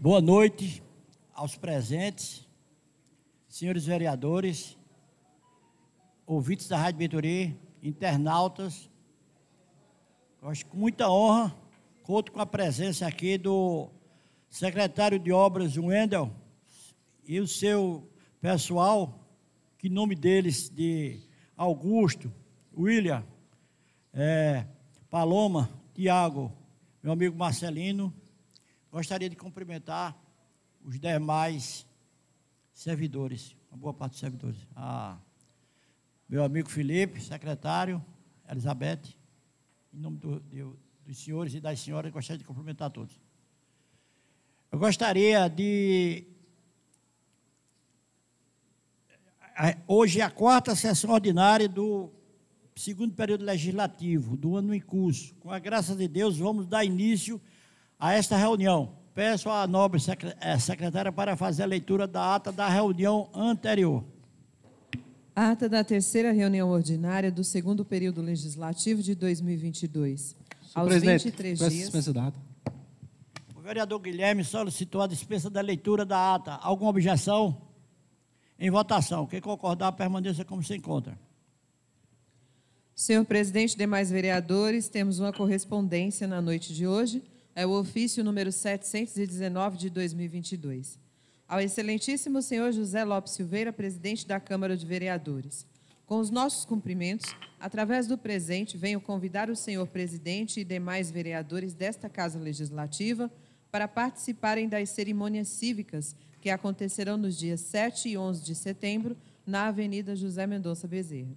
Boa noite aos presentes, senhores vereadores, ouvintes da Rádio Venturi, internautas. Eu acho com muita honra, conto com a presença aqui do secretário de obras, Wendel, e o seu pessoal, que nome deles de Augusto, William, é, Paloma, Tiago, meu amigo Marcelino, Gostaria de cumprimentar os demais servidores, uma boa parte dos servidores. Ah, meu amigo Felipe, secretário, Elizabeth, em nome do, dos senhores e das senhoras, gostaria de cumprimentar todos. Eu gostaria de. Eh, hoje é a quarta sessão ordinária do segundo período legislativo do ano em curso. Com a graça de Deus, vamos dar início a esta reunião. Peço à nobre eh, secretária para fazer a leitura da ata da reunião anterior. Ata da terceira reunião ordinária do segundo período legislativo de 2022. Aos Presidente, 23 dias. Dispensa da ata. O vereador Guilherme solicitou a dispensa da leitura da ata. Alguma objeção? Em votação. Quem concordar, permaneça como se encontra. Senhor presidente, demais vereadores, temos uma correspondência na noite de hoje é o ofício número 719 de 2022. Ao excelentíssimo senhor José Lopes Silveira, presidente da Câmara de Vereadores. Com os nossos cumprimentos, através do presente, venho convidar o senhor presidente e demais vereadores desta Casa Legislativa para participarem das cerimônias cívicas que acontecerão nos dias 7 e 11 de setembro na Avenida José Mendonça Bezerra.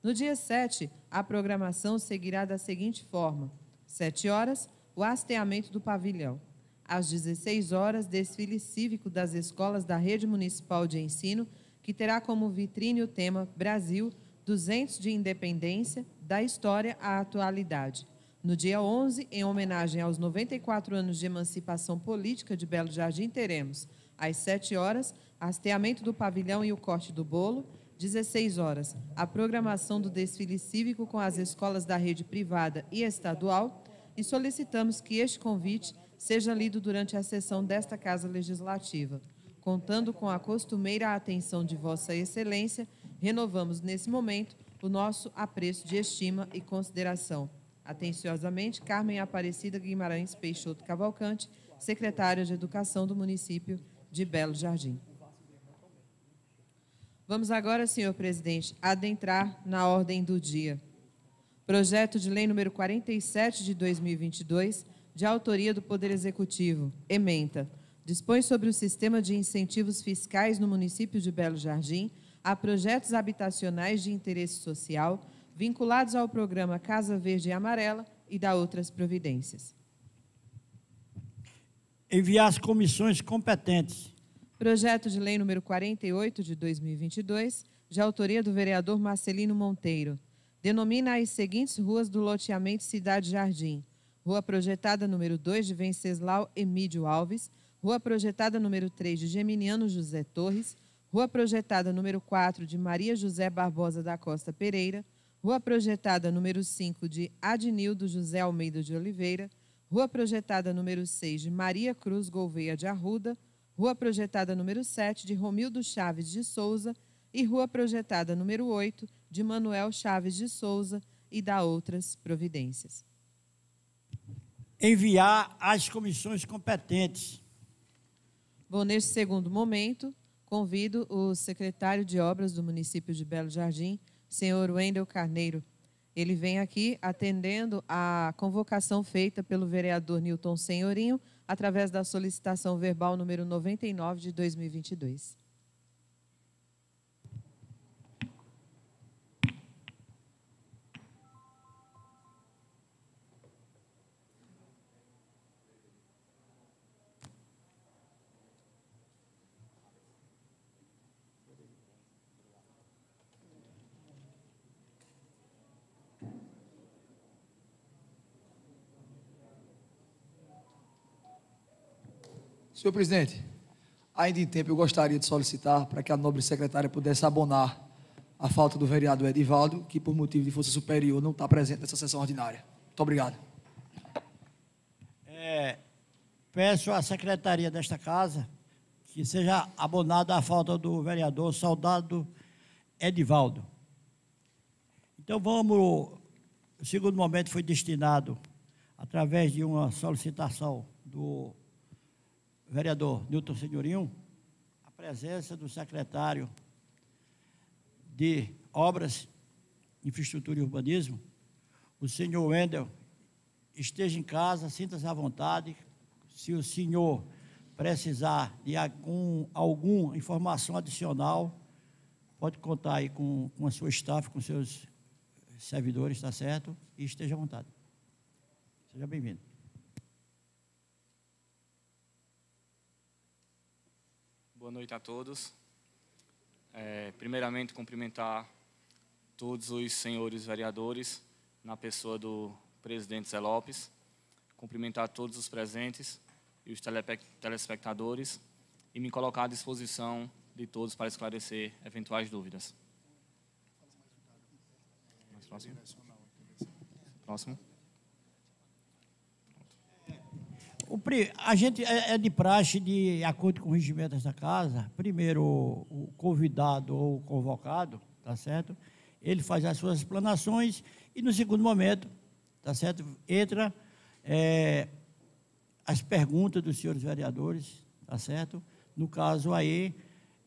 No dia 7, a programação seguirá da seguinte forma: 7 horas, o hasteamento do pavilhão. Às 16 horas, desfile cívico das escolas da Rede Municipal de Ensino, que terá como vitrine o tema Brasil, 200 de Independência, da História à Atualidade. No dia 11, em homenagem aos 94 anos de emancipação política de Belo Jardim, teremos, às 7 horas, hasteamento do pavilhão e o corte do bolo. 16 horas, a programação do desfile cívico com as escolas da rede privada e estadual e solicitamos que este convite seja lido durante a sessão desta Casa Legislativa. Contando com a costumeira atenção de Vossa Excelência, renovamos nesse momento o nosso apreço de estima e consideração. Atenciosamente, Carmen Aparecida Guimarães Peixoto Cavalcante, secretária de Educação do município de Belo Jardim. Vamos agora, senhor presidente, adentrar na ordem do dia. Projeto de Lei número 47 de 2022, de autoria do Poder Executivo. Ementa. Dispõe sobre o sistema de incentivos fiscais no município de Belo Jardim a projetos habitacionais de interesse social vinculados ao programa Casa Verde e Amarela e da outras providências. Enviar as comissões competentes. Projeto de Lei número 48 de 2022, de autoria do vereador Marcelino Monteiro Denomina as seguintes ruas do loteamento Cidade Jardim: Rua Projetada número 2 de Venceslau Emídio Alves, Rua Projetada número 3 de Geminiano José Torres, Rua Projetada número 4 de Maria José Barbosa da Costa Pereira, Rua Projetada número 5 de Adnildo José Almeida de Oliveira, Rua Projetada número 6 de Maria Cruz Gouveia de Arruda, Rua Projetada número 7 de Romildo Chaves de Souza e Rua Projetada número 8, de Manuel Chaves de Souza, e da outras providências. Enviar às comissões competentes. Bom, neste segundo momento, convido o secretário de Obras do município de Belo Jardim, senhor Wendel Carneiro. Ele vem aqui atendendo à convocação feita pelo vereador Newton Senhorinho, através da solicitação verbal número 99 de 2022. Senhor presidente, ainda em tempo eu gostaria de solicitar para que a nobre secretária pudesse abonar a falta do vereador Edivaldo, que por motivo de força superior não está presente nessa sessão ordinária. Muito obrigado. É, peço à secretaria desta casa que seja abonada a falta do vereador saudado Edivaldo. Então vamos, o segundo momento foi destinado através de uma solicitação do vereador Newton Senhorinho, a presença do secretário de Obras, Infraestrutura e Urbanismo, o senhor Wendel, esteja em casa, sinta-se à vontade. Se o senhor precisar de algum, alguma informação adicional, pode contar aí com, com a sua staff, com seus servidores, está certo? E esteja à vontade. Seja bem-vindo. Boa noite a todos. É, primeiramente, cumprimentar todos os senhores vereadores, na pessoa do presidente Zé Lopes. Cumprimentar todos os presentes e os telespectadores e me colocar à disposição de todos para esclarecer eventuais dúvidas. Mais próximo? Próximo. O, a gente é, é, de praxe, de acordo com o regimento dessa casa, primeiro o, o convidado ou o convocado, tá certo? Ele faz as suas explanações e no segundo momento, tá certo? Entra é, as perguntas dos senhores vereadores, tá certo? No caso aí,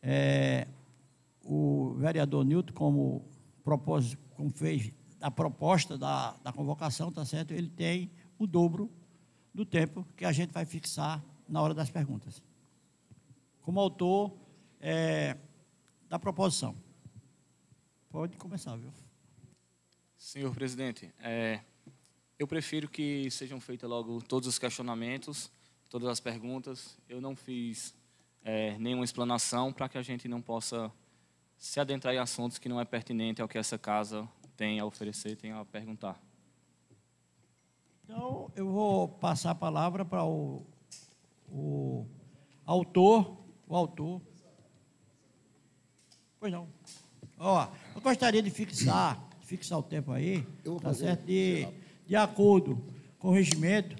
é, o vereador Nilton, como, propôs, como fez a proposta da, da convocação, tá certo? Ele tem o dobro do tempo que a gente vai fixar na hora das perguntas. Como autor é, da proposição. Pode começar, viu? Senhor presidente, é, eu prefiro que sejam feitos logo todos os questionamentos, todas as perguntas. Eu não fiz é, nenhuma explanação para que a gente não possa se adentrar em assuntos que não é pertinente ao que essa casa tem a oferecer, tem a perguntar. Então, eu vou passar a palavra para o, o autor, o autor. Pois não. Ó, eu gostaria de fixar, fixar o tempo aí, tá certo? De, de acordo com o regimento,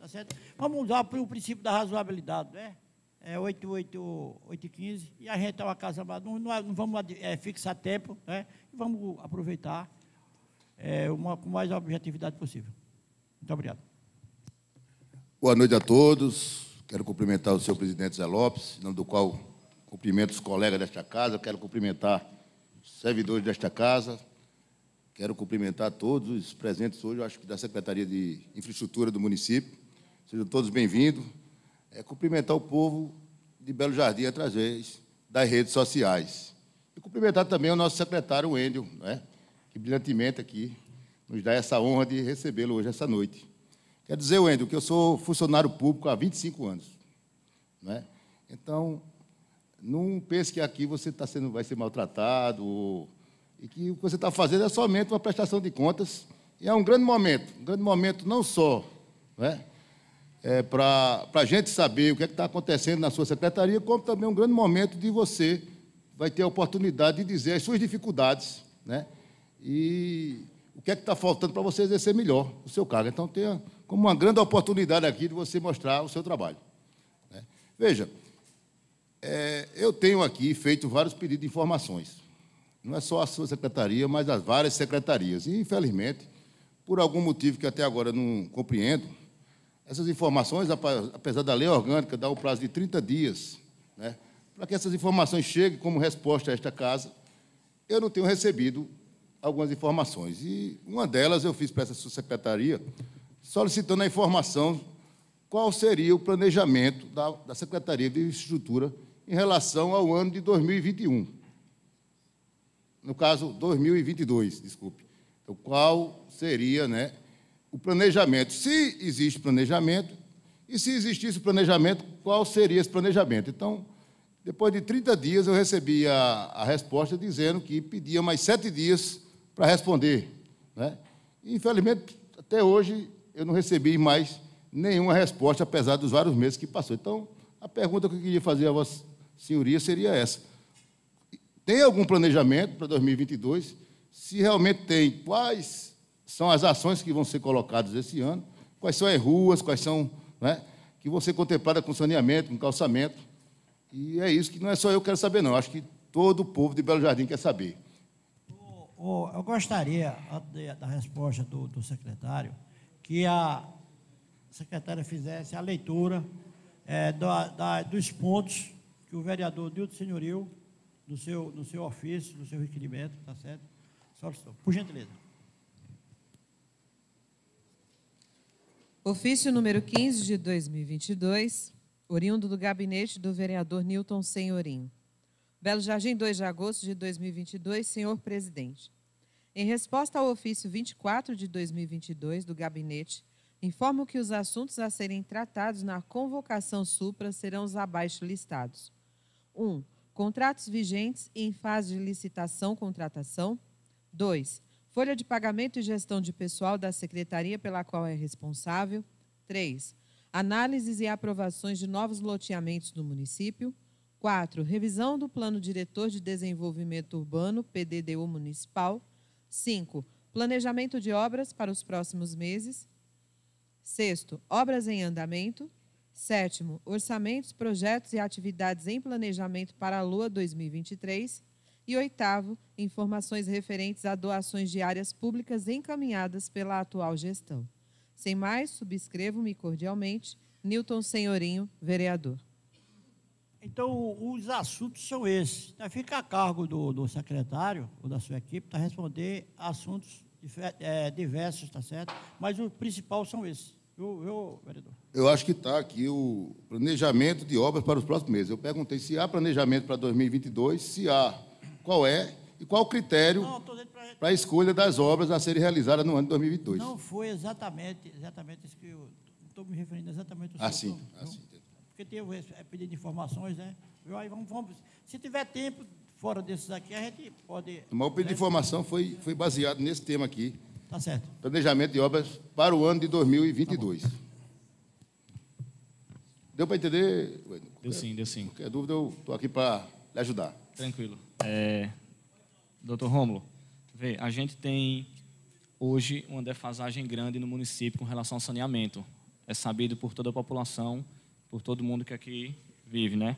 tá certo? Vamos usar o princípio da razoabilidade, né? É 8h15 e a gente está uma casa, não, não vamos é, fixar tempo, né? E vamos aproveitar é, uma, com mais objetividade possível. Muito obrigado. Boa noite a todos. Quero cumprimentar o senhor presidente Zé Lopes, em nome do qual cumprimento os colegas desta casa, quero cumprimentar os servidores desta casa, quero cumprimentar todos os presentes hoje, acho que da Secretaria de Infraestrutura do município. Sejam todos bem-vindos. É cumprimentar o povo de Belo Jardim através das redes sociais. E cumprimentar também o nosso secretário, o né, que brilhantemente aqui nos dá essa honra de recebê-lo hoje, essa noite. Quer dizer, Wendel, que eu sou funcionário público há 25 anos. Né? Então, não pense que aqui você tá sendo, vai ser maltratado ou, e que o que você está fazendo é somente uma prestação de contas. E é um grande momento, um grande momento não só né, é, para a gente saber o que é está acontecendo na sua secretaria, como também um grande momento de você vai ter a oportunidade de dizer as suas dificuldades né, e o que é que está faltando para você exercer melhor o seu cargo. Então, tenha como uma grande oportunidade aqui de você mostrar o seu trabalho. Né? Veja, é, eu tenho aqui feito vários pedidos de informações. Não é só a sua secretaria, mas as várias secretarias. E, infelizmente, por algum motivo que até agora não compreendo, essas informações, apesar da lei orgânica dar um prazo de 30 dias, né, para que essas informações cheguem como resposta a esta casa, eu não tenho recebido algumas informações. E uma delas eu fiz para essa secretaria, solicitando a informação qual seria o planejamento da, da Secretaria de estrutura em relação ao ano de 2021. No caso, 2022, desculpe. Então, qual seria né, o planejamento? Se existe planejamento, e se existisse planejamento, qual seria esse planejamento? Então, depois de 30 dias, eu recebi a, a resposta dizendo que pedia mais sete dias para responder. Né? Infelizmente, até hoje, eu não recebi mais nenhuma resposta, apesar dos vários meses que passou. Então, a pergunta que eu queria fazer a Vossa Senhoria seria essa: tem algum planejamento para 2022? Se realmente tem, quais são as ações que vão ser colocadas esse ano? Quais são as ruas? Quais são. Né, que vão ser contempladas com saneamento, com calçamento? E é isso que não é só eu que quero saber, não. Acho que todo o povo de Belo Jardim quer saber eu gostaria, antes da resposta do, do secretário, que a secretária fizesse a leitura é, da, dos pontos que o vereador Dildo Senhoril, no seu, no seu ofício, no seu requerimento, está certo? Solicitou. Por gentileza. Ofício número 15 de 2022, oriundo do gabinete do vereador Newton Senhorim Belo Jardim, 2 de agosto de 2022, senhor presidente. Em resposta ao ofício 24 de 2022 do gabinete, informo que os assuntos a serem tratados na convocação supra serão os abaixo listados. 1. Um, contratos vigentes e em fase de licitação contratação. 2. Folha de pagamento e gestão de pessoal da secretaria pela qual é responsável. 3. Análises e aprovações de novos loteamentos do município. 4. Revisão do Plano Diretor de Desenvolvimento Urbano, PDDU Municipal. 5. Planejamento de obras para os próximos meses. 6. Obras em andamento. 7. Orçamentos, projetos e atividades em planejamento para a Lua 2023. E oitavo, informações referentes a doações de áreas públicas encaminhadas pela atual gestão. Sem mais, subscrevo-me cordialmente. Newton Senhorinho, vereador. Então, os assuntos são esses. Então, fica a cargo do, do secretário ou da sua equipe para responder assuntos é, diversos, está certo? Mas o principal são esses. Eu, eu vereador. Eu acho que está aqui o planejamento de obras para os próximos meses. Eu perguntei se há planejamento para 2022, se há, qual é e qual o critério para a escolha das obras a serem realizadas no ano de 2022. Não foi exatamente, exatamente isso que eu estou me referindo exatamente ao Assim, ah, assim, ah, entendeu? porque teve é, pedido informações, né? Viu? Aí vamos, vamos, se tiver tempo fora desses aqui, a gente pode. Mas o pedido né? de informação foi, foi baseado nesse tema aqui. Tá certo. Planejamento de obras para o ano de 2022. Tá deu para entender? Deu sim, deu sim. Qualquer dúvida, eu estou aqui para lhe ajudar. Tranquilo. É, doutor Rômulo, vê, a gente tem hoje uma defasagem grande no município com relação ao saneamento. É sabido por toda a população por todo mundo que aqui vive, né?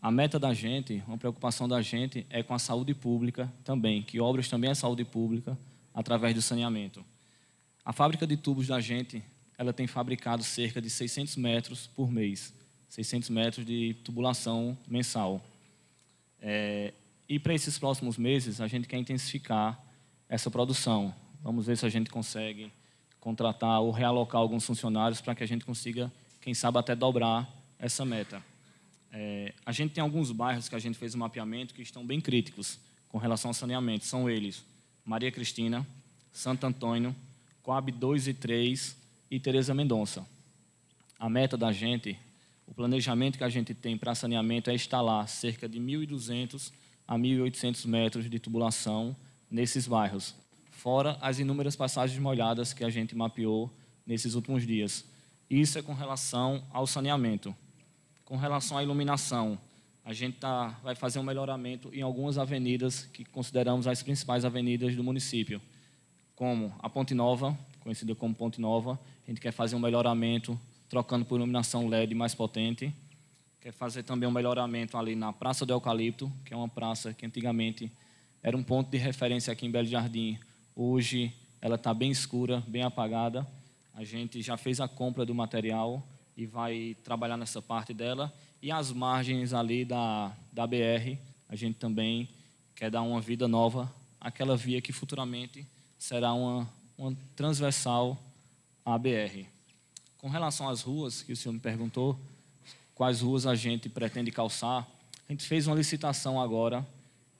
A meta da gente, uma preocupação da gente é com a saúde pública também, que obras também é saúde pública através do saneamento. A fábrica de tubos da gente, ela tem fabricado cerca de 600 metros por mês, 600 metros de tubulação mensal. É, e para esses próximos meses, a gente quer intensificar essa produção. Vamos ver se a gente consegue contratar ou realocar alguns funcionários para que a gente consiga quem sabe até dobrar essa meta. É, a gente tem alguns bairros que a gente fez o um mapeamento que estão bem críticos com relação ao saneamento. São eles Maria Cristina, Santo Antônio, Coab 2 e 3 e Tereza Mendonça. A meta da gente, o planejamento que a gente tem para saneamento é instalar cerca de 1.200 a 1.800 metros de tubulação nesses bairros, fora as inúmeras passagens molhadas que a gente mapeou nesses últimos dias. Isso é com relação ao saneamento. Com relação à iluminação, a gente tá, vai fazer um melhoramento em algumas avenidas que consideramos as principais avenidas do município, como a Ponte Nova, conhecida como Ponte Nova. A gente quer fazer um melhoramento trocando por iluminação LED mais potente. Quer fazer também um melhoramento ali na Praça do Eucalipto, que é uma praça que antigamente era um ponto de referência aqui em Belo Jardim. Hoje ela está bem escura, bem apagada a gente já fez a compra do material e vai trabalhar nessa parte dela. E as margens ali da, da BR, a gente também quer dar uma vida nova àquela via que futuramente será uma, uma transversal à BR. Com relação às ruas, que o senhor me perguntou, quais ruas a gente pretende calçar, a gente fez uma licitação agora,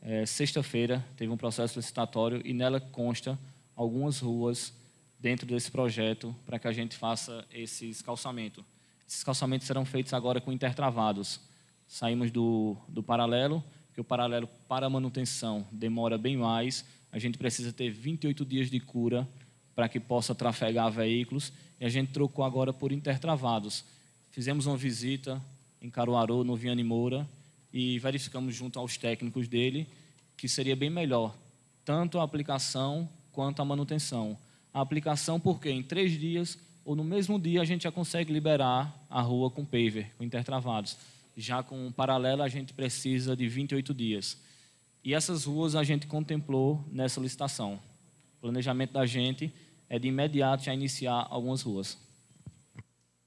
é, sexta-feira, teve um processo licitatório e nela consta algumas ruas dentro desse projeto para que a gente faça esse escalçamento. Esses calçamentos serão feitos agora com intertravados. Saímos do, do paralelo, que o paralelo para manutenção demora bem mais. A gente precisa ter 28 dias de cura para que possa trafegar veículos. E a gente trocou agora por intertravados. Fizemos uma visita em Caruaru, no Viane Moura, e verificamos junto aos técnicos dele que seria bem melhor tanto a aplicação quanto a manutenção a aplicação, porque em três dias ou no mesmo dia a gente já consegue liberar a rua com paver, com intertravados. Já com um paralelo a gente precisa de 28 dias. E essas ruas a gente contemplou nessa licitação. O planejamento da gente é de imediato já iniciar algumas ruas.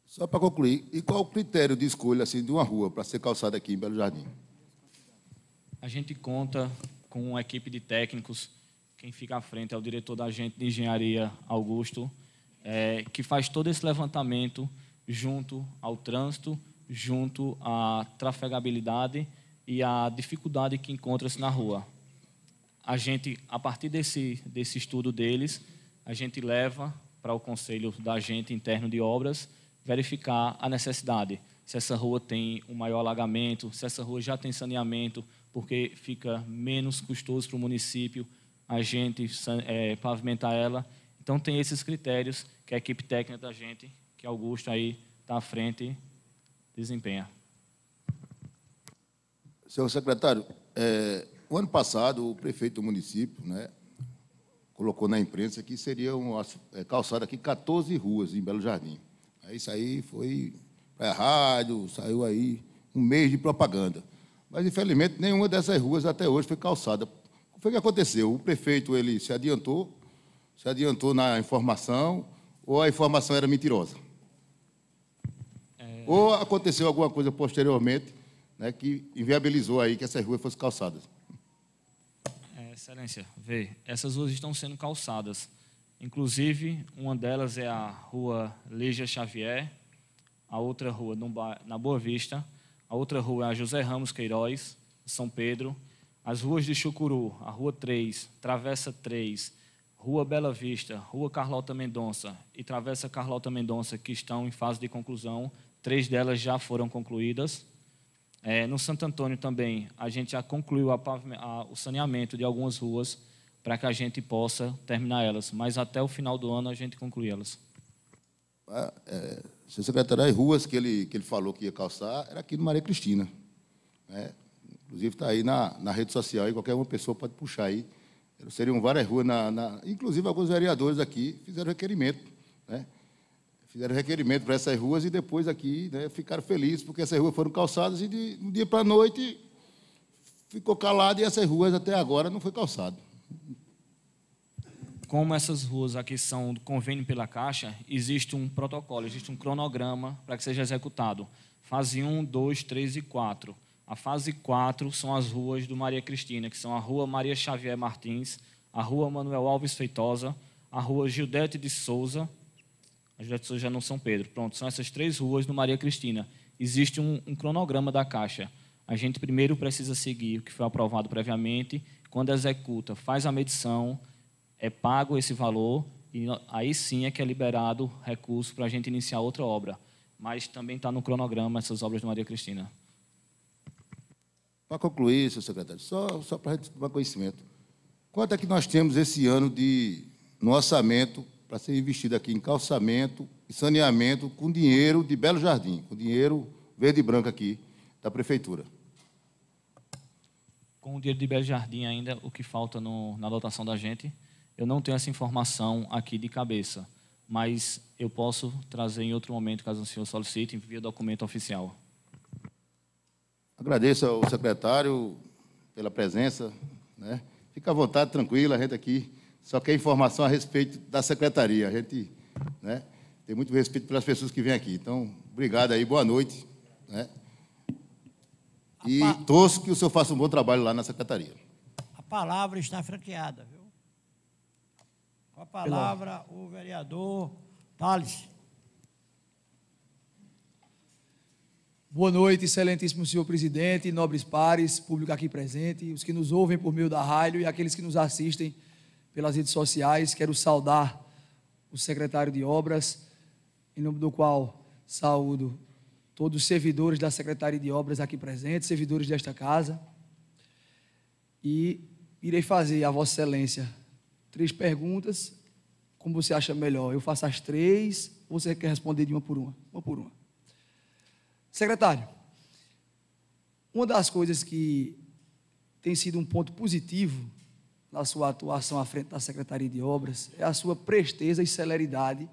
Só para concluir, e qual o critério de escolha assim, de uma rua para ser calçada aqui em Belo Jardim? A gente conta com uma equipe de técnicos quem fica à frente é o diretor da gente de engenharia, Augusto, é, que faz todo esse levantamento junto ao trânsito, junto à trafegabilidade e à dificuldade que encontra-se na rua. A gente, a partir desse, desse estudo deles, a gente leva para o conselho da gente interno de obras verificar a necessidade. Se essa rua tem um maior alagamento, se essa rua já tem saneamento, porque fica menos custoso para o município a gente é, pavimentar ela. Então tem esses critérios que a equipe técnica da gente, que Augusto aí está à frente, desempenha. Senhor secretário, é, o ano passado o prefeito do município né, colocou na imprensa que seria uma, é, calçada aqui 14 ruas em Belo Jardim. Aí, isso aí foi para a rádio, saiu aí um mês de propaganda. Mas, infelizmente, nenhuma dessas ruas até hoje foi calçada foi o que aconteceu. O prefeito ele se adiantou, se adiantou na informação, ou a informação era mentirosa. É... Ou aconteceu alguma coisa posteriormente né, que inviabilizou aí que essas ruas fossem calçadas. É, excelência, vê, essas ruas estão sendo calçadas. Inclusive, uma delas é a rua Leija Xavier, a outra rua na Boa Vista, a outra rua é a José Ramos Queiroz, São Pedro, as ruas de Chucuru, a Rua 3, Travessa 3, Rua Bela Vista, Rua Carlota Mendonça e Travessa Carlota Mendonça, que estão em fase de conclusão, três delas já foram concluídas. É, no Santo Antônio também, a gente já concluiu a, a, o saneamento de algumas ruas para que a gente possa terminar elas, mas até o final do ano a gente conclui elas. Ah, é, seu secretário, as ruas que ele, que ele falou que ia calçar era aqui no Maria Cristina. Né? Inclusive está aí na, na rede social, e qualquer uma pessoa pode puxar aí. Seriam várias ruas, na, na, inclusive alguns vereadores aqui fizeram requerimento, né? Fizeram requerimento para essas ruas e depois aqui né, ficaram felizes porque essas ruas foram calçadas e de um dia para a noite ficou calado e essas ruas até agora não foi calçado. Como essas ruas aqui são do convênio pela Caixa, existe um protocolo, existe um cronograma para que seja executado. Fase 1, 2, 3 e 4. A fase 4 são as ruas do Maria Cristina, que são a Rua Maria Xavier Martins, a Rua Manuel Alves Feitosa, a Rua Gildete de Souza. A Gildete de Souza já não São Pedro. Pronto, são essas três ruas do Maria Cristina. Existe um, um cronograma da Caixa. A gente primeiro precisa seguir o que foi aprovado previamente. Quando executa, faz a medição, é pago esse valor e aí sim é que é liberado recurso para a gente iniciar outra obra. Mas também está no cronograma essas obras do Maria Cristina. Para concluir, senhor secretário, só, só para a gente tomar conhecimento, quanto é que nós temos esse ano de, no orçamento para ser investido aqui em calçamento e saneamento com dinheiro de Belo Jardim, com dinheiro verde e branco aqui da Prefeitura? Com o dinheiro de Belo Jardim ainda, o que falta no, na dotação da gente, eu não tenho essa informação aqui de cabeça, mas eu posso trazer em outro momento, caso o senhor solicite, via documento oficial. Agradeço ao secretário pela presença. Né? Fica à vontade, tranquila. a gente aqui só quer informação a respeito da secretaria. A gente né, tem muito respeito pelas pessoas que vêm aqui. Então, obrigado aí, boa noite. Né? E pa... torço que o senhor faça um bom trabalho lá na secretaria. A palavra está franqueada, viu? Com a palavra, o vereador Thales. Boa noite, excelentíssimo senhor presidente, nobres pares, público aqui presente, os que nos ouvem por meio da rádio e aqueles que nos assistem pelas redes sociais. Quero saudar o secretário de Obras, em nome do qual saúdo todos os servidores da Secretaria de Obras aqui presentes, servidores desta casa. E irei fazer a Vossa Excelência três perguntas, como você acha melhor. Eu faço as três, ou você quer responder de uma por uma? Uma por uma. Secretário, uma das coisas que tem sido um ponto positivo na sua atuação à frente da Secretaria de Obras é a sua presteza e celeridade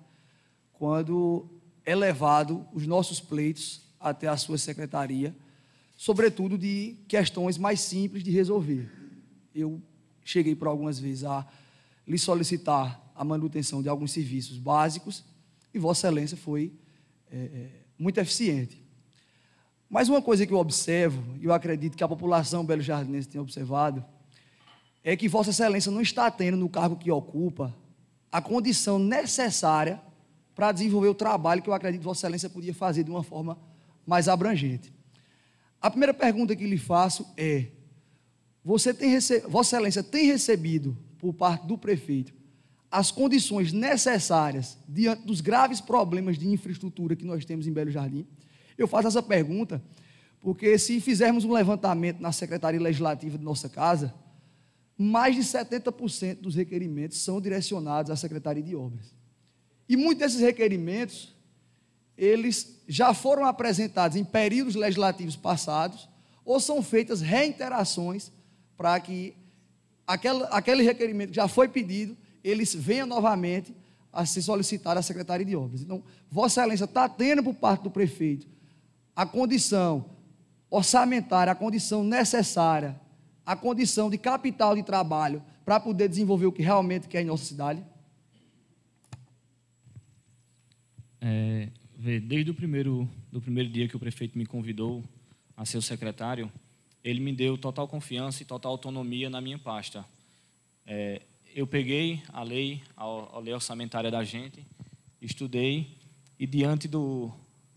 quando é levado os nossos pleitos até a sua secretaria, sobretudo de questões mais simples de resolver. Eu cheguei por algumas vezes a lhe solicitar a manutenção de alguns serviços básicos e Vossa Excelência foi é, muito eficiente. Mas uma coisa que eu observo, e eu acredito que a população Belo Jardinense tem observado, é que Vossa Excelência não está tendo no cargo que ocupa a condição necessária para desenvolver o trabalho que eu acredito que Vossa Excelência podia fazer de uma forma mais abrangente. A primeira pergunta que lhe faço é: você tem rece... Vossa Excelência tem recebido, por parte do prefeito, as condições necessárias diante dos graves problemas de infraestrutura que nós temos em Belo Jardim? Eu faço essa pergunta porque se fizermos um levantamento na Secretaria Legislativa de nossa casa, mais de 70% dos requerimentos são direcionados à Secretaria de Obras. E muitos desses requerimentos, eles já foram apresentados em períodos legislativos passados, ou são feitas reinterações para que aquele requerimento que já foi pedido, eles venha novamente a se solicitar à Secretaria de Obras. Então, Vossa Excelência está tendo por parte do prefeito a condição orçamentária, a condição necessária, a condição de capital de trabalho para poder desenvolver o que realmente quer em nossa cidade? É, desde o primeiro, do primeiro dia que o prefeito me convidou a ser o secretário, ele me deu total confiança e total autonomia na minha pasta. É, eu peguei a lei, a, a lei orçamentária da gente, estudei e diante do,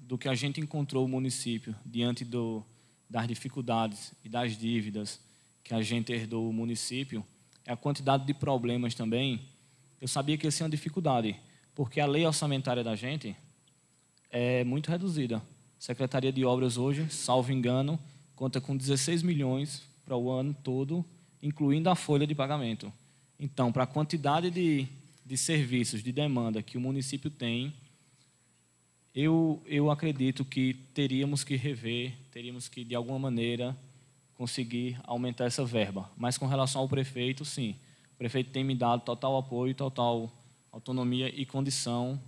do que a gente encontrou o município diante do, das dificuldades e das dívidas que a gente herdou o município é a quantidade de problemas também. Eu sabia que ia ser uma dificuldade, porque a lei orçamentária da gente é muito reduzida. Secretaria de Obras hoje, salvo engano, conta com 16 milhões para o ano todo, incluindo a folha de pagamento. Então, para a quantidade de, de serviços, de demanda que o município tem, eu, eu acredito que teríamos que rever, teríamos que, de alguma maneira, conseguir aumentar essa verba. Mas com relação ao prefeito, sim. O prefeito tem me dado total apoio, total autonomia e condição,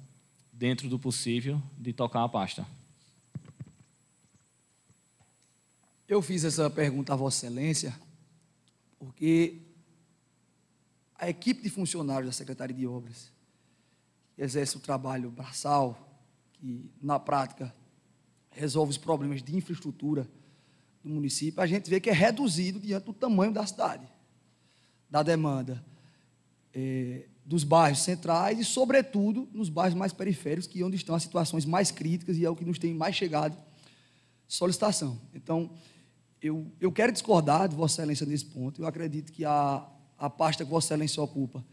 dentro do possível, de tocar a pasta. Eu fiz essa pergunta a Vossa Excelência porque a equipe de funcionários da Secretaria de Obras, que exerce o trabalho braçal, que na prática resolve os problemas de infraestrutura do município, a gente vê que é reduzido diante do tamanho da cidade, da demanda é, dos bairros centrais e, sobretudo, nos bairros mais periféricos, que é onde estão as situações mais críticas e é o que nos tem mais chegado solicitação. Então, eu, eu quero discordar de Vossa Excelência nesse ponto. Eu acredito que a, a pasta que Vossa Excelência ocupa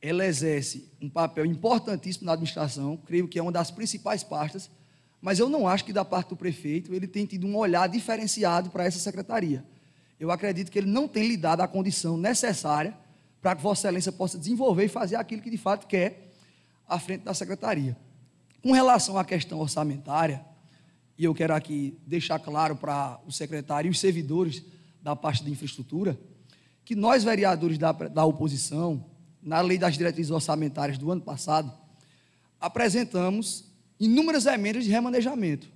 ela exerce um papel importantíssimo na administração, creio que é uma das principais pastas, mas eu não acho que da parte do prefeito ele tenha tido um olhar diferenciado para essa secretaria. Eu acredito que ele não tem lhe dado a condição necessária para que Vossa Excelência possa desenvolver e fazer aquilo que de fato quer à frente da secretaria. Com relação à questão orçamentária, e eu quero aqui deixar claro para o secretário e os servidores da parte de infraestrutura, que nós, vereadores da, da oposição, na Lei das Diretrizes Orçamentárias do ano passado, apresentamos inúmeras emendas de remanejamento,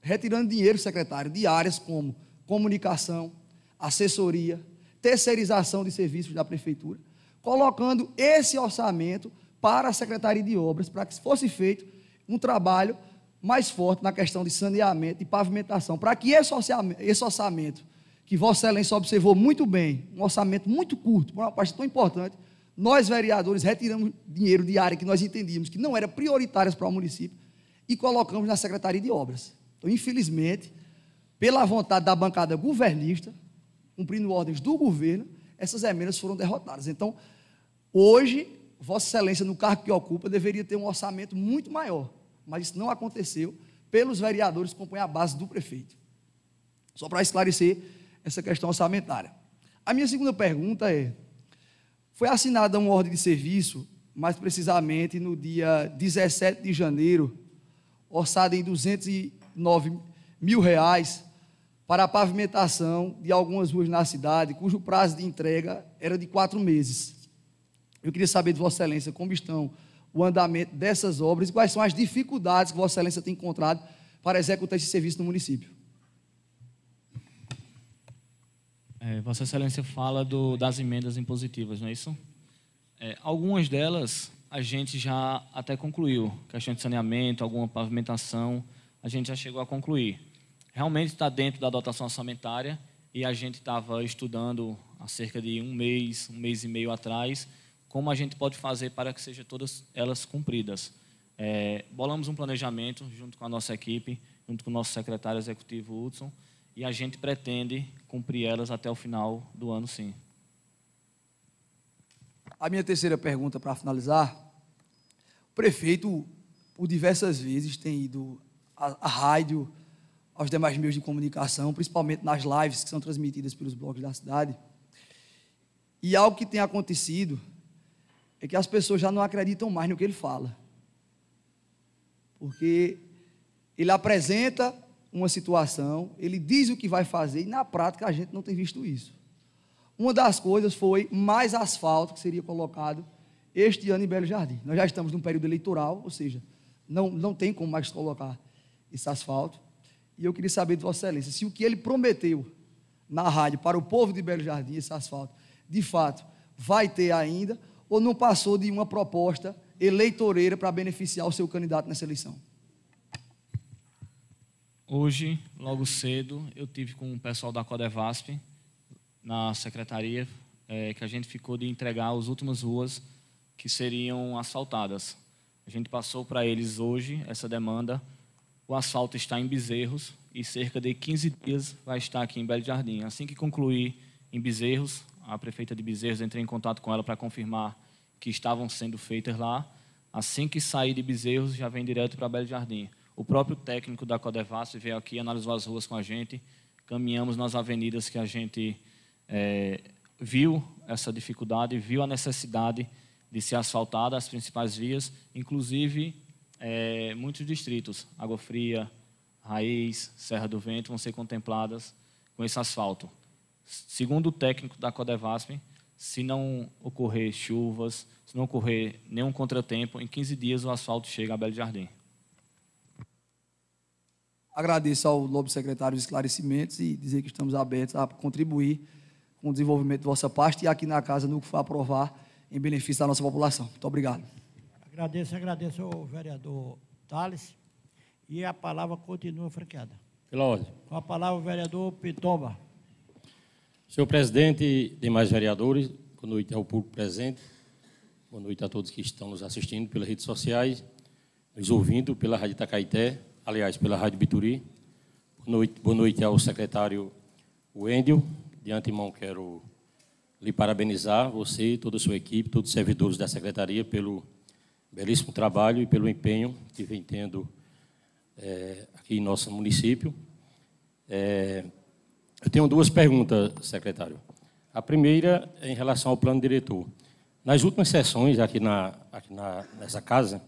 retirando dinheiro, secretário, de áreas como comunicação, assessoria, terceirização de serviços da prefeitura, colocando esse orçamento para a Secretaria de Obras, para que fosse feito um trabalho mais forte na questão de saneamento e pavimentação, para que esse orçamento, esse orçamento que Vossa Excelência observou muito bem, um orçamento muito curto, uma parte tão importante, nós vereadores retiramos dinheiro de área que nós entendíamos que não era prioritárias para o município e colocamos na Secretaria de Obras. Então, infelizmente, pela vontade da bancada governista, cumprindo ordens do governo, essas emendas foram derrotadas. Então, hoje, Vossa Excelência, no cargo que ocupa, deveria ter um orçamento muito maior, mas isso não aconteceu pelos vereadores que compõem a base do prefeito. Só para esclarecer essa questão orçamentária. A minha segunda pergunta é foi assinada uma ordem de serviço, mais precisamente no dia 17 de janeiro, orçada em 209 mil reais, para a pavimentação de algumas ruas na cidade, cujo prazo de entrega era de quatro meses. Eu queria saber de Vossa Excelência como estão o andamento dessas obras e quais são as dificuldades que Vossa Excelência tem encontrado para executar esse serviço no município. É, Vossa Excelência fala do, das emendas impositivas, não é isso? É, algumas delas a gente já até concluiu, questão de saneamento, alguma pavimentação, a gente já chegou a concluir. Realmente está dentro da dotação orçamentária e a gente estava estudando há cerca de um mês, um mês e meio atrás, como a gente pode fazer para que sejam todas elas cumpridas. É, bolamos um planejamento junto com a nossa equipe, junto com o nosso secretário executivo Hudson, e a gente pretende cumprir elas até o final do ano, sim. A minha terceira pergunta para finalizar. O prefeito, por diversas vezes, tem ido à, à rádio, aos demais meios de comunicação, principalmente nas lives que são transmitidas pelos blogs da cidade. E algo que tem acontecido é que as pessoas já não acreditam mais no que ele fala. Porque ele apresenta uma situação, ele diz o que vai fazer e na prática a gente não tem visto isso. Uma das coisas foi mais asfalto que seria colocado este ano em Belo Jardim. Nós já estamos num período eleitoral, ou seja, não, não tem como mais colocar esse asfalto. E eu queria saber de Vossa Excelência se o que ele prometeu na rádio para o povo de Belo Jardim, esse asfalto, de fato, vai ter ainda ou não passou de uma proposta eleitoreira para beneficiar o seu candidato nessa eleição. Hoje, logo cedo, eu tive com o pessoal da Codevasp na secretaria, é, que a gente ficou de entregar as últimas ruas que seriam asfaltadas. A gente passou para eles hoje essa demanda. O asfalto está em Bezerros e cerca de 15 dias vai estar aqui em Belo Jardim. Assim que concluir em Bezerros, a prefeita de Bezerros entrei em contato com ela para confirmar que estavam sendo feitas lá. Assim que sair de Bezerros, já vem direto para Belo Jardim. O próprio técnico da Codevasso veio aqui, analisou as ruas com a gente, caminhamos nas avenidas que a gente é, viu essa dificuldade, viu a necessidade de ser asfaltada as principais vias, inclusive é, muitos distritos, Água Fria, Raiz, Serra do Vento, vão ser contempladas com esse asfalto. Segundo o técnico da Codevasp, se não ocorrer chuvas, se não ocorrer nenhum contratempo, em 15 dias o asfalto chega a Belo Jardim. Agradeço ao Lobo Secretário os esclarecimentos e dizer que estamos abertos a contribuir com o desenvolvimento de vossa parte e aqui na casa no que for aprovar em benefício da nossa população. Muito obrigado. Agradeço, agradeço ao vereador Tales e a palavra continua franqueada. Pela ordem. Com a palavra o vereador Pitomba. Senhor presidente e demais vereadores, boa noite ao público presente, boa noite a todos que estão nos assistindo pelas redes sociais, nos ouvindo pela Rádio Tacaité aliás, pela Rádio Bituri. Boa noite, boa noite ao secretário Wendel. De antemão, quero lhe parabenizar, você, toda a sua equipe, todos os servidores da secretaria, pelo belíssimo trabalho e pelo empenho que vem tendo é, aqui em nosso município. É, eu tenho duas perguntas, secretário. A primeira é em relação ao plano diretor. Nas últimas sessões, aqui, na, aqui na, nessa casa,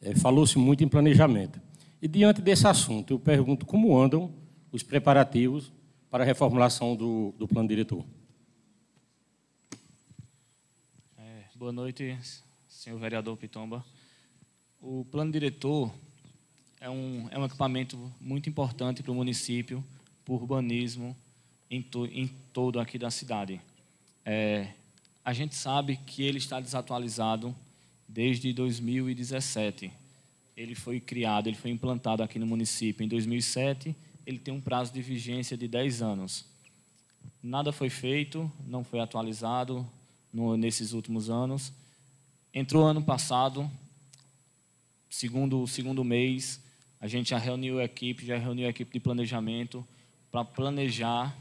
é, falou-se muito em planejamento. E diante desse assunto, eu pergunto como andam os preparativos para a reformulação do, do plano diretor. É, boa noite, senhor vereador Pitomba. O plano diretor é um, é um equipamento muito importante para o município, para o urbanismo em, to, em todo aqui da cidade. É, a gente sabe que ele está desatualizado desde 2017 ele foi criado, ele foi implantado aqui no município em 2007, ele tem um prazo de vigência de 10 anos. Nada foi feito, não foi atualizado no, nesses últimos anos. Entrou ano passado, segundo segundo mês, a gente já reuniu a equipe, já reuniu a equipe de planejamento para planejar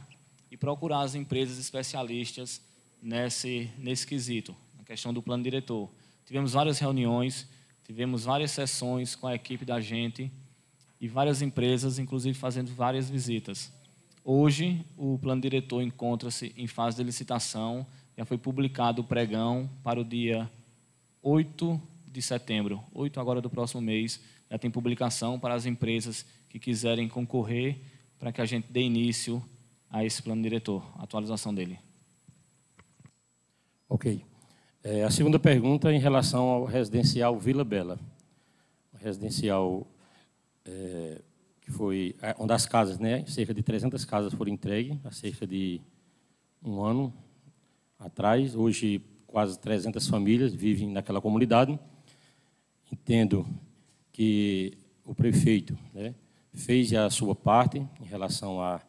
e procurar as empresas especialistas nesse nesse quesito, na questão do plano diretor. Tivemos várias reuniões, Tivemos várias sessões com a equipe da gente e várias empresas, inclusive fazendo várias visitas. Hoje, o plano diretor encontra-se em fase de licitação. Já foi publicado o pregão para o dia 8 de setembro, 8 agora do próximo mês. Já tem publicação para as empresas que quiserem concorrer para que a gente dê início a esse plano diretor, a atualização dele. Ok. É, a segunda pergunta é em relação ao residencial Vila Bela, O residencial é, que foi onde é, as casas, né, cerca de 300 casas foram entregues há cerca de um ano atrás. Hoje quase 300 famílias vivem naquela comunidade. Entendo que o prefeito né, fez a sua parte em relação a,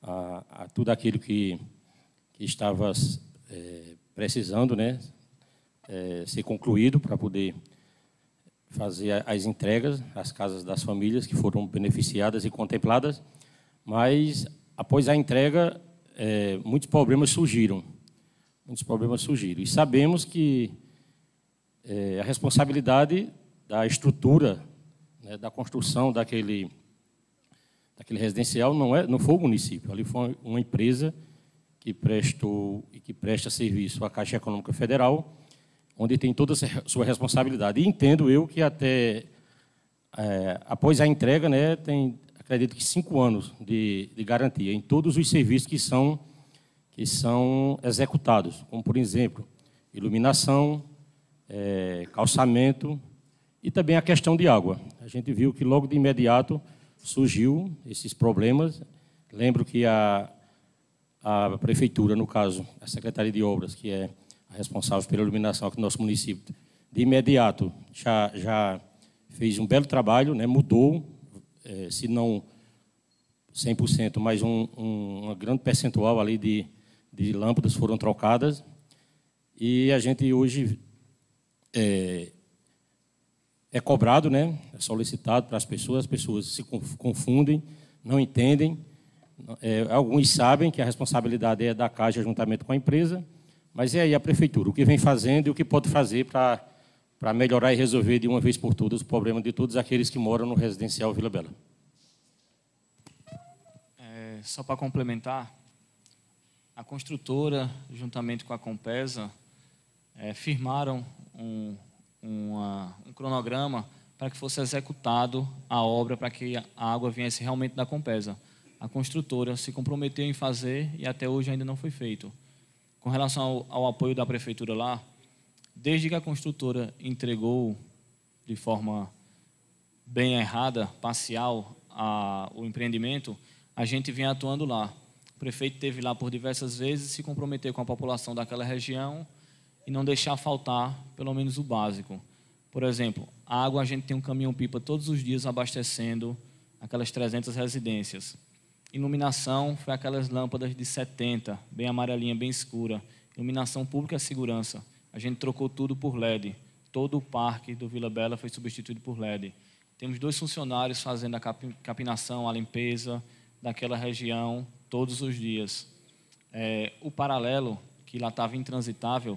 a, a tudo aquilo que, que estava é, precisando, né, é, ser concluído para poder fazer as entregas às casas das famílias que foram beneficiadas e contempladas, mas após a entrega é, muitos problemas surgiram, muitos problemas surgiram e sabemos que é, a responsabilidade da estrutura, né, da construção daquele daquele residencial não é não foi o município, ali foi uma empresa que prestou e que presta serviço à Caixa Econômica Federal onde tem toda a sua responsabilidade. E entendo eu que até é, após a entrega, né, tem acredito que cinco anos de, de, garantia em todos os serviços que são que são executados, como por exemplo iluminação, é, calçamento e também a questão de água. A gente viu que logo de imediato surgiu esses problemas. Lembro que a a prefeitura, no caso, a secretaria de obras, que é responsável pela iluminação aqui no nosso município, de imediato já, já fez um belo trabalho, né? mudou, é, se não 100%, mas um, um, uma grande percentual ali de, de lâmpadas foram trocadas. E a gente hoje é, é cobrado, né? é solicitado para as pessoas, as pessoas se confundem, não entendem. É, alguns sabem que a responsabilidade é da Caixa juntamente com a empresa, mas é aí a prefeitura, o que vem fazendo e o que pode fazer para melhorar e resolver de uma vez por todas o problema de todos aqueles que moram no residencial Vila Bela. É, só para complementar, a construtora, juntamente com a Compesa, é, firmaram um, uma, um cronograma para que fosse executado a obra para que a água viesse realmente da Compesa. A construtora se comprometeu em fazer e até hoje ainda não foi feito com relação ao, ao apoio da prefeitura lá, desde que a construtora entregou de forma bem errada, parcial, a, o empreendimento, a gente vem atuando lá. O prefeito teve lá por diversas vezes se comprometer com a população daquela região e não deixar faltar pelo menos o básico. Por exemplo, a água a gente tem um caminhão pipa todos os dias abastecendo aquelas 300 residências. Iluminação foi aquelas lâmpadas de 70, bem amarelinha, bem escura. Iluminação pública e segurança. A gente trocou tudo por LED. Todo o parque do Vila Bela foi substituído por LED. Temos dois funcionários fazendo a capinação, a limpeza daquela região todos os dias. É, o paralelo, que lá estava intransitável,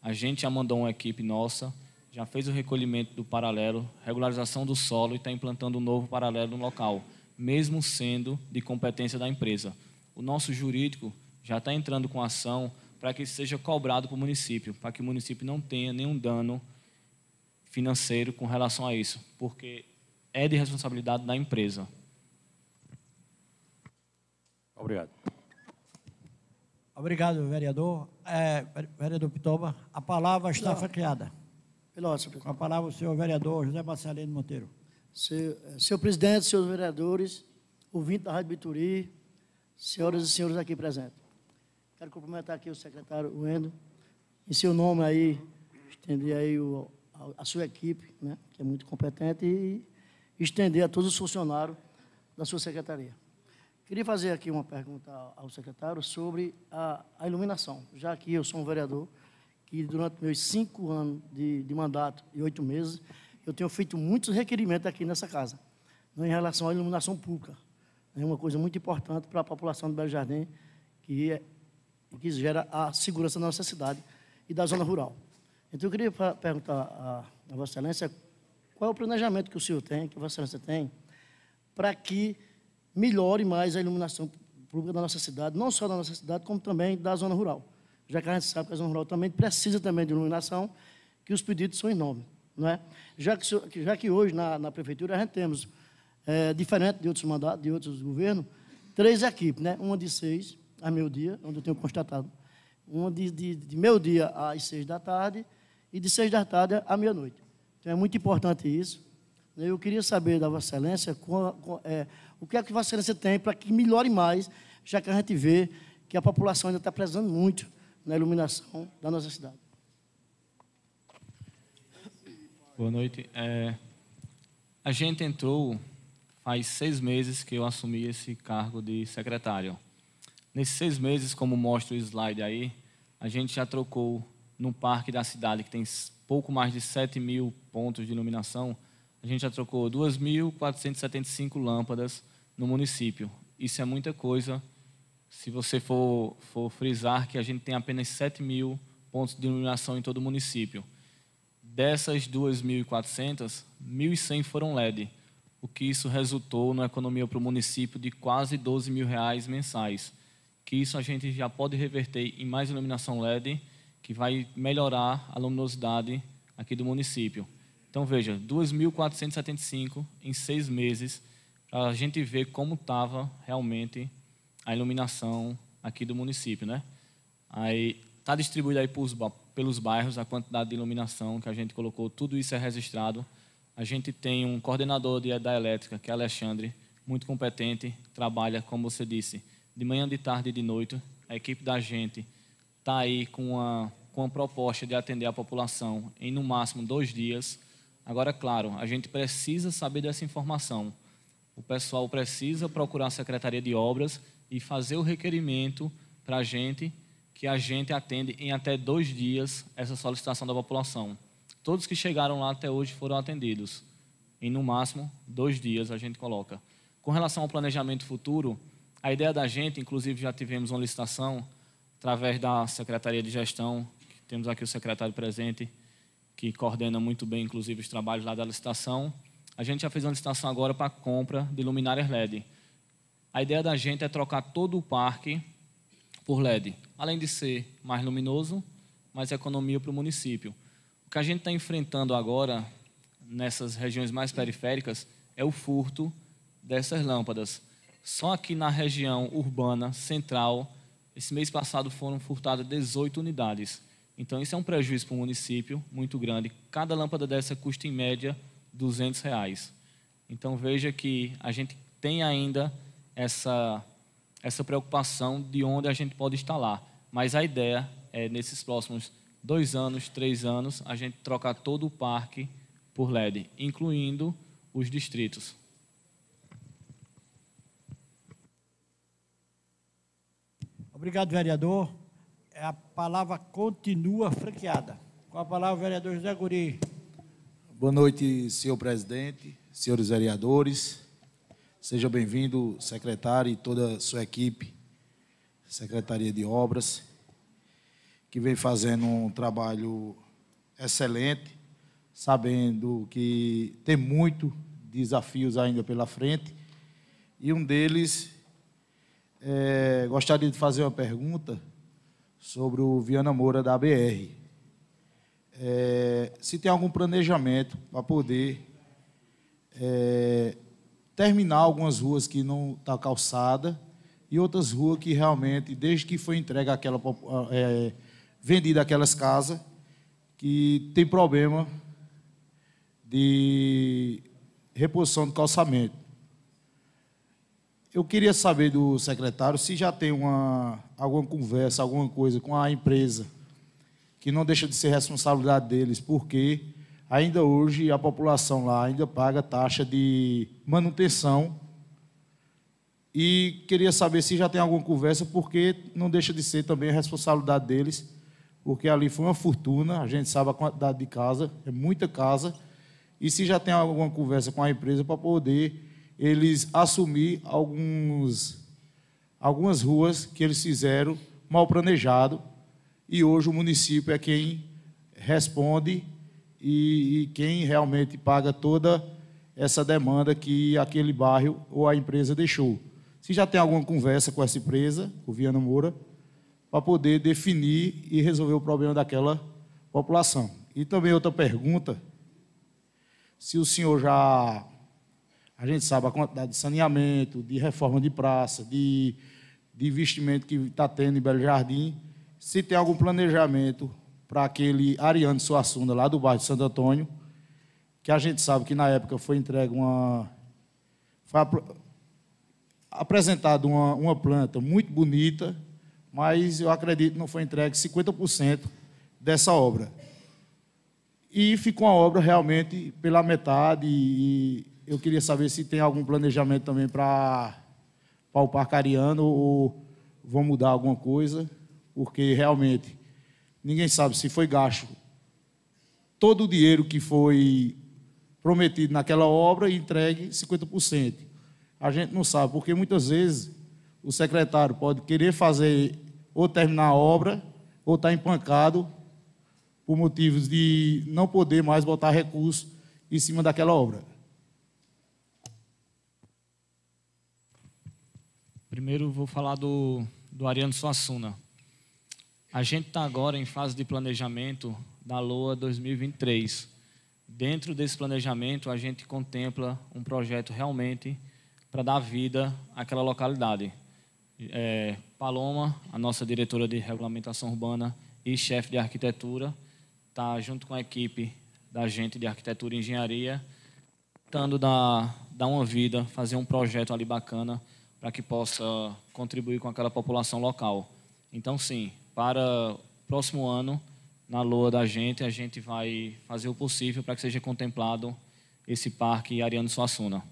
a gente já mandou uma equipe nossa, já fez o recolhimento do paralelo, regularização do solo e está implantando um novo paralelo no local mesmo sendo de competência da empresa. O nosso jurídico já está entrando com ação para que isso seja cobrado para o município, para que o município não tenha nenhum dano financeiro com relação a isso, porque é de responsabilidade da empresa. Obrigado. Obrigado, vereador. É, vereador Pitoba, a palavra está franqueada. Com a palavra o senhor vereador José Marcelino Monteiro. Senhor presidente, senhores vereadores, ouvintes da Rádio Bituri, senhoras e senhores aqui presentes. Quero cumprimentar aqui o secretário Wendel, em seu nome aí, estender aí o, a, a, sua equipe, né, que é muito competente, e estender a todos os funcionários da sua secretaria. Queria fazer aqui uma pergunta ao secretário sobre a, a iluminação, já que eu sou um vereador que durante meus cinco anos de, de mandato e oito meses eu tenho feito muitos requerimentos aqui nessa casa, né, em relação à iluminação pública. É uma coisa muito importante para a população do Belo Jardim, que, é, que gera a segurança da nossa cidade e da zona rural. Então, eu queria perguntar a, a Vossa Excelência qual é o planejamento que o senhor tem, que a Vossa Excelência tem, para que melhore mais a iluminação pública da nossa cidade, não só da nossa cidade, como também da zona rural. Já que a gente sabe que a zona rural também precisa também de iluminação, que os pedidos são enormes. Não é? já, que, já que hoje na, na prefeitura a gente temos, é, diferente de outros mandatos, de outros governos, três equipes, né? uma de seis a meio-dia, onde eu tenho constatado, uma de, de, de meio-dia às seis da tarde e de seis da tarde à meia-noite. Então é muito importante isso. Eu queria saber da Vossa Excelência com, com, é, o que é que Vossa Excelência tem para que melhore mais, já que a gente vê que a população ainda está prezando muito na iluminação da nossa cidade. Boa noite. É, a gente entrou faz seis meses que eu assumi esse cargo de secretário. Nesses seis meses, como mostra o slide aí, a gente já trocou no parque da cidade que tem pouco mais de 7 mil pontos de iluminação, a gente já trocou 2.475 lâmpadas no município. Isso é muita coisa. Se você for, for frisar que a gente tem apenas 7 mil pontos de iluminação em todo o município. Dessas 2.400, 1.100 foram LED, o que isso resultou na economia para o município de quase 12 mil reais mensais. Que isso a gente já pode reverter em mais iluminação LED, que vai melhorar a luminosidade aqui do município. Então veja, 2.475 em seis meses para a gente ver como estava realmente a iluminação aqui do município, né? Aí tá distribuído aí para os pelos bairros, a quantidade de iluminação que a gente colocou, tudo isso é registrado. A gente tem um coordenador de, da elétrica, que é Alexandre, muito competente, trabalha, como você disse, de manhã, de tarde e de noite. A equipe da gente está aí com a, com a proposta de atender a população em, no máximo, dois dias. Agora, claro, a gente precisa saber dessa informação. O pessoal precisa procurar a Secretaria de Obras e fazer o requerimento para a gente que a gente atende em até dois dias essa solicitação da população. Todos que chegaram lá até hoje foram atendidos. Em no máximo dois dias a gente coloca. Com relação ao planejamento futuro, a ideia da gente, inclusive já tivemos uma licitação através da Secretaria de Gestão, temos aqui o secretário presente, que coordena muito bem, inclusive, os trabalhos lá da licitação. A gente já fez uma licitação agora para compra de luminárias LED. A ideia da gente é trocar todo o parque por LED, além de ser mais luminoso, mais economia para o município. O que a gente está enfrentando agora nessas regiões mais periféricas é o furto dessas lâmpadas. Só aqui na região urbana central, esse mês passado foram furtadas 18 unidades. Então, isso é um prejuízo para o município muito grande. Cada lâmpada dessa custa, em média, 200 reais. Então, veja que a gente tem ainda essa essa preocupação de onde a gente pode instalar. Mas a ideia é, nesses próximos dois anos, três anos, a gente trocar todo o parque por LED, incluindo os distritos. Obrigado, vereador. A palavra continua franqueada. Com a palavra, o vereador José Guri. Boa noite, senhor presidente, senhores vereadores. Seja bem-vindo, secretário e toda a sua equipe, Secretaria de Obras, que vem fazendo um trabalho excelente, sabendo que tem muitos desafios ainda pela frente. E um deles, é, gostaria de fazer uma pergunta sobre o Viana Moura da BR. É, se tem algum planejamento para poder é, terminar algumas ruas que não tá calçada e outras ruas que realmente, desde que foi entregue aquela, é, vendida aquelas casas, que tem problema de reposição de calçamento. Eu queria saber do secretário se já tem uma, alguma conversa, alguma coisa com a empresa, que não deixa de ser responsabilidade deles, porque ainda hoje a população lá ainda paga taxa de manutenção. E queria saber se já tem alguma conversa, porque não deixa de ser também a responsabilidade deles, porque ali foi uma fortuna, a gente sabe a quantidade de casa, é muita casa, e se já tem alguma conversa com a empresa para poder eles assumir alguns, algumas ruas que eles fizeram mal planejado, e hoje o município é quem responde e, e quem realmente paga toda essa demanda que aquele bairro ou a empresa deixou. Se já tem alguma conversa com essa empresa, com o Viana Moura, para poder definir e resolver o problema daquela população. E também outra pergunta, se o senhor já, a gente sabe a quantidade de saneamento, de reforma de praça, de, de investimento que está tendo em Belo Jardim, se tem algum planejamento para aquele Ariano Soassunda, lá do bairro de Santo Antônio, que a gente sabe que na época foi entregue uma. Foi ap apresentada uma, uma planta muito bonita, mas eu acredito que não foi entregue 50% dessa obra. E ficou a obra realmente pela metade, e eu queria saber se tem algum planejamento também para o Parque Ariano, ou vão mudar alguma coisa, porque realmente ninguém sabe se foi gasto todo o dinheiro que foi prometido naquela obra e entregue 50%. A gente não sabe, porque muitas vezes o secretário pode querer fazer ou terminar a obra ou estar tá empancado por motivos de não poder mais botar recurso em cima daquela obra. Primeiro vou falar do, do Ariano Suassuna. A gente está agora em fase de planejamento da LOA 2023. Dentro desse planejamento, a gente contempla um projeto realmente para dar vida àquela localidade. É, Paloma, a nossa diretora de regulamentação urbana e chefe de arquitetura, está junto com a equipe da gente de arquitetura e engenharia, tentando dar, dar uma vida, fazer um projeto ali bacana para que possa contribuir com aquela população local. Então, sim, para o próximo ano, na lua da gente, a gente vai fazer o possível para que seja contemplado esse parque Ariano Suassuna.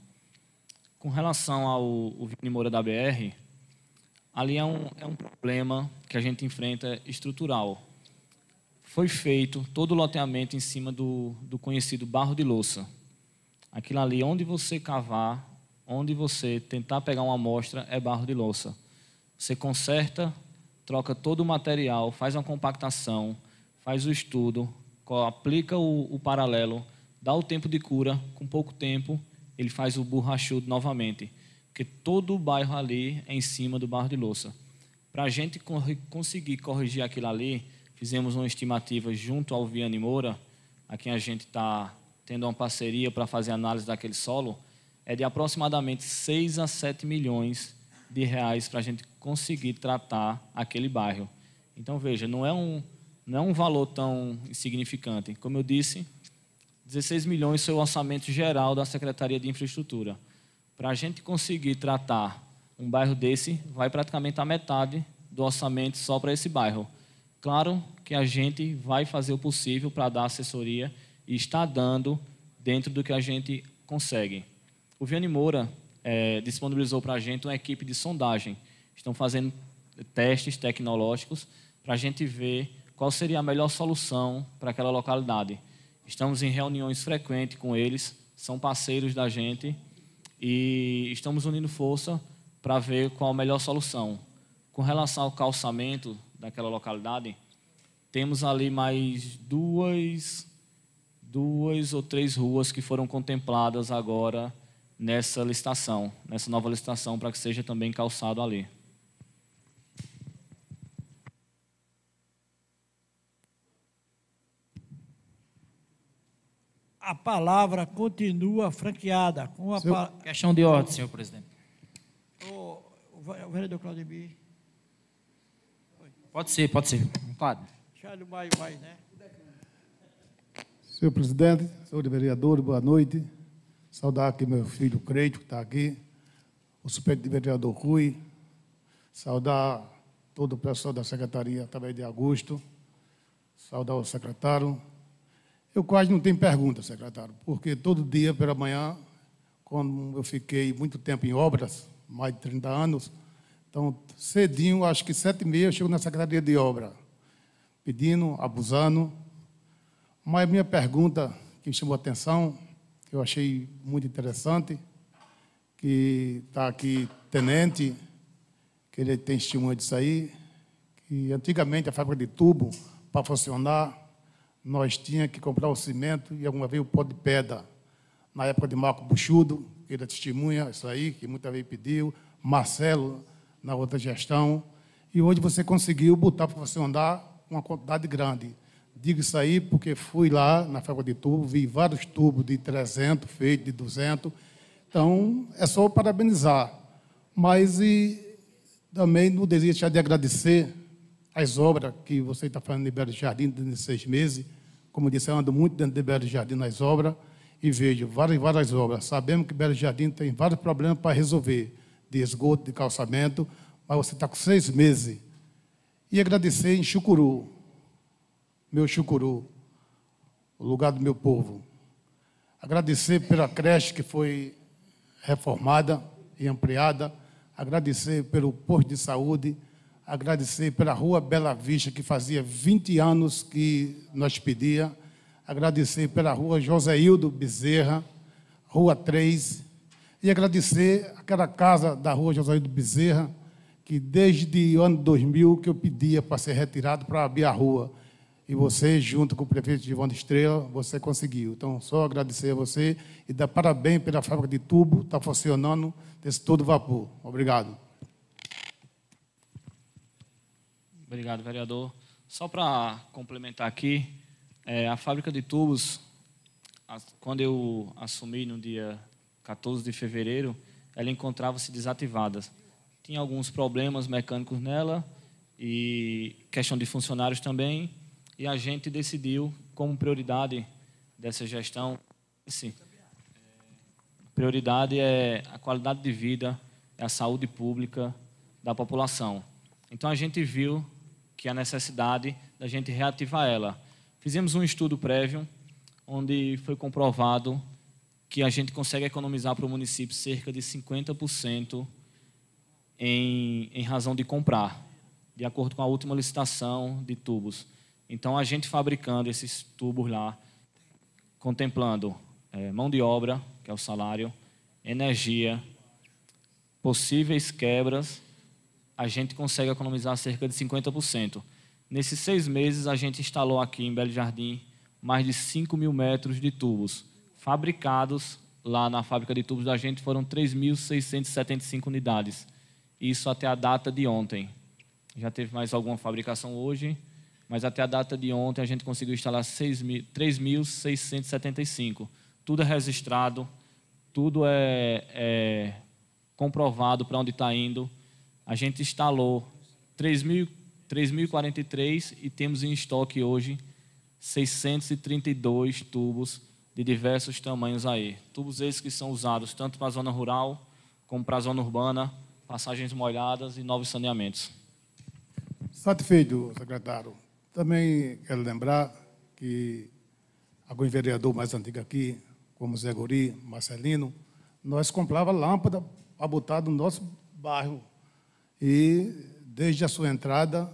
Com relação ao, ao Vini Moura da BR, ali é um, é um problema que a gente enfrenta estrutural. Foi feito todo o loteamento em cima do, do conhecido barro de louça. Aquilo ali, onde você cavar, onde você tentar pegar uma amostra, é barro de louça. Você conserta troca todo o material, faz uma compactação, faz o estudo, aplica o, o paralelo, dá o tempo de cura, com pouco tempo ele faz o borrachudo novamente. Porque todo o bairro ali é em cima do barro de louça. Para a gente conseguir corrigir aquilo ali, fizemos uma estimativa junto ao Viane Moura, a quem a gente está tendo uma parceria para fazer análise daquele solo, é de aproximadamente 6 a 7 milhões de reais para a gente conseguir tratar aquele bairro. Então, veja, não é, um, não é um valor tão insignificante. Como eu disse, 16 milhões foi o orçamento geral da Secretaria de Infraestrutura. Para a gente conseguir tratar um bairro desse, vai praticamente a metade do orçamento só para esse bairro. Claro que a gente vai fazer o possível para dar assessoria e está dando dentro do que a gente consegue. O Viane Moura é, disponibilizou para a gente uma equipe de sondagem. Estão fazendo testes tecnológicos para a gente ver qual seria a melhor solução para aquela localidade. Estamos em reuniões frequentes com eles, são parceiros da gente e estamos unindo força para ver qual a melhor solução. Com relação ao calçamento daquela localidade, temos ali mais duas, duas ou três ruas que foram contempladas agora nessa licitação, nessa nova licitação, para que seja também calçado ali. A palavra continua franqueada. Com a pa... Questão de ordem, senhor presidente. O, o vereador Claudemir. Pode ser, pode ser. Pode. Charles Maio, mais, né? Senhor presidente, senhor vereador, boa noite. Saudar aqui meu filho Creito, que está aqui, o superintendente Rui, saudar todo o pessoal da secretaria, através de Augusto, saudar o secretário. Eu quase não tenho pergunta, secretário, porque todo dia pela manhã, quando eu fiquei muito tempo em obras, mais de 30 anos, então cedinho, acho que sete e meia, eu chego na secretaria de obra, pedindo, abusando. Mas minha pergunta que chamou a atenção que eu achei muito interessante, que está aqui tenente, que ele tem testemunha disso aí, que antigamente a fábrica de tubo, para funcionar, nós tinha que comprar o cimento e alguma vez o pó de pedra. Na época de Marco Buxudo, que ele é testemunha isso aí, que muita vez pediu, Marcelo, na outra gestão, e hoje você conseguiu botar para funcionar uma quantidade grande. Digo isso aí porque fui lá na fábrica de tubo, vi vários tubos de 300 feitos, de 200. Então, é só parabenizar. Mas e, também não desejo deixar de agradecer as obras que você está fazendo em Belo Jardim dentro de seis meses. Como disse, eu ando muito dentro de Belo Jardim nas obras e vejo várias várias obras. Sabemos que Belo Jardim tem vários problemas para resolver, de esgoto, de calçamento, mas você está com seis meses. E agradecer em Chucuru, meu chucuru, o lugar do meu povo. Agradecer pela creche que foi reformada e ampliada, agradecer pelo posto de saúde, agradecer pela Rua Bela Vista, que fazia 20 anos que nós pedia, agradecer pela Rua Joséildo Bezerra, Rua 3, e agradecer aquela casa da Rua Joséildo Bezerra, que desde o ano 2000 que eu pedia para ser retirado para abrir a rua e você, junto com o prefeito de Estrela, você conseguiu. Então, só agradecer a você e dar parabéns pela fábrica de tubo, está funcionando desse todo vapor. Obrigado. Obrigado, vereador. Só para complementar aqui, é, a fábrica de tubos, quando eu assumi no dia 14 de fevereiro, ela encontrava-se desativada. Tinha alguns problemas mecânicos nela e questão de funcionários também, e a gente decidiu, como prioridade dessa gestão, sim, prioridade é a qualidade de vida, é a saúde pública da população. Então a gente viu que a necessidade da gente reativar ela. Fizemos um estudo prévio onde foi comprovado que a gente consegue economizar para o município cerca de 50% em, em razão de comprar, de acordo com a última licitação de tubos. Então, a gente fabricando esses tubos lá, contemplando é, mão de obra, que é o salário, energia, possíveis quebras, a gente consegue economizar cerca de 50%. Nesses seis meses, a gente instalou aqui em Belo Jardim mais de 5 mil metros de tubos fabricados lá na fábrica de tubos da gente foram 3.675 unidades. Isso até a data de ontem. Já teve mais alguma fabricação hoje, mas até a data de ontem a gente conseguiu instalar 3.675. Tudo é registrado, tudo é, é comprovado para onde está indo. A gente instalou 3.043 e temos em estoque hoje 632 tubos de diversos tamanhos aí. Tubos esses que são usados tanto para a zona rural como para a zona urbana, passagens molhadas e novos saneamentos. Satisfeito, secretário. Também quero lembrar que algum vereador mais antigo aqui, como Zé Gori, Marcelino, nós comprava lâmpada para botar no nosso bairro. E desde a sua entrada,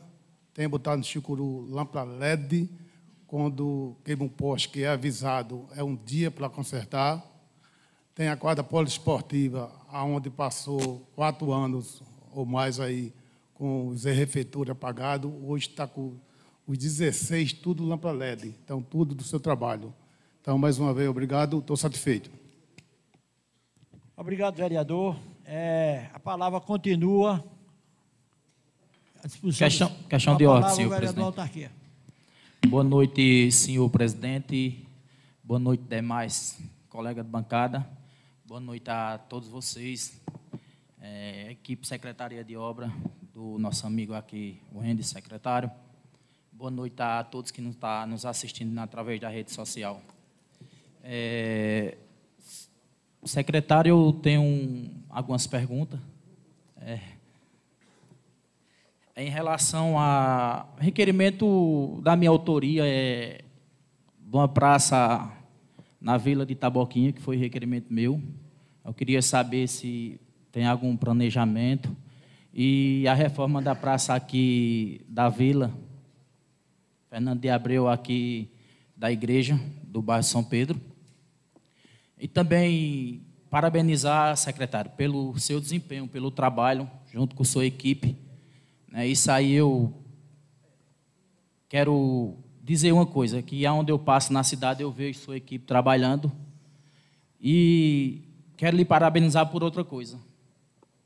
tem botado no Chicuru lâmpada LED, quando queima um poste que é avisado, é um dia para consertar. Tem a quadra poliesportiva, aonde passou quatro anos ou mais aí com os refeitura apagado, hoje está com os 16, tudo lâmpada LED. Então, tudo do seu trabalho. Então, mais uma vez, obrigado, estou satisfeito. Obrigado, vereador. É, a palavra continua. À disposição questão, questão de ordem, senhor presidente. Autarquia. Boa noite, senhor presidente. Boa noite, demais colega de bancada. Boa noite a todos vocês. É, equipe Secretaria de Obra do nosso amigo aqui, o Henrique secretário. Boa noite a todos que nos está nos assistindo através da rede social. É, secretário, eu tenho algumas perguntas. É, em relação a requerimento da minha autoria é uma praça na Vila de Taboquinha, que foi requerimento meu. Eu queria saber se tem algum planejamento. E a reforma da praça aqui da Vila, Fernando de Abreu, aqui da igreja do bairro São Pedro. E também parabenizar, secretário, pelo seu desempenho, pelo trabalho, junto com sua equipe. Né? Isso aí eu quero dizer uma coisa, que aonde eu passo na cidade eu vejo sua equipe trabalhando e quero lhe parabenizar por outra coisa.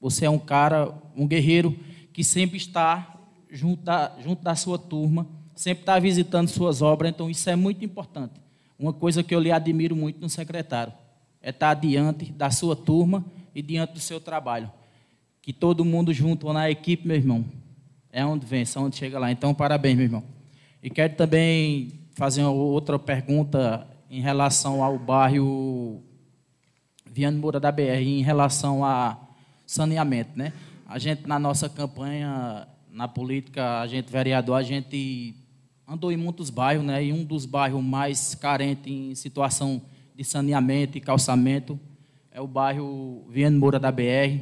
Você é um cara, um guerreiro que sempre está junto da, junto da sua turma, sempre está visitando suas obras, então isso é muito importante. Uma coisa que eu lhe admiro muito no secretário é estar tá diante da sua turma e diante do seu trabalho. Que todo mundo junto na equipe, meu irmão, é onde vence, é onde chega lá. Então, parabéns, meu irmão. E quero também fazer outra pergunta em relação ao bairro Viano Moura da BR, em relação a saneamento, né? A gente, na nossa campanha, na política, a gente, vereador, a gente andou em muitos bairros, né? E um dos bairros mais carentes em situação de saneamento e calçamento é o bairro Viene Moura da BR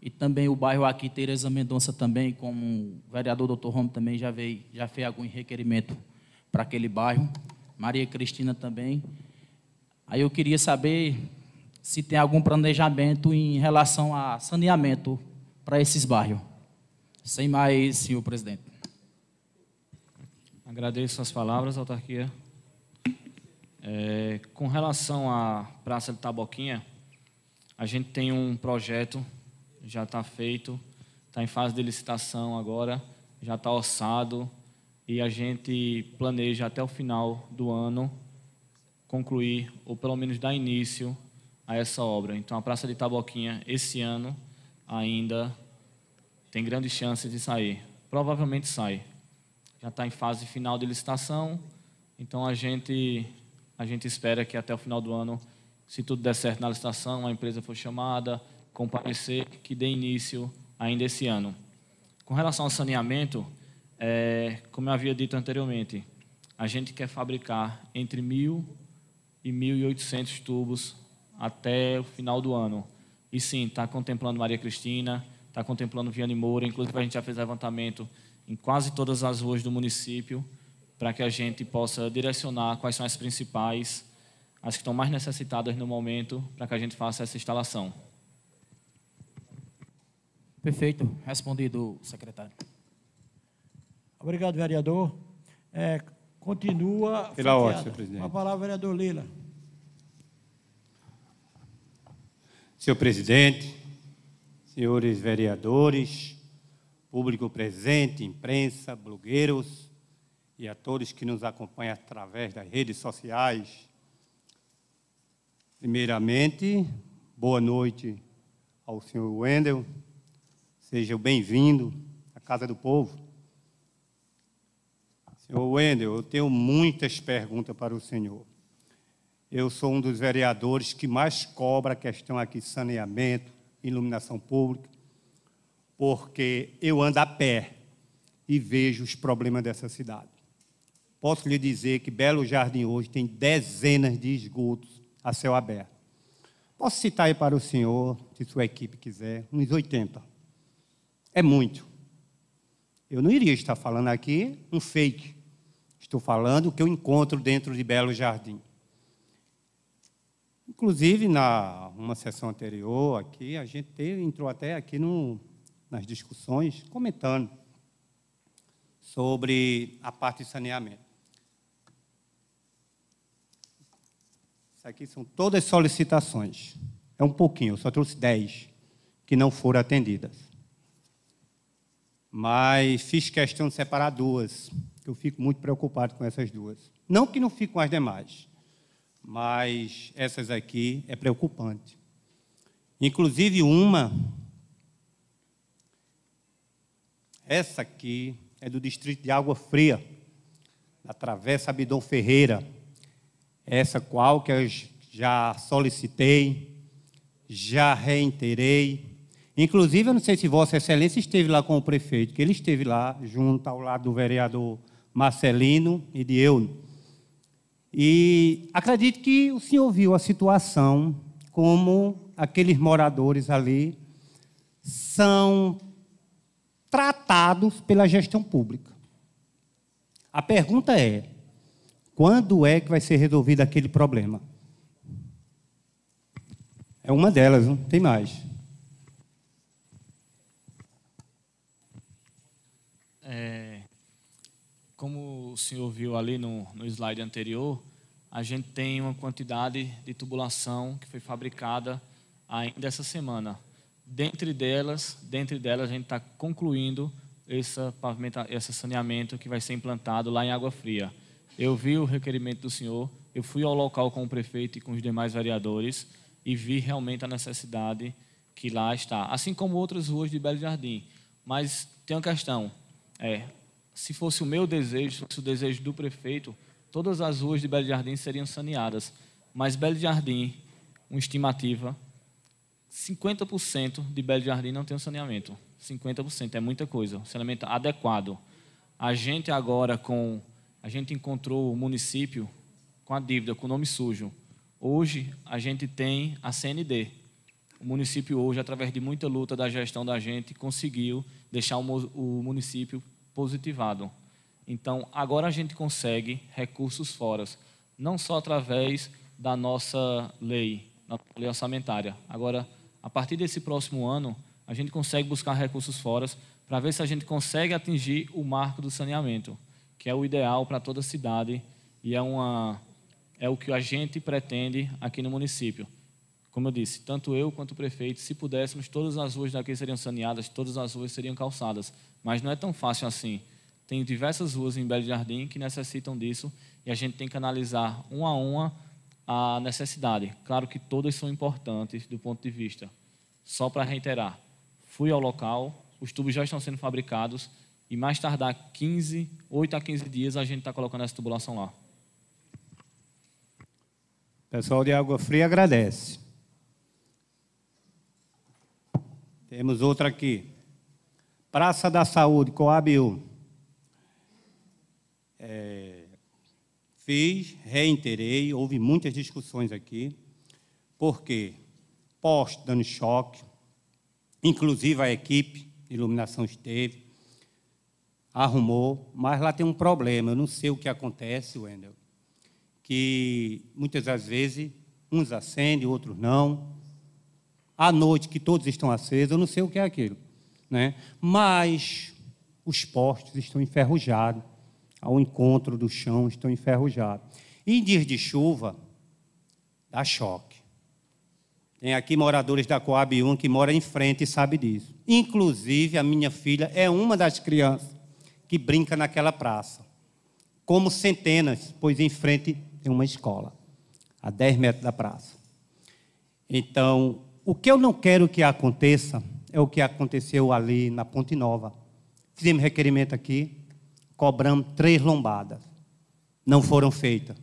e também o bairro aqui Tereza Mendonça também, como o vereador doutor Rome também já veio, já fez algum requerimento para aquele bairro. Maria Cristina também. Aí eu queria saber se tem algum planejamento em relação a saneamento para esses bairros. Sem mais, senhor presidente. Agradeço as palavras, autarquia. É, com relação à Praça de Taboquinha, a gente tem um projeto, já está feito, está em fase de licitação agora, já está orçado e a gente planeja até o final do ano concluir, ou pelo menos dar início a essa obra. Então, a Praça de Taboquinha, esse ano, ainda tem grandes chances de sair. Provavelmente sai já está em fase final de licitação. Então a gente a gente espera que até o final do ano, se tudo der certo na licitação, a empresa for chamada, comparecer, que dê início ainda esse ano. Com relação ao saneamento, é, como eu havia dito anteriormente, a gente quer fabricar entre mil e 1.800 tubos até o final do ano. E sim, está contemplando Maria Cristina, está contemplando Viane Moura, inclusive a gente já fez levantamento em quase todas as ruas do município, para que a gente possa direcionar quais são as principais, as que estão mais necessitadas no momento, para que a gente faça essa instalação. Perfeito. Respondido, secretário. Obrigado, vereador. É, continua. Pela ordem, senhor presidente. a palavra, vereador Lila. Senhor presidente, senhores vereadores, público presente, imprensa, blogueiros e a todos que nos acompanham através das redes sociais. Primeiramente, boa noite ao senhor Wendel. Seja bem-vindo à Casa do Povo. Senhor Wendel, eu tenho muitas perguntas para o senhor. Eu sou um dos vereadores que mais cobra a questão aqui de saneamento, iluminação pública, porque eu ando a pé e vejo os problemas dessa cidade. Posso lhe dizer que Belo Jardim hoje tem dezenas de esgotos a céu aberto. Posso citar aí para o senhor, se sua equipe quiser, uns 80. É muito. Eu não iria estar falando aqui um fake. Estou falando o que eu encontro dentro de Belo Jardim. Inclusive, na uma sessão anterior aqui, a gente entrou até aqui no, nas discussões, comentando sobre a parte de saneamento. Isso aqui são todas solicitações. É um pouquinho, eu só trouxe 10 que não foram atendidas. Mas fiz questão de separar duas, que eu fico muito preocupado com essas duas. Não que não fiquem as demais, mas essas aqui é preocupante. Inclusive uma essa aqui é do distrito de Água Fria, da Travessa Abidão Ferreira. Essa qual que eu já solicitei, já reinterei. Inclusive, eu não sei se Vossa Excelência esteve lá com o prefeito, que ele esteve lá junto ao lado do vereador Marcelino e de eu. E acredito que o senhor viu a situação como aqueles moradores ali são tratados pela gestão pública. A pergunta é: quando é que vai ser resolvido aquele problema? É uma delas, não tem mais. É, como o senhor viu ali no, no slide anterior, a gente tem uma quantidade de tubulação que foi fabricada ainda essa semana dentre delas, dentre delas a gente está concluindo essa pavimenta, esse saneamento que vai ser implantado lá em Água Fria. Eu vi o requerimento do senhor, eu fui ao local com o prefeito e com os demais vereadores e vi realmente a necessidade que lá está, assim como outras ruas de Belo Jardim. Mas tem uma questão, é, se fosse o meu desejo, se fosse o desejo do prefeito, todas as ruas de Belo Jardim seriam saneadas. Mas Belo Jardim, uma estimativa, 50% de Belo Jardim não tem um saneamento. 50% é muita coisa. Um saneamento adequado. A gente agora com a gente encontrou o município com a dívida, com o nome sujo. Hoje a gente tem a CND. O município hoje, através de muita luta da gestão da gente, conseguiu deixar o município positivado. Então, agora a gente consegue recursos fora, não só através da nossa lei, da lei orçamentária. Agora, a partir desse próximo ano, a gente consegue buscar recursos fora para ver se a gente consegue atingir o marco do saneamento, que é o ideal para toda a cidade e é, uma, é o que a gente pretende aqui no município. Como eu disse, tanto eu quanto o prefeito, se pudéssemos, todas as ruas daqui seriam saneadas, todas as ruas seriam calçadas. Mas não é tão fácil assim. Tem diversas ruas em Belo Jardim que necessitam disso e a gente tem que analisar uma a uma a necessidade. Claro que todas são importantes do ponto de vista. Só para reiterar, fui ao local, os tubos já estão sendo fabricados e mais tardar 15, 8 a 15 dias a gente está colocando essa tubulação lá. Pessoal de Água Fria agradece. Temos outra aqui. Praça da Saúde, Coab 1. É, fiz, reinterei, houve muitas discussões aqui, porque pós dando choque, inclusive a equipe de iluminação esteve, arrumou, mas lá tem um problema, eu não sei o que acontece, Wendel, que muitas das vezes uns acendem, outros não. À noite que todos estão acesos, eu não sei o que é aquilo, né? Mas os postes estão enferrujados ao encontro do chão, estão enferrujados. em dias de chuva, dá choque. Tem aqui moradores da Coab 1 que mora em frente e sabe disso. Inclusive, a minha filha é uma das crianças que brinca naquela praça. Como centenas, pois em frente tem uma escola, a 10 metros da praça. Então, o que eu não quero que aconteça é o que aconteceu ali na Ponte Nova. Fizemos requerimento aqui, cobramos três lombadas. Não foram feitas.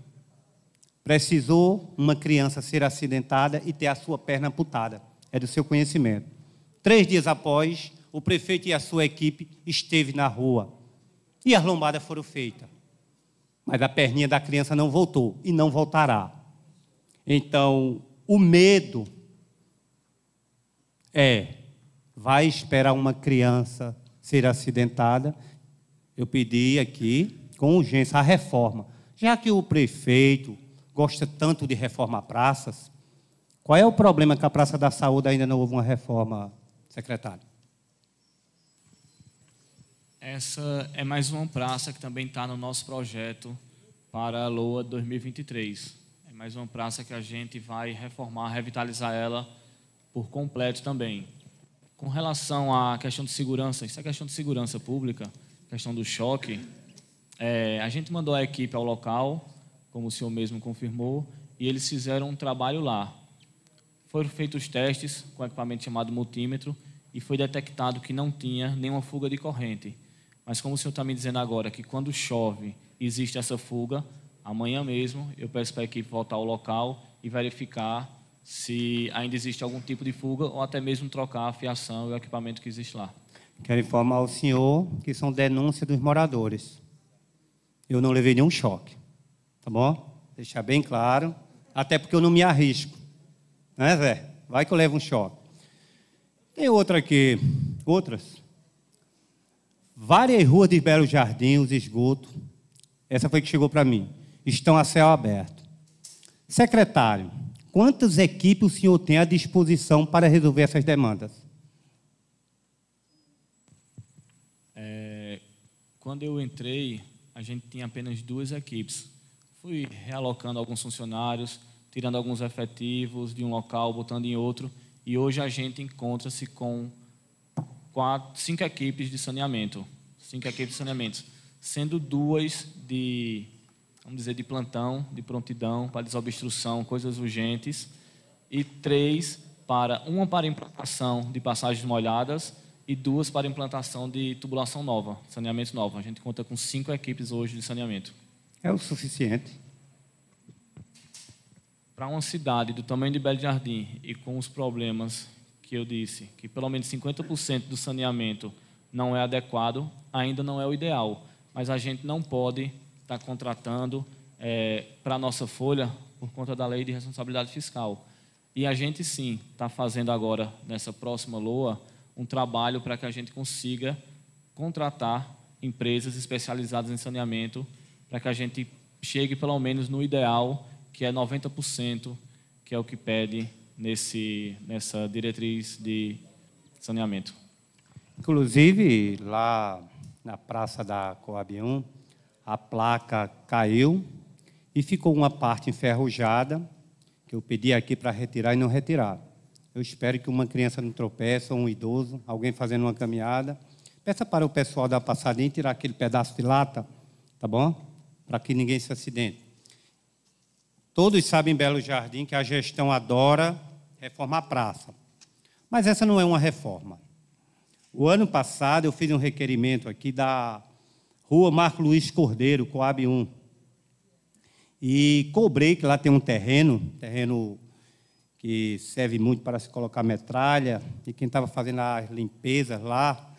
Precisou uma criança ser acidentada e ter a sua perna amputada. É do seu conhecimento. Três dias após, o prefeito e a sua equipe esteve na rua. E as lombadas foram feitas. Mas a perninha da criança não voltou e não voltará. Então, o medo é: vai esperar uma criança ser acidentada eu pedi aqui, com urgência, a reforma. Já que o prefeito gosta tanto de reformar praças, qual é o problema que a Praça da Saúde ainda não houve uma reforma, secretário? Essa é mais uma praça que também está no nosso projeto para a LOA 2023. É mais uma praça que a gente vai reformar, revitalizar ela por completo também. Com relação à questão de segurança, isso é questão de segurança pública questão do choque, é, a gente mandou a equipe ao local, como o senhor mesmo confirmou, e eles fizeram um trabalho lá. Foram feitos testes com equipamento chamado multímetro e foi detectado que não tinha nenhuma fuga de corrente. Mas como o senhor está me dizendo agora que quando chove existe essa fuga, amanhã mesmo eu peço para a equipe voltar ao local e verificar se ainda existe algum tipo de fuga ou até mesmo trocar a fiação e o equipamento que existe lá. Quero informar ao senhor que são denúncias dos moradores. Eu não levei nenhum choque, tá bom? Deixar bem claro, até porque eu não me arrisco, né, Zé? Vai que eu levo um choque. Tem outra aqui, outras. Várias ruas de Belo Jardim, os esgotos. Essa foi que chegou para mim. Estão a céu aberto. Secretário, quantas equipes o senhor tem à disposição para resolver essas demandas? Quando eu entrei, a gente tinha apenas duas equipes. Fui realocando alguns funcionários, tirando alguns efetivos de um local, botando em outro, e hoje a gente encontra-se com quatro, cinco equipes de saneamento, cinco equipes de saneamento, sendo duas de, vamos dizer, de plantão, de prontidão para desobstrução, coisas urgentes, e três para uma para implantação de passagens molhadas e duas para implantação de tubulação nova, saneamento novo. A gente conta com cinco equipes hoje de saneamento. É o suficiente? Para uma cidade do tamanho de Belo Jardim e com os problemas que eu disse, que pelo menos 50% do saneamento não é adequado, ainda não é o ideal. Mas a gente não pode estar tá contratando é, para a nossa folha por conta da lei de responsabilidade fiscal. E a gente sim está fazendo agora, nessa próxima LOA, um trabalho para que a gente consiga contratar empresas especializadas em saneamento, para que a gente chegue pelo menos no ideal, que é 90%, que é o que pede nesse, nessa diretriz de saneamento. Inclusive, lá na Praça da Coab 1, a placa caiu e ficou uma parte enferrujada, que eu pedi aqui para retirar e não retirar. Eu espero que uma criança não tropeça, um idoso, alguém fazendo uma caminhada. Peça para o pessoal da passadinha tirar aquele pedaço de lata, tá bom? Para que ninguém se acidente. Todos sabem em Belo Jardim que a gestão adora reformar a praça. Mas essa não é uma reforma. O ano passado eu fiz um requerimento aqui da Rua Marco Luiz Cordeiro, Coab 1. E cobrei que lá tem um terreno, terreno que serve muito para se colocar metralha, e quem estava fazendo as limpezas lá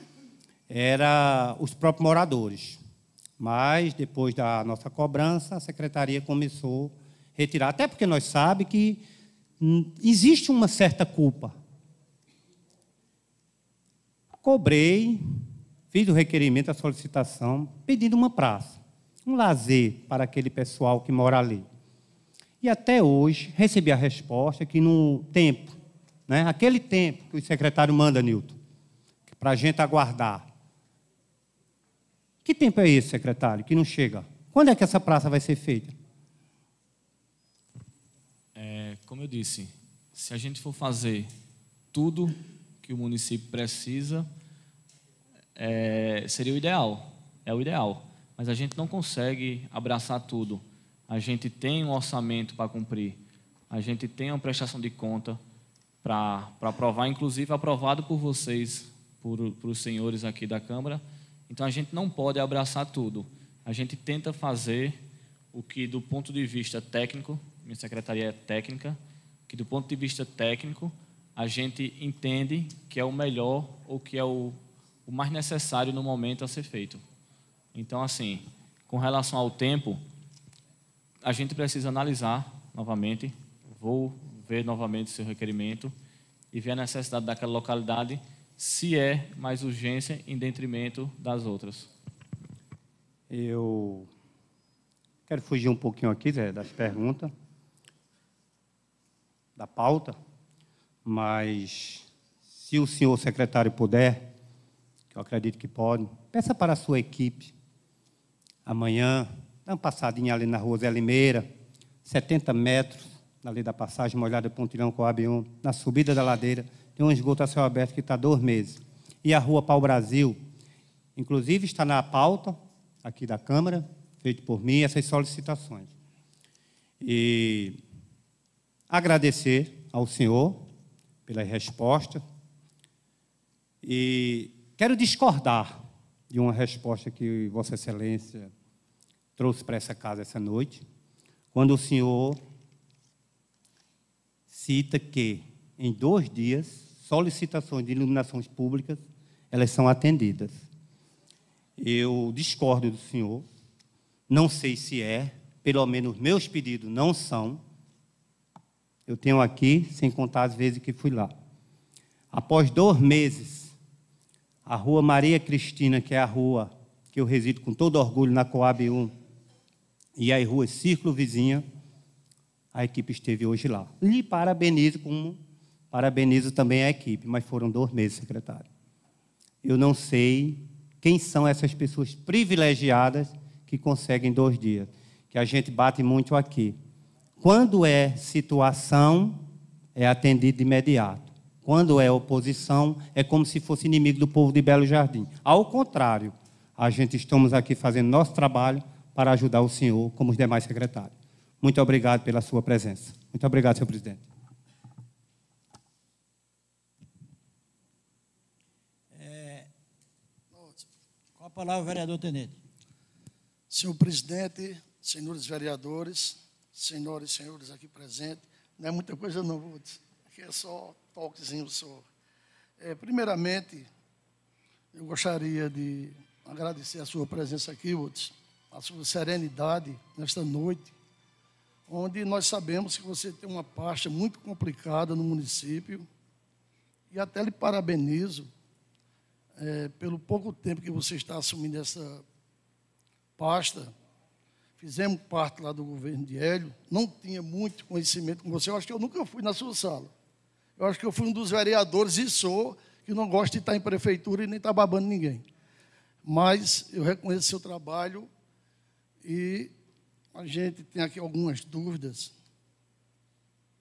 era os próprios moradores. Mas, depois da nossa cobrança, a secretaria começou a retirar, até porque nós sabemos que existe uma certa culpa. Cobrei, fiz o requerimento, a solicitação, pedindo uma praça, um lazer para aquele pessoal que mora ali. E até hoje recebi a resposta que no tempo, né, aquele tempo que o secretário manda, Nilton, para a gente aguardar. Que tempo é esse, secretário, que não chega? Quando é que essa praça vai ser feita? É, como eu disse, se a gente for fazer tudo que o município precisa, é, seria o ideal. É o ideal. Mas a gente não consegue abraçar tudo a gente tem um orçamento para cumprir, a gente tem uma prestação de conta para aprovar, inclusive aprovado por vocês, por, por os senhores aqui da Câmara. Então a gente não pode abraçar tudo. A gente tenta fazer o que, do ponto de vista técnico, minha secretaria é técnica, que do ponto de vista técnico a gente entende que é o melhor ou que é o, o mais necessário no momento a ser feito. Então, assim, com relação ao tempo, a gente precisa analisar novamente, vou ver novamente seu requerimento e ver a necessidade daquela localidade, se é mais urgência em detrimento das outras. Eu quero fugir um pouquinho aqui Zé, das perguntas, da pauta, mas se o senhor secretário puder, que eu acredito que pode, peça para a sua equipe amanhã é uma passadinha ali na rua Zé Limeira, 70 metros, ali da passagem molhada Pontilhão Coab 1, na subida da ladeira, tem um esgoto a céu aberto que está dois meses. E a rua Pau Brasil, inclusive está na pauta aqui da Câmara, feito por mim, essas solicitações. E agradecer ao senhor pela resposta e quero discordar de uma resposta que Vossa Excelência trouxe para essa casa essa noite, quando o Senhor cita que em dois dias solicitações de iluminações públicas elas são atendidas. Eu discordo do Senhor, não sei se é, pelo menos meus pedidos não são. Eu tenho aqui, sem contar as vezes que fui lá. Após dois meses, a rua Maria Cristina, que é a rua que eu resido com todo orgulho na Coab 1, e as ruas Círculo Vizinha, a equipe esteve hoje lá. Lhe parabenizo, como parabenizo também a equipe, mas foram dois meses, secretário. Eu não sei quem são essas pessoas privilegiadas que conseguem dois dias, que a gente bate muito aqui. Quando é situação, é atendido de imediato. Quando é oposição, é como se fosse inimigo do povo de Belo Jardim. Ao contrário, a gente estamos aqui fazendo nosso trabalho, para ajudar o senhor, como os demais secretários. Muito obrigado pela sua presença. Muito obrigado, senhor presidente. Com é, a palavra, o vereador Tenente. Senhor presidente, senhores vereadores, senhoras e senhores aqui presentes, não é muita coisa não, vou dizer. aqui é só toquezinho senhor. É, primeiramente, eu gostaria de agradecer a sua presença aqui, Woods, a sua serenidade nesta noite, onde nós sabemos que você tem uma pasta muito complicada no município, e até lhe parabenizo é, pelo pouco tempo que você está assumindo essa pasta. Fizemos parte lá do governo de Hélio, não tinha muito conhecimento com você, eu acho que eu nunca fui na sua sala. Eu acho que eu fui um dos vereadores, e sou, que não gosta de estar em prefeitura e nem estar babando ninguém. Mas eu reconheço seu trabalho e a gente tem aqui algumas dúvidas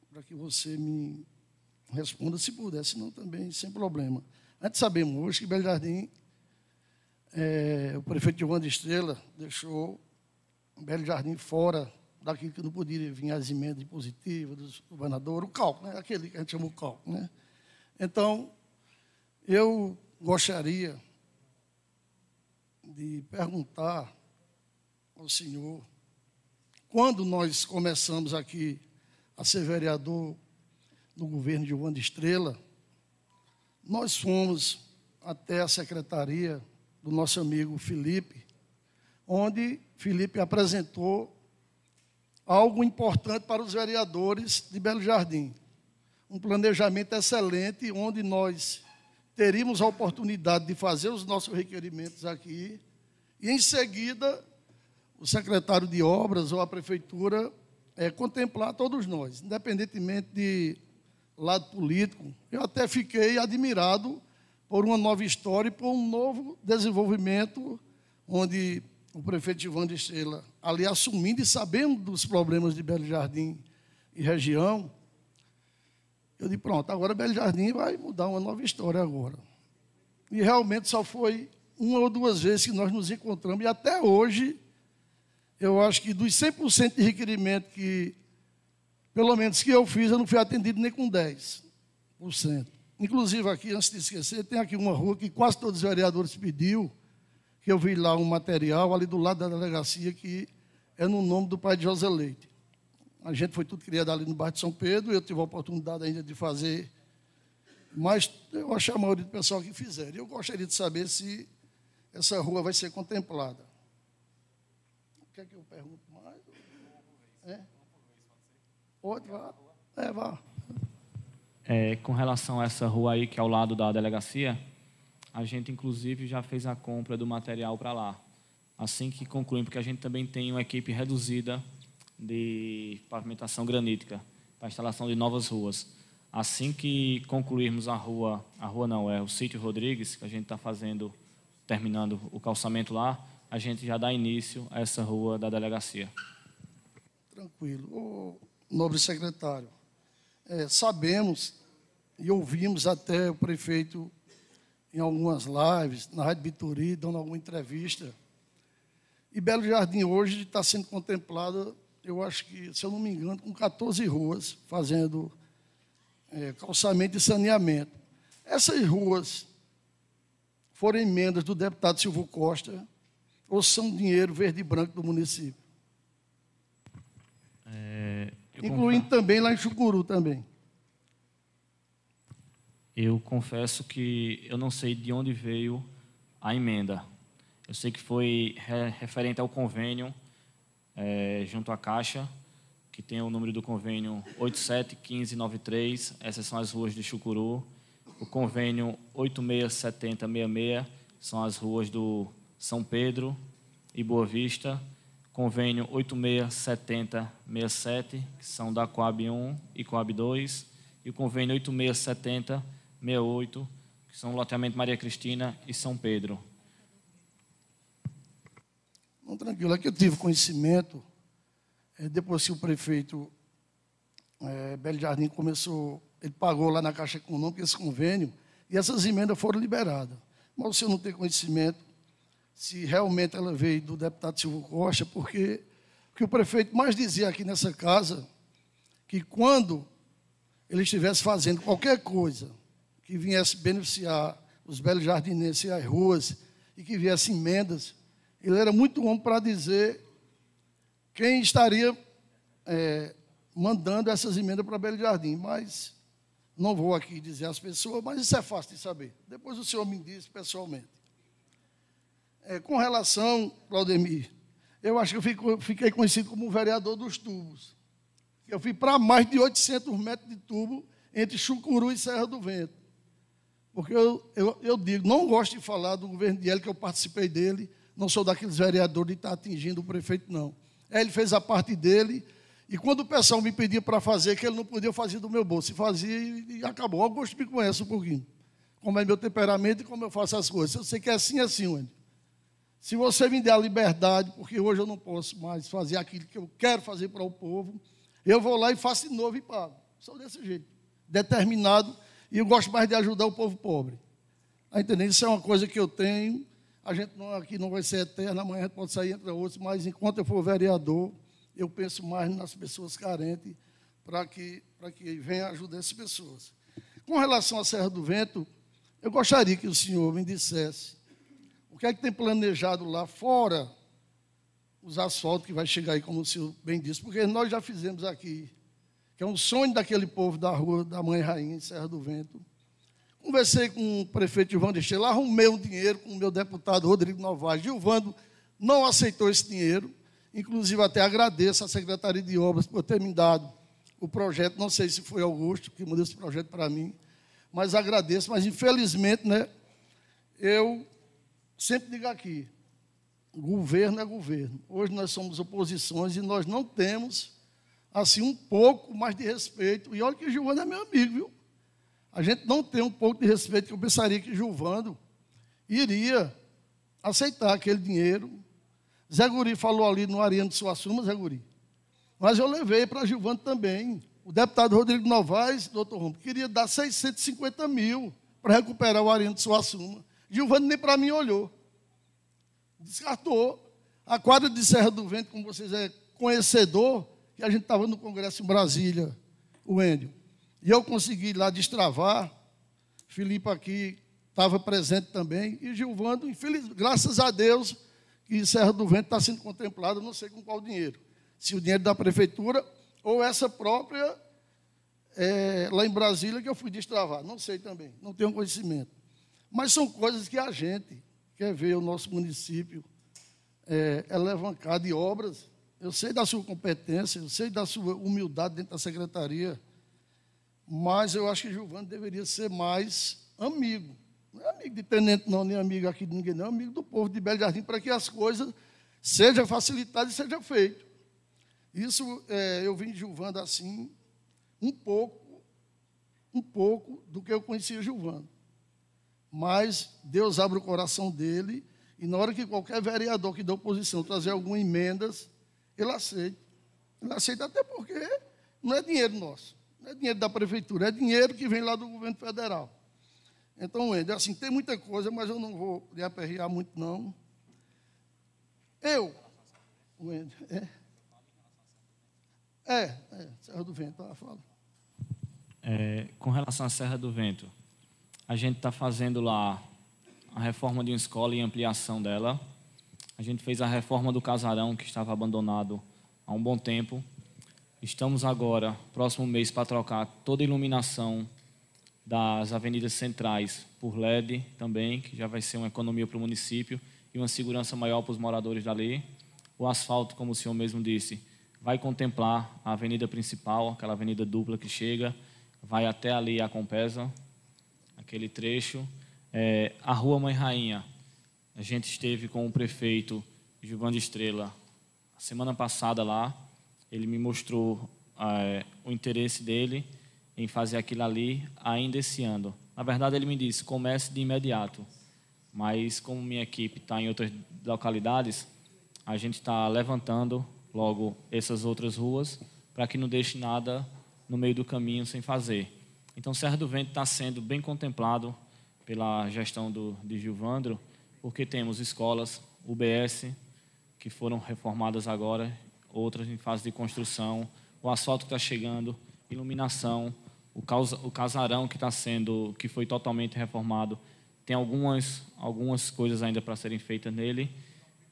para que você me responda, se puder, senão também sem problema. Antes sabemos hoje que Belo Jardim, é, o prefeito João de Estrela deixou Belo Jardim fora daquilo que não podia vir as emendas impositivas do governador, o cálculo, né? aquele que a gente chama o cálculo. Né? Então, eu gostaria de perguntar ao Senhor. Quando nós começamos aqui a ser vereador no governo de Wanda Estrela, nós fomos até a secretaria do nosso amigo Felipe, onde Felipe apresentou algo importante para os vereadores de Belo Jardim. Um planejamento excelente, onde nós teríamos a oportunidade de fazer os nossos requerimentos aqui e, em seguida, o secretário de obras ou a prefeitura é, contemplar todos nós, independentemente de lado político. Eu até fiquei admirado por uma nova história e por um novo desenvolvimento, onde o prefeito Ivan de Estrela, ali assumindo e sabendo dos problemas de Belo Jardim e região, eu disse, pronto, agora Belo Jardim vai mudar uma nova história agora. E realmente só foi uma ou duas vezes que nós nos encontramos, e até hoje eu acho que dos 100% de requerimento que, pelo menos que eu fiz, eu não fui atendido nem com 10%. Inclusive aqui, antes de esquecer, tem aqui uma rua que quase todos os vereadores pediu, que eu vi lá um material ali do lado da delegacia que é no nome do pai de José Leite. A gente foi tudo criado ali no bairro de São Pedro, eu tive a oportunidade ainda de fazer, mas eu acho a maioria do pessoal que fizeram. Eu gostaria de saber se essa rua vai ser contemplada quer que eu pergunte mais? É? Outro, É, vá. É, com relação a essa rua aí, que é ao lado da delegacia, a gente, inclusive, já fez a compra do material para lá. Assim que concluímos, porque a gente também tem uma equipe reduzida de pavimentação granítica para instalação de novas ruas. Assim que concluirmos a rua, a rua não, é o sítio Rodrigues, que a gente está fazendo, terminando o calçamento lá, a gente já dá início a essa rua da delegacia. Tranquilo. Ô, nobre secretário, é, sabemos e ouvimos até o prefeito em algumas lives, na Rádio Bituri, dando alguma entrevista. E Belo Jardim hoje está sendo contemplado, eu acho que, se eu não me engano, com 14 ruas, fazendo é, calçamento e saneamento. Essas ruas foram emendas do deputado Silvio Costa, ou são dinheiro verde e branco do município? É, Incluindo também lá em Chucuru também. Eu confesso que eu não sei de onde veio a emenda. Eu sei que foi referente ao convênio é, junto à Caixa, que tem o número do convênio 871593, essas são as ruas de Chucuru. O convênio 867066 são as ruas do são Pedro e Boa Vista, convênio 867067, que são da Coab 1 e Coab 2, e o convênio 867068, que são o loteamento Maria Cristina e São Pedro. Não, tranquilo, é que eu tive conhecimento, é, depois que o prefeito é, Belo Jardim começou, ele pagou lá na Caixa Econômica esse convênio, e essas emendas foram liberadas. Mas o senhor não tem conhecimento se realmente ela veio do deputado Silvio Costa, porque o que o prefeito mais dizia aqui nessa casa, que quando ele estivesse fazendo qualquer coisa que viesse beneficiar os belos jardinenses e as ruas, e que viesse emendas, ele era muito bom para dizer quem estaria é, mandando essas emendas para Belo Jardim, mas não vou aqui dizer às pessoas, mas isso é fácil de saber. Depois o senhor me diz pessoalmente. É, com relação, Claudemir, eu acho que eu fico, fiquei conhecido como o vereador dos tubos. Eu fui para mais de 800 metros de tubo entre Chucuru e Serra do Vento. Porque eu, eu, eu digo, não gosto de falar do governo de Hélio, que eu participei dele, não sou daqueles vereadores de estar atingindo o prefeito, não. É, ele fez a parte dele, e quando o pessoal me pedia para fazer, que ele não podia fazer do meu bolso, e fazia e acabou. Augusto me conhece um pouquinho, como é meu temperamento e como eu faço as coisas. Eu sei que é assim, é assim, Wendy. Se você me der a liberdade, porque hoje eu não posso mais fazer aquilo que eu quero fazer para o povo, eu vou lá e faço de novo e pago. Sou desse jeito. Determinado. E eu gosto mais de ajudar o povo pobre. Está entendendo? Isso é uma coisa que eu tenho. A gente não, aqui não vai ser eterna, amanhã a gente pode sair entre outros, mas enquanto eu for vereador, eu penso mais nas pessoas carentes para que, que venha ajudar essas pessoas. Com relação à Serra do Vento, eu gostaria que o senhor me dissesse que é que tem planejado lá fora? Os asfaltos que vai chegar aí, como o senhor bem disse, porque nós já fizemos aqui, que é um sonho daquele povo da rua da Mãe Rainha, em Serra do Vento. Conversei com o prefeito Ivando Estela, arrumei um dinheiro com o meu deputado Rodrigo Novaes. Gilvando não aceitou esse dinheiro, inclusive até agradeço à Secretaria de Obras por ter me dado o projeto. Não sei se foi Augusto que mandou esse projeto para mim, mas agradeço. Mas infelizmente, né, eu Sempre diga aqui, governo é governo. Hoje nós somos oposições e nós não temos, assim, um pouco mais de respeito. E olha que Gilvando é meu amigo, viu? A gente não tem um pouco de respeito que eu pensaria que Gilvando iria aceitar aquele dinheiro. Zé Guri falou ali no Ariano de suma, Zé Guri. Mas eu levei para Gilvando também. O deputado Rodrigo Novaes, doutor Rompo, queria dar 650 mil para recuperar o Ariano de suma. Gilvando nem para mim olhou. Descartou. A quadra de Serra do Vento, como vocês é conhecedor, que a gente estava no congresso em Brasília, o Endio. E eu consegui lá destravar. Filipe aqui estava presente também. E Gilvando, infeliz, graças a Deus, que Serra do Vento está sendo contemplada, não sei com qual dinheiro. Se o dinheiro da prefeitura ou essa própria é, lá em Brasília que eu fui destravar. Não sei também, não tenho conhecimento. Mas são coisas que a gente quer ver o nosso município é, alavancar é de obras. Eu sei da sua competência, eu sei da sua humildade dentro da secretaria, mas eu acho que Giovanni deveria ser mais amigo. Não é amigo de tenente, não, nem amigo aqui de ninguém, não, é amigo do povo de Belo Jardim, para que as coisas sejam facilitadas e sejam feitas. Isso é, eu vim de Gilvando assim, um pouco, um pouco do que eu conhecia Gilvando. Mas Deus abre o coração dele, e na hora que qualquer vereador que dá oposição trazer algumas emendas, ele aceita. Ele aceita até porque não é dinheiro nosso, não é dinheiro da prefeitura, é dinheiro que vem lá do governo federal. Então, Wendel, assim, tem muita coisa, mas eu não vou lhe aperrear muito, não. Eu, Wendel, é. É, é, Serra do Vento, ela fala. É, com relação à Serra do Vento, a gente está fazendo lá a reforma de uma escola e ampliação dela. A gente fez a reforma do casarão que estava abandonado há um bom tempo. Estamos agora, próximo mês, para trocar toda a iluminação das avenidas centrais por LED também, que já vai ser uma economia para o município e uma segurança maior para os moradores dali. O asfalto, como o senhor mesmo disse, vai contemplar a avenida principal, aquela avenida dupla que chega, vai até ali a Compesa, aquele trecho, é, a Rua Mãe Rainha. A gente esteve com o prefeito Gilvan de Estrela a semana passada lá. Ele me mostrou é, o interesse dele em fazer aquilo ali ainda esse ano. Na verdade, ele me disse: comece de imediato. Mas, como minha equipe está em outras localidades, a gente está levantando logo essas outras ruas para que não deixe nada no meio do caminho sem fazer. Então, Serra do Vento está sendo bem contemplado pela gestão do, de Gilvandro, porque temos escolas, UBS, que foram reformadas agora, outras em fase de construção, o asfalto está chegando, iluminação, o, causa, o casarão que está sendo, que foi totalmente reformado, tem algumas algumas coisas ainda para serem feitas nele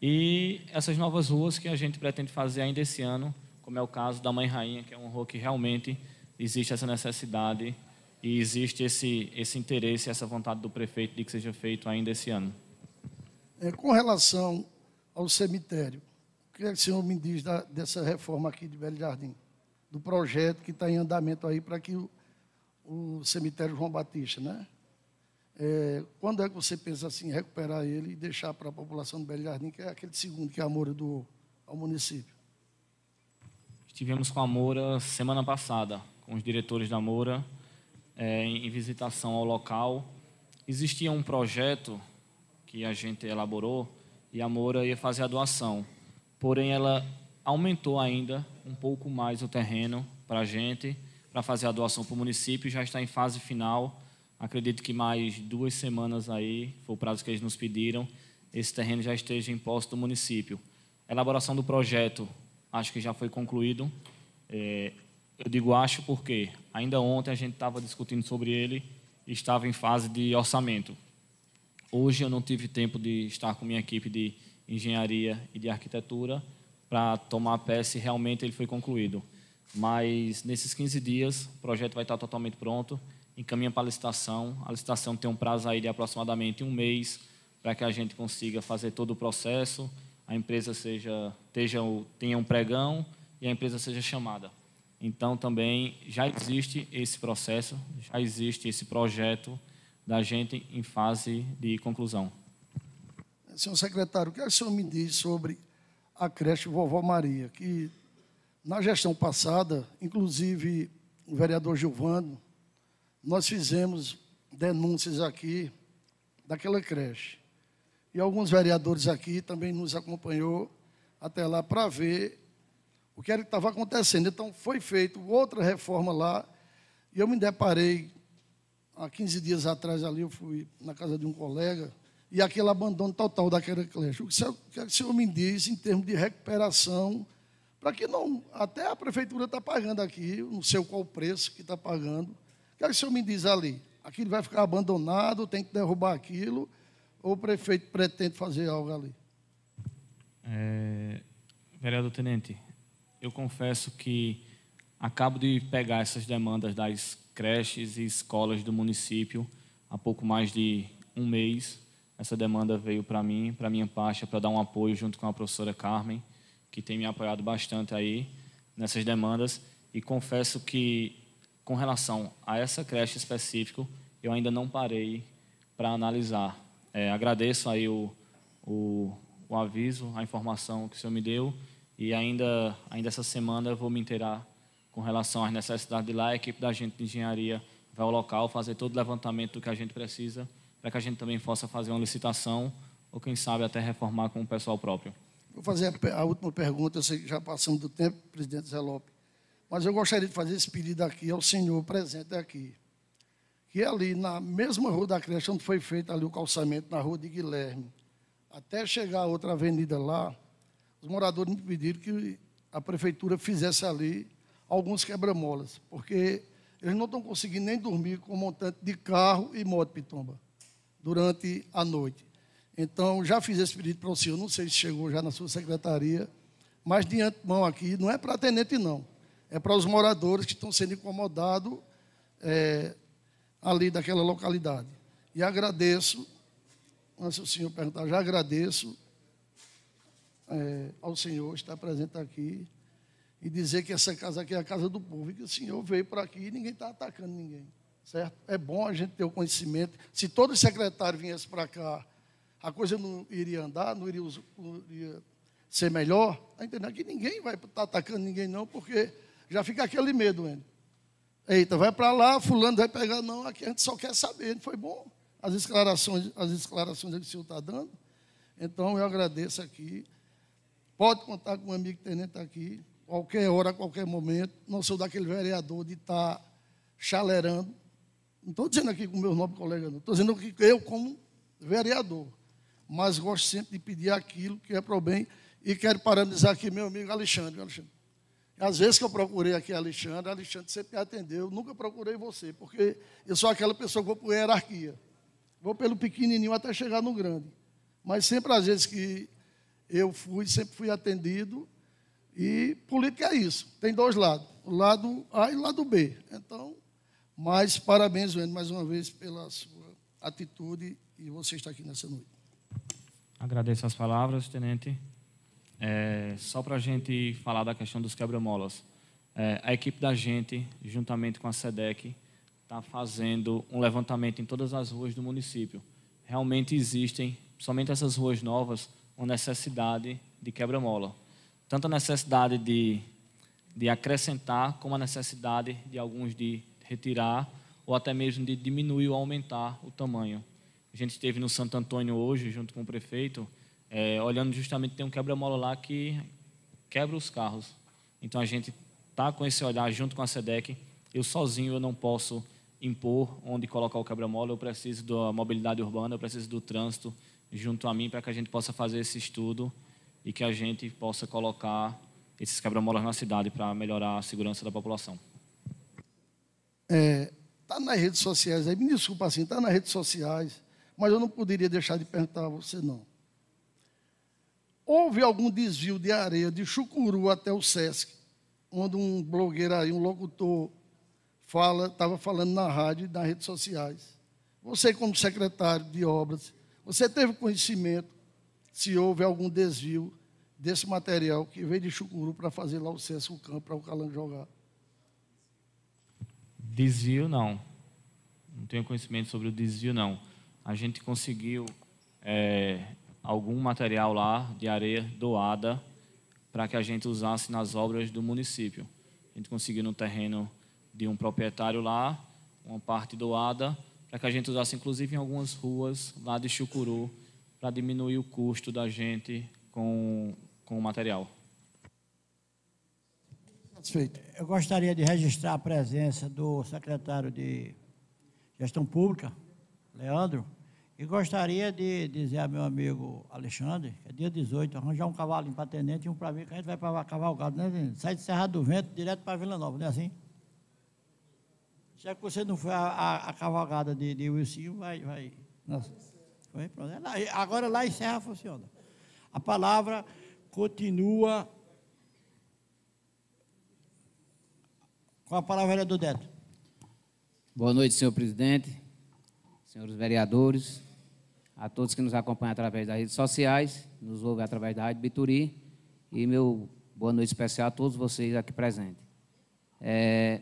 e essas novas ruas que a gente pretende fazer ainda esse ano, como é o caso da Mãe Rainha, que é uma rua que realmente existe essa necessidade e existe esse, esse interesse, essa vontade do prefeito de que seja feito ainda esse ano. É, com relação ao cemitério, o que, é que o senhor me diz da, dessa reforma aqui de Belo Jardim? Do projeto que está em andamento aí para que o, o, cemitério João Batista, né? É, quando é que você pensa assim, recuperar ele e deixar para a população de Belo Jardim, que é aquele segundo que é a Moura doou ao município? Estivemos com a Moura semana passada, com os diretores da Moura, é, em visitação ao local. Existia um projeto que a gente elaborou e a Moura ia fazer a doação. Porém, ela aumentou ainda um pouco mais o terreno para a gente, para fazer a doação para o município. Já está em fase final. Acredito que mais duas semanas aí, foi o prazo que eles nos pediram, esse terreno já esteja em posse do município. A elaboração do projeto, acho que já foi concluído. É, eu digo acho porque ainda ontem a gente estava discutindo sobre ele e estava em fase de orçamento. Hoje eu não tive tempo de estar com minha equipe de engenharia e de arquitetura para tomar a peça e realmente ele foi concluído. Mas nesses 15 dias o projeto vai estar totalmente pronto, encaminha para a licitação. A licitação tem um prazo aí de aproximadamente um mês para que a gente consiga fazer todo o processo, a empresa seja, tenha um pregão e a empresa seja chamada. Então, também já existe esse processo, já existe esse projeto da gente em fase de conclusão. Senhor secretário, o é que o senhor me diz sobre a creche Vovó Maria? Que na gestão passada, inclusive o vereador Gilvano, nós fizemos denúncias aqui daquela creche. E alguns vereadores aqui também nos acompanhou até lá para ver o que era que estava acontecendo. Então foi feita outra reforma lá, e eu me deparei há 15 dias atrás ali, eu fui na casa de um colega, e aquele abandono total daquela igreja. O é que o senhor me diz em termos de recuperação, para que não. Até a prefeitura está pagando aqui, não sei qual o preço que está pagando. O é que o senhor me diz ali? Aquilo vai ficar abandonado, tem que derrubar aquilo, ou o prefeito pretende fazer algo ali? É, vereador Tenente, eu confesso que acabo de pegar essas demandas das creches e escolas do município há pouco mais de um mês. Essa demanda veio para mim, para minha pasta, para dar um apoio junto com a professora Carmen, que tem me apoiado bastante aí nessas demandas. E confesso que, com relação a essa creche específico, eu ainda não parei para analisar. É, agradeço aí o, o, o aviso, a informação que o senhor me deu e ainda, ainda essa semana eu vou me inteirar com relação às necessidades de lá. A equipe da gente de engenharia vai ao local fazer todo o levantamento do que a gente precisa para que a gente também possa fazer uma licitação ou, quem sabe, até reformar com o pessoal próprio. Vou fazer a, a última pergunta, eu sei que já passamos do tempo, presidente Zé Lopes, mas eu gostaria de fazer esse pedido aqui ao senhor presente aqui, que ali na mesma rua da creche, onde foi feito ali o calçamento, na rua de Guilherme, até chegar a outra avenida lá, moradores me pediram que a prefeitura fizesse ali alguns quebra-molas, porque eles não estão conseguindo nem dormir com o montante de carro e moto pitomba durante a noite. Então, já fiz esse pedido para o senhor, não sei se chegou já na sua secretaria, mas de antemão aqui, não é para tenente, não. É para os moradores que estão sendo incomodados é, ali daquela localidade. E agradeço, se o senhor perguntar, já agradeço é, ao Senhor estar presente aqui e dizer que essa casa aqui é a casa do povo e que o Senhor veio para aqui e ninguém está atacando ninguém, certo? É bom a gente ter o conhecimento. Se todo secretário viesse para cá, a coisa não iria andar, não iria, não iria ser melhor. Está entendendo? Aqui ninguém vai estar tá atacando ninguém, não, porque já fica aquele medo, hein? Eita, vai para lá, fulano vai pegar. Não, aqui a gente só quer saber, foi bom. As esclarações, as esclarações que o senhor está dando. Então, eu agradeço aqui Pode contar com um amigo tenente aqui, qualquer hora, qualquer momento. Não sou daquele vereador de estar tá chalerando. Não estou dizendo aqui com meus nobres colegas, não. Estou dizendo que eu, como vereador, mas gosto sempre de pedir aquilo que é para o bem. E quero parabenizar aqui meu amigo Alexandre. Alexandre. Às vezes que eu procurei aqui Alexandre, Alexandre sempre me atendeu. Nunca procurei você, porque eu sou aquela pessoa que vou por hierarquia. Vou pelo pequenininho até chegar no grande. Mas sempre às vezes que eu fui, sempre fui atendido. E política é isso. Tem dois lados, o lado A e o lado B. Então, mais parabéns, Wendel, mais uma vez pela sua atitude e você está aqui nessa noite. Agradeço as palavras, tenente. É, só para a gente falar da questão dos quebra-molas. É, a equipe da gente, juntamente com a SEDEC, está fazendo um levantamento em todas as ruas do município. Realmente existem, somente essas ruas novas, uma necessidade de quebra-mola. Tanto a necessidade de, de acrescentar, como a necessidade de alguns de retirar, ou até mesmo de diminuir ou aumentar o tamanho. A gente esteve no Santo Antônio hoje, junto com o prefeito, é, olhando justamente, tem um quebra-mola lá que quebra os carros. Então a gente está com esse olhar junto com a SEDEC. Eu sozinho eu não posso impor onde colocar o quebra-mola, eu preciso da mobilidade urbana, eu preciso do trânsito, junto a mim para que a gente possa fazer esse estudo e que a gente possa colocar esses quebra-molas na cidade para melhorar a segurança da população. É, tá nas redes sociais aí, me desculpa assim, tá nas redes sociais, mas eu não poderia deixar de perguntar a você não. Houve algum desvio de areia de Chucuru até o Sesc, onde um blogueiro aí, um locutor, fala, estava falando na rádio e nas redes sociais. Você, como secretário de obras, você teve conhecimento se houve algum desvio desse material que veio de Chucuru para fazer lá o César o campo para o Calango jogar? Desvio não. Não tenho conhecimento sobre o desvio não. A gente conseguiu é, algum material lá de areia doada para que a gente usasse nas obras do município. A gente conseguiu no terreno de um proprietário lá, uma parte doada para que a gente usasse inclusive em algumas ruas lá de Chucuru, para diminuir o custo da gente com, com o material. Satisfeito. Eu gostaria de registrar a presença do secretário de Gestão Pública, Leandro, e gostaria de dizer ao meu amigo Alexandre, que é dia 18, arranjar um cavalo para tenente e um para mim, que a gente vai para cavalgado, né, Sai de Serra do Vento direto para Vila Nova, não é assim? Já que você não foi a, a, a cavalgada de, de Wilson, vai. vai nossa. Foi, é agora lá em Serra funciona. A palavra continua com a palavra do Deto. Boa noite, senhor presidente, senhores vereadores, a todos que nos acompanham através das redes sociais, nos ouvem através da Rádio Bituri, e meu boa noite especial a todos vocês aqui presentes. É,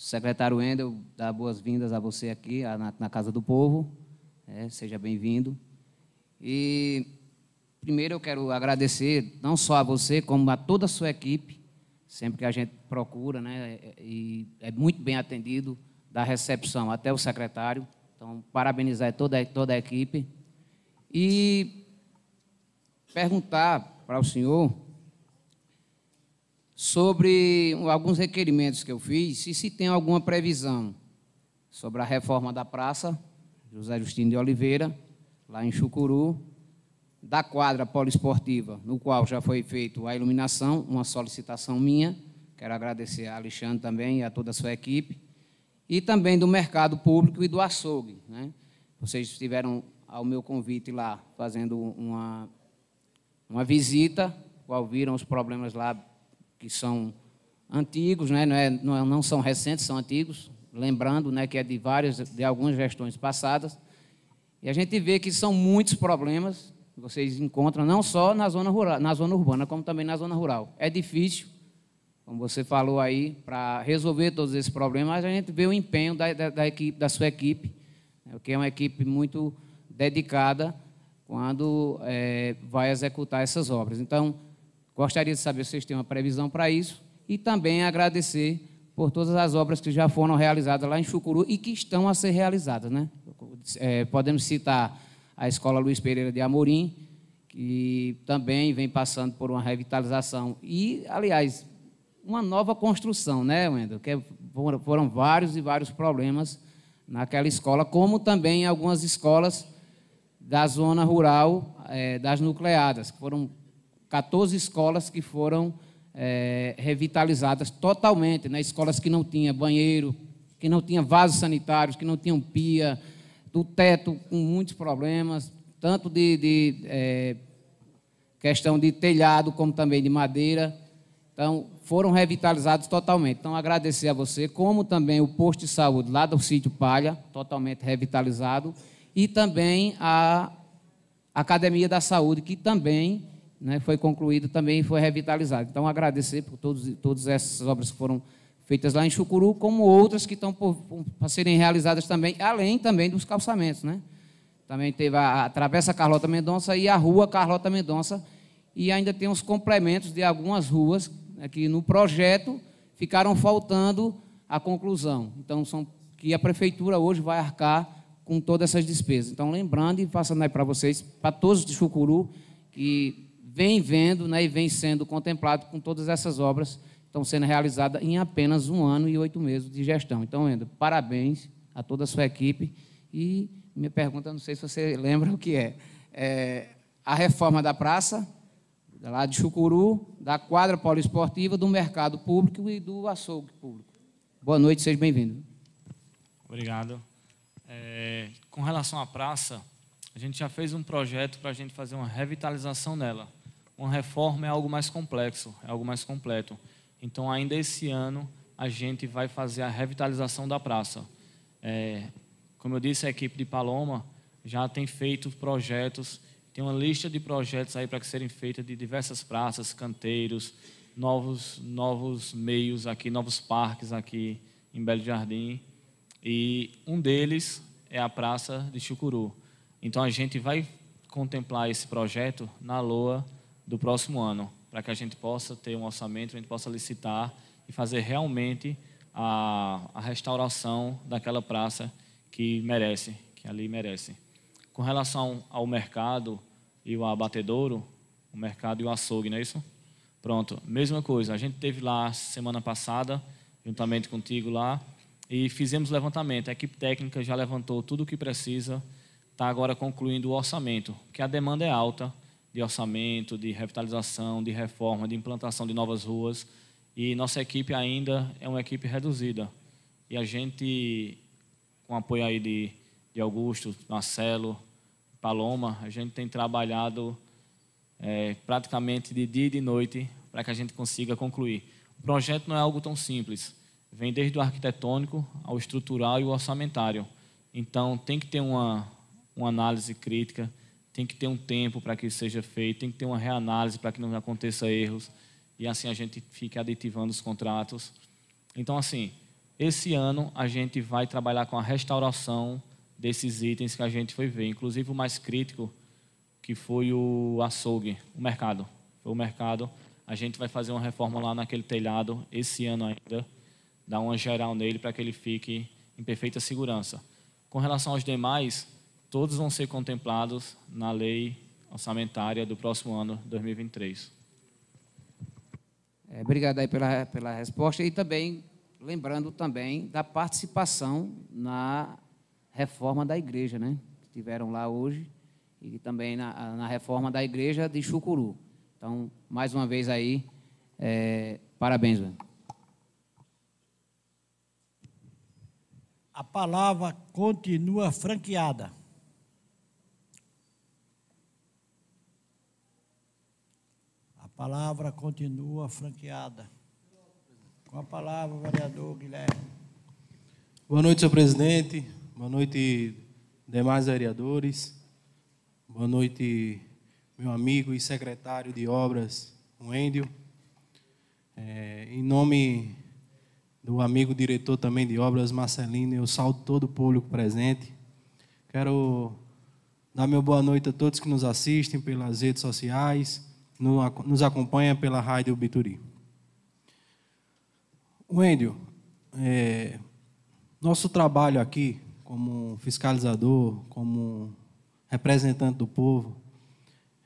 secretário Wendel dá boas-vindas a você aqui na, na Casa do Povo. É, seja bem-vindo. E primeiro eu quero agradecer não só a você, como a toda a sua equipe, sempre que a gente procura, né, é, é, e é muito bem atendido, da recepção até o secretário. Então, parabenizar toda, toda a equipe. E perguntar para o senhor sobre alguns requerimentos que eu fiz e se tem alguma previsão sobre a reforma da praça José Justino de Oliveira, lá em Chucuru, da quadra poliesportiva, no qual já foi feita a iluminação, uma solicitação minha. Quero agradecer a Alexandre também e a toda a sua equipe. E também do mercado público e do açougue. Né? Vocês estiveram ao meu convite lá, fazendo uma, uma visita, qual viram os problemas lá que são antigos, né, não, é, não, é, não são recentes, são antigos, lembrando né, que é de várias, de algumas gestões passadas. E a gente vê que são muitos problemas que vocês encontram, não só na zona, rural, na zona urbana, como também na zona rural. É difícil, como você falou aí, para resolver todos esses problemas, mas a gente vê o empenho da, da, da equipe, da sua equipe, né, que é uma equipe muito dedicada quando é, vai executar essas obras. Então, Gostaria de saber se vocês têm uma previsão para isso e também agradecer por todas as obras que já foram realizadas lá em Chucuru e que estão a ser realizadas. Né? É, podemos citar a Escola Luiz Pereira de Amorim, que também vem passando por uma revitalização e, aliás, uma nova construção, né, Wendel? Que é, foram vários e vários problemas naquela escola, como também algumas escolas da zona rural é, das nucleadas, que foram 14 escolas que foram é, revitalizadas totalmente, né? escolas que não tinham banheiro, que não tinham vasos sanitários, que não tinham pia, do teto com muitos problemas, tanto de, de é, questão de telhado como também de madeira. Então, foram revitalizados totalmente. Então, agradecer a você, como também o posto de saúde lá do sítio Palha, totalmente revitalizado, e também a Academia da Saúde, que também né, foi concluído também e foi revitalizado. Então, agradecer por todos, todas essas obras que foram feitas lá em Chucuru, como outras que estão para serem realizadas também, além também dos calçamentos. Né? Também teve a, a Travessa Carlota Mendonça e a Rua Carlota Mendonça, e ainda tem os complementos de algumas ruas né, que no projeto ficaram faltando a conclusão. Então, são que a prefeitura hoje vai arcar com todas essas despesas. Então, lembrando e passando aí para vocês, para todos de Chucuru, que vem vendo né, e vem sendo contemplado com todas essas obras que estão sendo realizadas em apenas um ano e oito meses de gestão. Então, Endo, parabéns a toda a sua equipe. E minha pergunta, não sei se você lembra o que é. é a reforma da praça, lá de Chucuru, da quadra poliesportiva, do mercado público e do açougue público. Boa noite, seja bem-vindo. Obrigado. É, com relação à praça, a gente já fez um projeto para a gente fazer uma revitalização dela. Uma reforma é algo mais complexo, é algo mais completo. Então, ainda esse ano, a gente vai fazer a revitalização da praça. É, como eu disse, a equipe de Paloma já tem feito projetos, tem uma lista de projetos aí para que serem feitas de diversas praças, canteiros, novos, novos meios aqui, novos parques aqui em Belo Jardim. E um deles é a Praça de Chucuru. Então, a gente vai contemplar esse projeto na LOA do próximo ano, para que a gente possa ter um orçamento, a gente possa licitar e fazer realmente a, a restauração daquela praça que merece, que ali merece. Com relação ao mercado e o abatedouro, o mercado e o açougue, não é isso? Pronto, mesma coisa. A gente teve lá semana passada, juntamente contigo lá, e fizemos levantamento. A equipe técnica já levantou tudo o que precisa, está agora concluindo o orçamento, que a demanda é alta de orçamento, de revitalização, de reforma, de implantação de novas ruas. E nossa equipe ainda é uma equipe reduzida. E a gente, com apoio aí de, de Augusto, Marcelo, Paloma, a gente tem trabalhado é, praticamente de dia e de noite para que a gente consiga concluir. O projeto não é algo tão simples. Vem desde o arquitetônico ao estrutural e o orçamentário. Então, tem que ter uma, uma análise crítica, tem que ter um tempo para que isso seja feito, tem que ter uma reanálise para que não aconteça erros, e assim a gente fica aditivando os contratos. Então, assim, esse ano a gente vai trabalhar com a restauração desses itens que a gente foi ver, inclusive o mais crítico, que foi o açougue, o mercado. Foi o mercado. A gente vai fazer uma reforma lá naquele telhado esse ano ainda, dar uma geral nele para que ele fique em perfeita segurança. Com relação aos demais, todos vão ser contemplados na lei orçamentária do próximo ano, 2023. É, obrigado aí pela, pela resposta e também lembrando também da participação na reforma da igreja, né? Que tiveram lá hoje e também na, na reforma da igreja de Chucuru. Então, mais uma vez aí, é, parabéns. Velho. A palavra continua franqueada. palavra continua franqueada. Com a palavra, o vereador Guilherme. Boa noite, senhor presidente. Boa noite, demais vereadores. Boa noite, meu amigo e secretário de obras, o Endio. É, em nome do amigo diretor também de obras, Marcelino, eu saúdo todo o público presente. Quero dar meu boa noite a todos que nos assistem pelas redes sociais, nos acompanha pela Rádio Bituri. Wendel, é, nosso trabalho aqui, como fiscalizador, como representante do povo,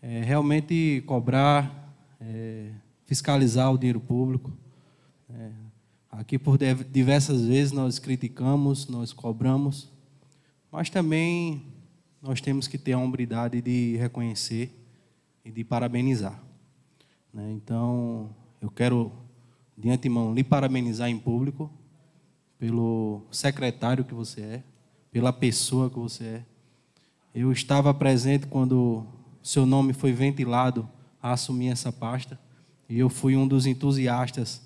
é realmente cobrar, é, fiscalizar o dinheiro público. É, aqui, por diversas vezes, nós criticamos, nós cobramos, mas também nós temos que ter a hombridade de reconhecer e de parabenizar. Né? Então, eu quero, de antemão, lhe parabenizar em público pelo secretário que você é, pela pessoa que você é. Eu estava presente quando seu nome foi ventilado a assumir essa pasta e eu fui um dos entusiastas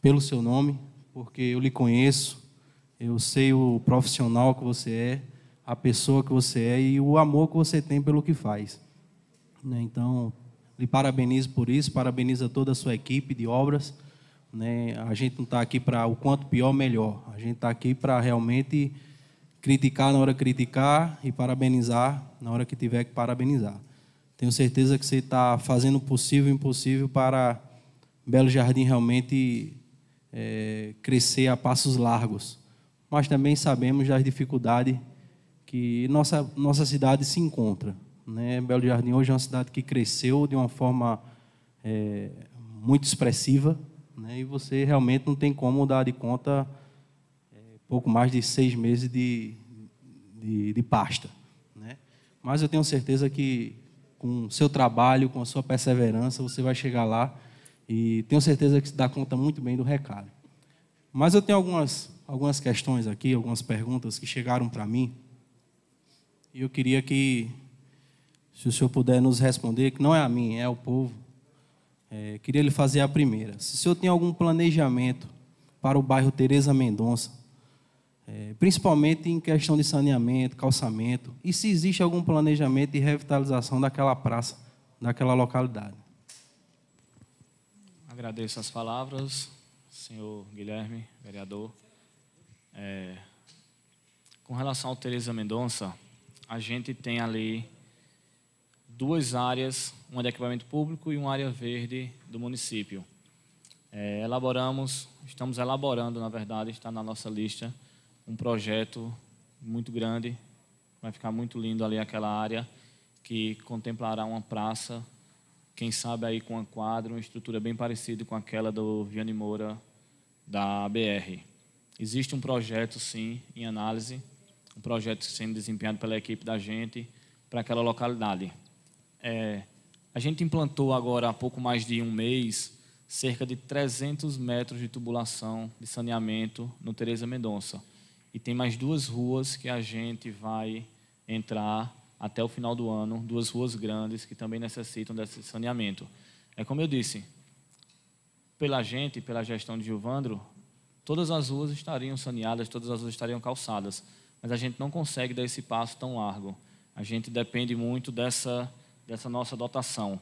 pelo seu nome, porque eu lhe conheço, eu sei o profissional que você é, a pessoa que você é e o amor que você tem pelo que faz. Né? Então, lhe parabenizo por isso, parabenizo a toda a sua equipe de obras. Né? A gente não está aqui para o quanto pior, melhor. A gente está aqui para realmente criticar na hora de criticar e parabenizar na hora que tiver que parabenizar. Tenho certeza que você está fazendo o possível e o impossível para Belo Jardim realmente é, crescer a passos largos. Mas também sabemos das dificuldades que nossa, nossa cidade se encontra. Né? Belo Jardim hoje é uma cidade que cresceu de uma forma é, muito expressiva, né? e você realmente não tem como dar de conta é, pouco mais de seis meses de, de, de pasta. Né? Mas eu tenho certeza que com o seu trabalho, com a sua perseverança, você vai chegar lá e tenho certeza que se dá conta muito bem do recado. Mas eu tenho algumas, algumas questões aqui, algumas perguntas que chegaram para mim e eu queria que se o senhor puder nos responder, que não é a mim, é o povo. É, queria lhe fazer a primeira. Se o senhor tem algum planejamento para o bairro Tereza Mendonça, é, principalmente em questão de saneamento, calçamento, e se existe algum planejamento de revitalização daquela praça, daquela localidade. Agradeço as palavras, senhor Guilherme, vereador. É, com relação ao Tereza Mendonça, a gente tem ali duas áreas, uma de equipamento público e uma área verde do município. É, elaboramos, estamos elaborando, na verdade, está na nossa lista, um projeto muito grande, vai ficar muito lindo ali aquela área, que contemplará uma praça, quem sabe aí com uma quadra, uma estrutura bem parecida com aquela do Viane Moura, da BR. Existe um projeto, sim, em análise, um projeto sendo desempenhado pela equipe da gente para aquela localidade. É, a gente implantou agora há pouco mais de um mês cerca de 300 metros de tubulação de saneamento no Teresa Mendonça. E tem mais duas ruas que a gente vai entrar até o final do ano, duas ruas grandes que também necessitam desse saneamento. É como eu disse, pela gente, pela gestão de Gilvandro, todas as ruas estariam saneadas, todas as ruas estariam calçadas, mas a gente não consegue dar esse passo tão largo. A gente depende muito dessa dessa nossa dotação.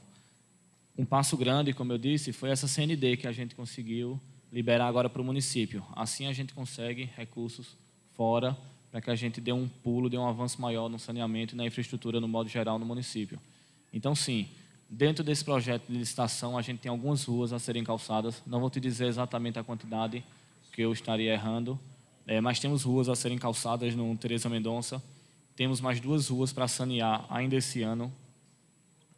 Um passo grande, como eu disse, foi essa CND que a gente conseguiu liberar agora para o município. Assim a gente consegue recursos fora para que a gente dê um pulo, dê um avanço maior no saneamento e na infraestrutura no modo geral no município. Então, sim, dentro desse projeto de licitação, a gente tem algumas ruas a serem calçadas. Não vou te dizer exatamente a quantidade, que eu estaria errando, é, mas temos ruas a serem calçadas no Teresa Mendonça. Temos mais duas ruas para sanear ainda esse ano,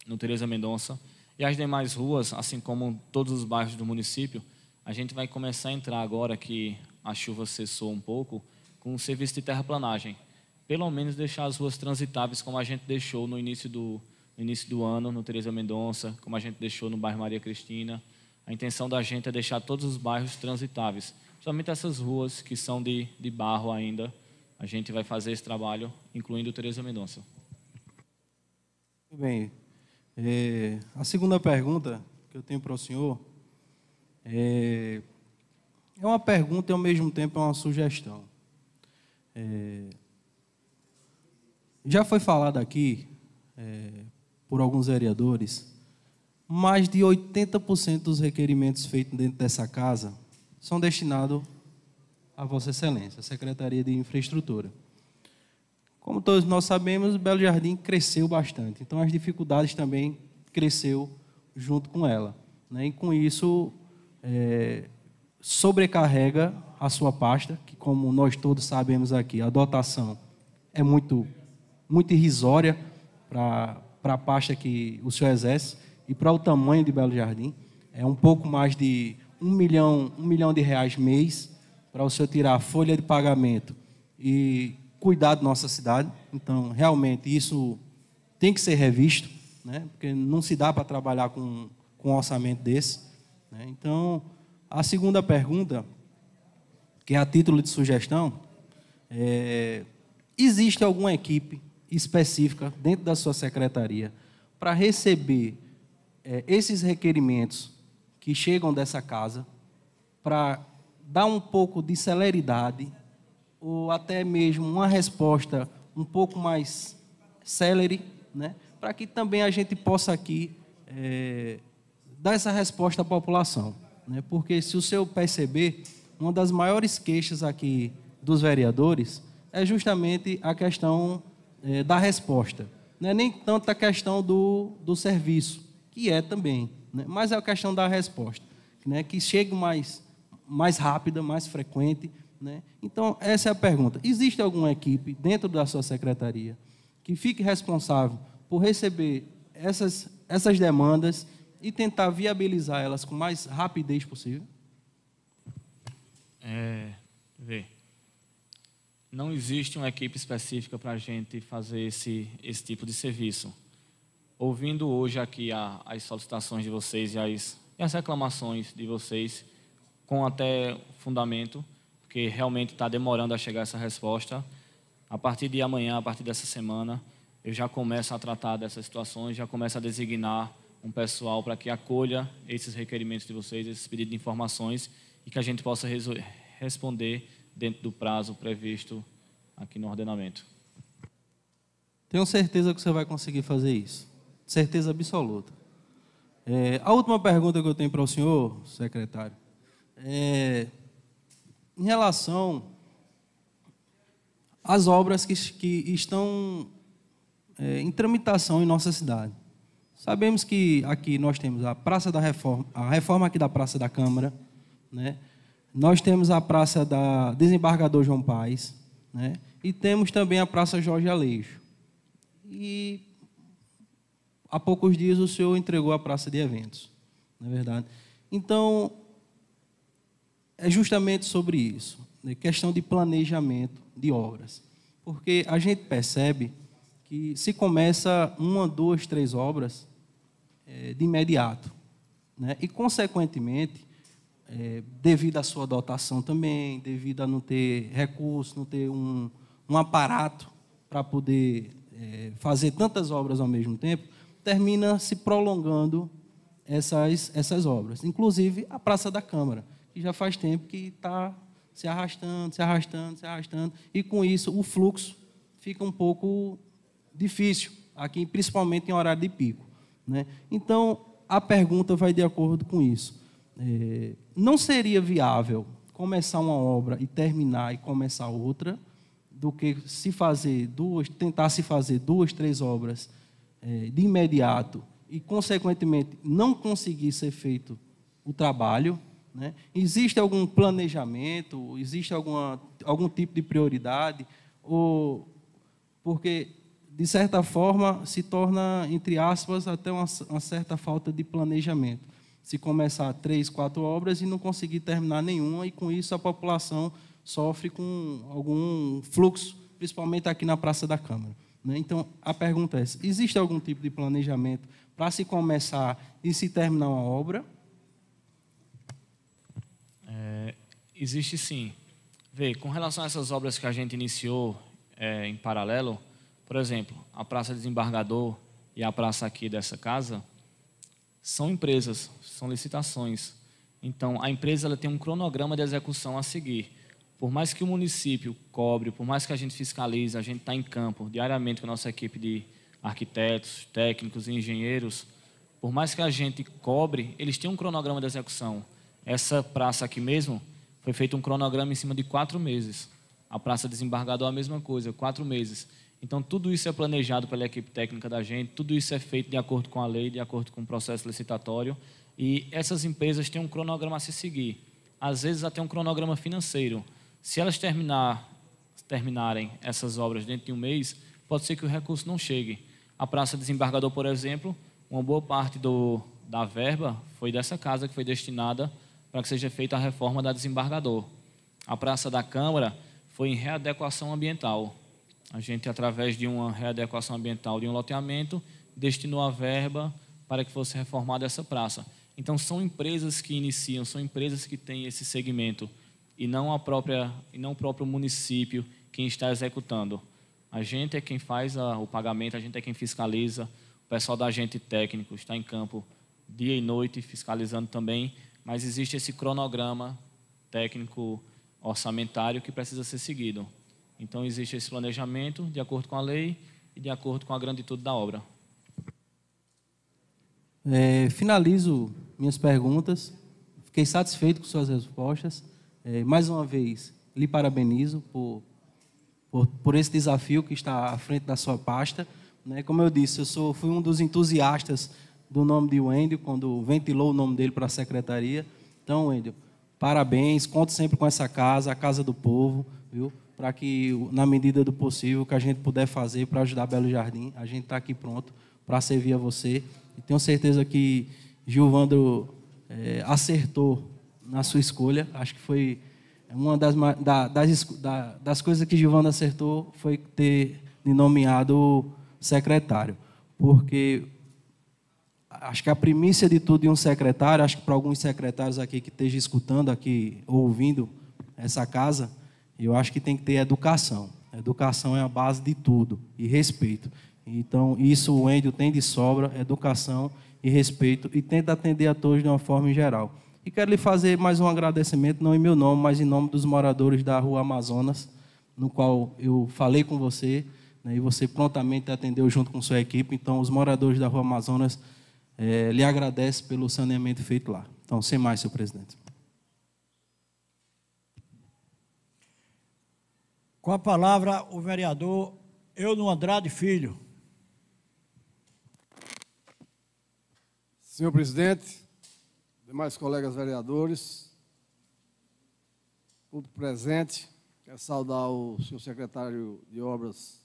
no Teresa Mendonça. E as demais ruas, assim como todos os bairros do município, a gente vai começar a entrar agora que a chuva cessou um pouco com o serviço de terraplanagem. Pelo menos deixar as ruas transitáveis como a gente deixou no início do, no início do ano, no Teresa Mendonça, como a gente deixou no bairro Maria Cristina. A intenção da gente é deixar todos os bairros transitáveis, principalmente essas ruas que são de, de barro ainda. A gente vai fazer esse trabalho, incluindo o Teresa Mendonça. Muito bem. É, a segunda pergunta que eu tenho para o senhor é, é, uma pergunta e ao mesmo tempo é uma sugestão. É, já foi falado aqui é, por alguns vereadores, mais de 80% dos requerimentos feitos dentro dessa casa são destinados a Vossa Excelência, a Secretaria de Infraestrutura. Como todos nós sabemos, o Belo Jardim cresceu bastante, então as dificuldades também cresceu junto com ela. Né? E com isso, é, sobrecarrega a sua pasta, que como nós todos sabemos aqui, a dotação é muito, muito irrisória para a pasta que o senhor exerce e para o tamanho de Belo Jardim. É um pouco mais de um milhão, um milhão de reais mês para o senhor tirar a folha de pagamento e cuidar da nossa cidade. Então, realmente, isso tem que ser revisto, né? porque não se dá para trabalhar com, com um orçamento desse. Né? Então, a segunda pergunta, que é a título de sugestão, é, existe alguma equipe específica dentro da sua secretaria para receber é, esses requerimentos que chegam dessa casa, para dar um pouco de celeridade ou até mesmo uma resposta um pouco mais celere, né? para que também a gente possa aqui é, dar essa resposta à população. Né? Porque se o senhor perceber, uma das maiores queixas aqui dos vereadores é justamente a questão é, da resposta. Não é nem tanto a questão do, do serviço, que é também, né? mas é a questão da resposta, né? que chegue mais, mais rápida, mais frequente, né? Então, essa é a pergunta. Existe alguma equipe dentro da sua secretaria que fique responsável por receber essas, essas demandas e tentar viabilizar elas com mais rapidez possível? É, Não existe uma equipe específica para a gente fazer esse, esse tipo de serviço. Ouvindo hoje aqui a, as solicitações de vocês e as, e as reclamações de vocês, com até fundamento, porque realmente está demorando a chegar essa resposta. A partir de amanhã, a partir dessa semana, eu já começo a tratar dessas situações, já começo a designar um pessoal para que acolha esses requerimentos de vocês, esses pedidos de informações e que a gente possa responder dentro do prazo previsto aqui no ordenamento. Tenho certeza que você vai conseguir fazer isso. Certeza absoluta. É, a última pergunta que eu tenho para o senhor, secretário, é, em relação às obras que, que estão é, em tramitação em nossa cidade. Sabemos que aqui nós temos a Praça da Reforma, a reforma aqui da Praça da Câmara, né? Nós temos a Praça da Desembargador João Paz, né? E temos também a Praça Jorge Aleixo. E há poucos dias o senhor entregou a Praça de Eventos, não é verdade? Então, é justamente sobre isso né? questão de planejamento de obras. Porque a gente percebe que se começa uma, duas, três obras é, de imediato. Né? E, consequentemente, é, devido à sua dotação também, devido a não ter recurso, não ter um, um aparato para poder é, fazer tantas obras ao mesmo tempo, termina se prolongando essas, essas obras, inclusive a Praça da Câmara que já faz tempo que está se arrastando, se arrastando, se arrastando, e com isso o fluxo fica um pouco difícil, aqui principalmente em horário de pico. Né? Então, a pergunta vai de acordo com isso. É, não seria viável começar uma obra e terminar e começar outra, do que se fazer duas, tentar se fazer duas, três obras é, de imediato e, consequentemente, não conseguir ser feito o trabalho né? Existe algum planejamento? Existe alguma, algum tipo de prioridade? Ou, porque, de certa forma, se torna, entre aspas, até uma, uma certa falta de planejamento. Se começar três, quatro obras e não conseguir terminar nenhuma, e com isso a população sofre com algum fluxo, principalmente aqui na Praça da Câmara. Né? Então, a pergunta é: existe algum tipo de planejamento para se começar e se terminar uma obra? É, existe sim. Vê, com relação a essas obras que a gente iniciou é, em paralelo, por exemplo, a Praça Desembargador e a praça aqui dessa casa são empresas, são licitações. Então, a empresa ela tem um cronograma de execução a seguir. Por mais que o município cobre, por mais que a gente fiscalize, a gente está em campo diariamente com a nossa equipe de arquitetos, técnicos e engenheiros, por mais que a gente cobre, eles têm um cronograma de execução. Essa praça aqui mesmo foi feito um cronograma em cima de quatro meses. A praça desembargador é a mesma coisa, quatro meses. Então tudo isso é planejado pela equipe técnica da gente, tudo isso é feito de acordo com a lei, de acordo com o processo licitatório. E essas empresas têm um cronograma a se seguir. Às vezes até um cronograma financeiro. Se elas terminar, terminarem essas obras dentro de um mês, pode ser que o recurso não chegue. A Praça Desembargador, por exemplo, uma boa parte do, da verba foi dessa casa que foi destinada para que seja feita a reforma da desembargador. A Praça da Câmara foi em readequação ambiental. A gente, através de uma readequação ambiental de um loteamento, destinou a verba para que fosse reformada essa praça. Então, são empresas que iniciam, são empresas que têm esse segmento e não a própria e não o próprio município quem está executando. A gente é quem faz a, o pagamento, a gente é quem fiscaliza. O pessoal da agente técnico está em campo dia e noite fiscalizando também mas existe esse cronograma técnico orçamentário que precisa ser seguido. Então, existe esse planejamento de acordo com a lei e de acordo com a granditude da obra. É, finalizo minhas perguntas. Fiquei satisfeito com suas respostas. É, mais uma vez, lhe parabenizo por, por, por, esse desafio que está à frente da sua pasta. Né, como eu disse, eu sou, fui um dos entusiastas do nome de Wendel, quando ventilou o nome dele para a secretaria. Então, Wendel, parabéns, conto sempre com essa casa, a casa do povo, viu? Para que, na medida do possível, o que a gente puder fazer para ajudar Belo Jardim, a gente está aqui pronto para servir a você. E tenho certeza que Gilvandro é, acertou na sua escolha. Acho que foi uma das, da, das, da, das coisas que Gilvandro acertou foi ter me nomeado secretário, porque acho que a primícia de tudo de um secretário, acho que para alguns secretários aqui que estejam escutando aqui, ouvindo essa casa, eu acho que tem que ter educação. Educação é a base de tudo e respeito. Então, isso o Endio tem de sobra, educação e respeito, e tenta atender a todos de uma forma geral. E quero lhe fazer mais um agradecimento, não em meu nome, mas em nome dos moradores da Rua Amazonas, no qual eu falei com você, né, e você prontamente atendeu junto com sua equipe. Então, os moradores da Rua Amazonas é, lhe agradece pelo saneamento feito lá. Então, sem mais, senhor presidente. Com a palavra, o vereador Euno Andrade Filho. Senhor presidente, demais colegas vereadores, tudo presente, quero saudar o senhor secretário de Obras,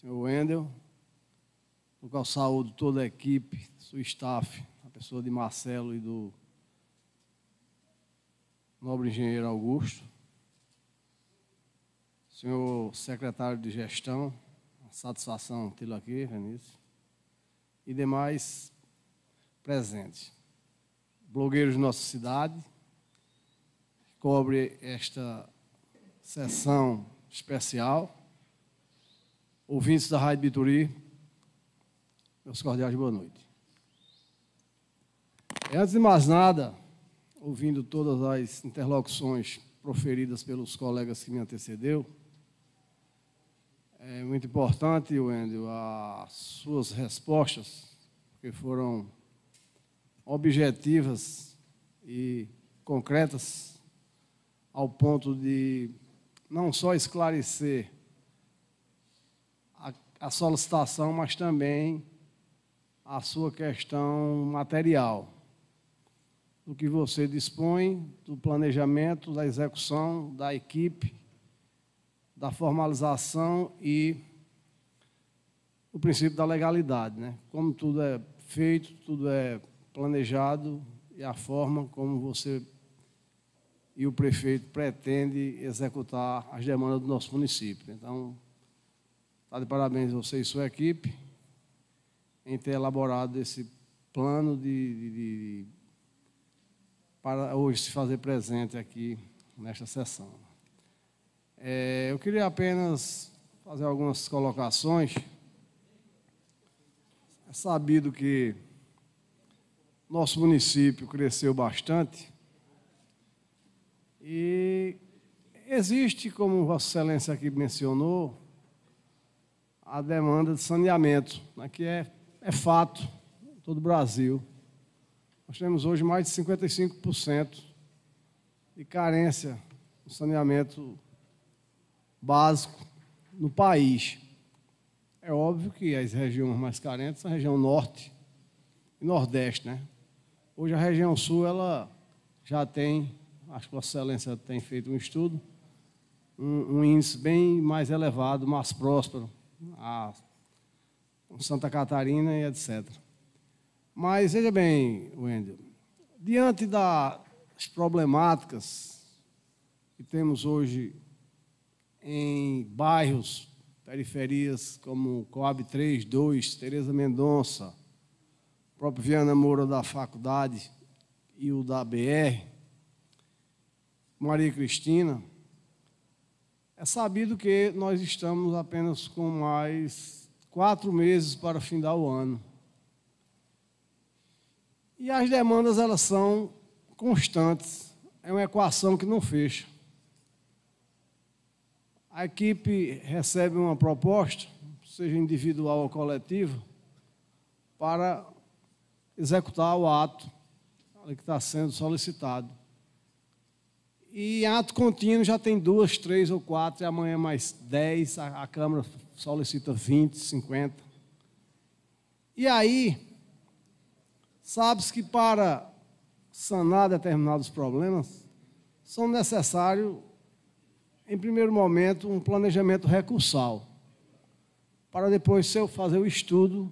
senhor Wendel, Local saúdo toda a equipe, seu staff, a pessoa de Marcelo e do nobre engenheiro Augusto, senhor secretário de gestão, satisfação tê-lo aqui, Vinícius, e demais presentes, blogueiros de nossa cidade, que cobre esta sessão especial, ouvintes da Rádio Bituri, meus cordiais, boa noite. Antes de mais nada, ouvindo todas as interlocuções proferidas pelos colegas que me antecedeu, é muito importante, Wendel, as suas respostas, que foram objetivas e concretas, ao ponto de não só esclarecer a, a solicitação, mas também a sua questão material, do que você dispõe, do planejamento, da execução, da equipe, da formalização e o princípio da legalidade, né? Como tudo é feito, tudo é planejado e a forma como você e o prefeito pretende executar as demandas do nosso município. Então, está de parabéns você e sua equipe em ter elaborado esse plano de, de, de, para hoje se fazer presente aqui nesta sessão. É, eu queria apenas fazer algumas colocações. É sabido que nosso município cresceu bastante e existe, como Vossa Excelência aqui mencionou, a demanda de saneamento, né, que é é fato, todo o Brasil. Nós temos hoje mais de 55% de carência no saneamento básico no país. É óbvio que as regiões mais carentes são a região norte e nordeste, né? Hoje a região sul, ela já tem, acho que a Excelência tem feito um estudo, um, um, índice bem mais elevado, mais próspero, a Santa Catarina e etc. Mas veja bem, Wendel, diante das problemáticas que temos hoje em bairros, periferias como Coab 3, 2, Tereza Mendonça, próprio Viana Moura da faculdade e o da BR, Maria Cristina, é sabido que nós estamos apenas com mais quatro meses para findar o ano. E as demandas elas são constantes, é uma equação que não fecha. A equipe recebe uma proposta, seja individual ou coletiva, para executar o ato que está sendo solicitado. E ato contínuo já tem duas, três ou quatro, e amanhã mais dez, a, a Câmara solicita 20, 50. E aí, sabes que para sanar determinados problemas, são necessários, em primeiro momento, um planejamento recursal, para depois eu fazer o estudo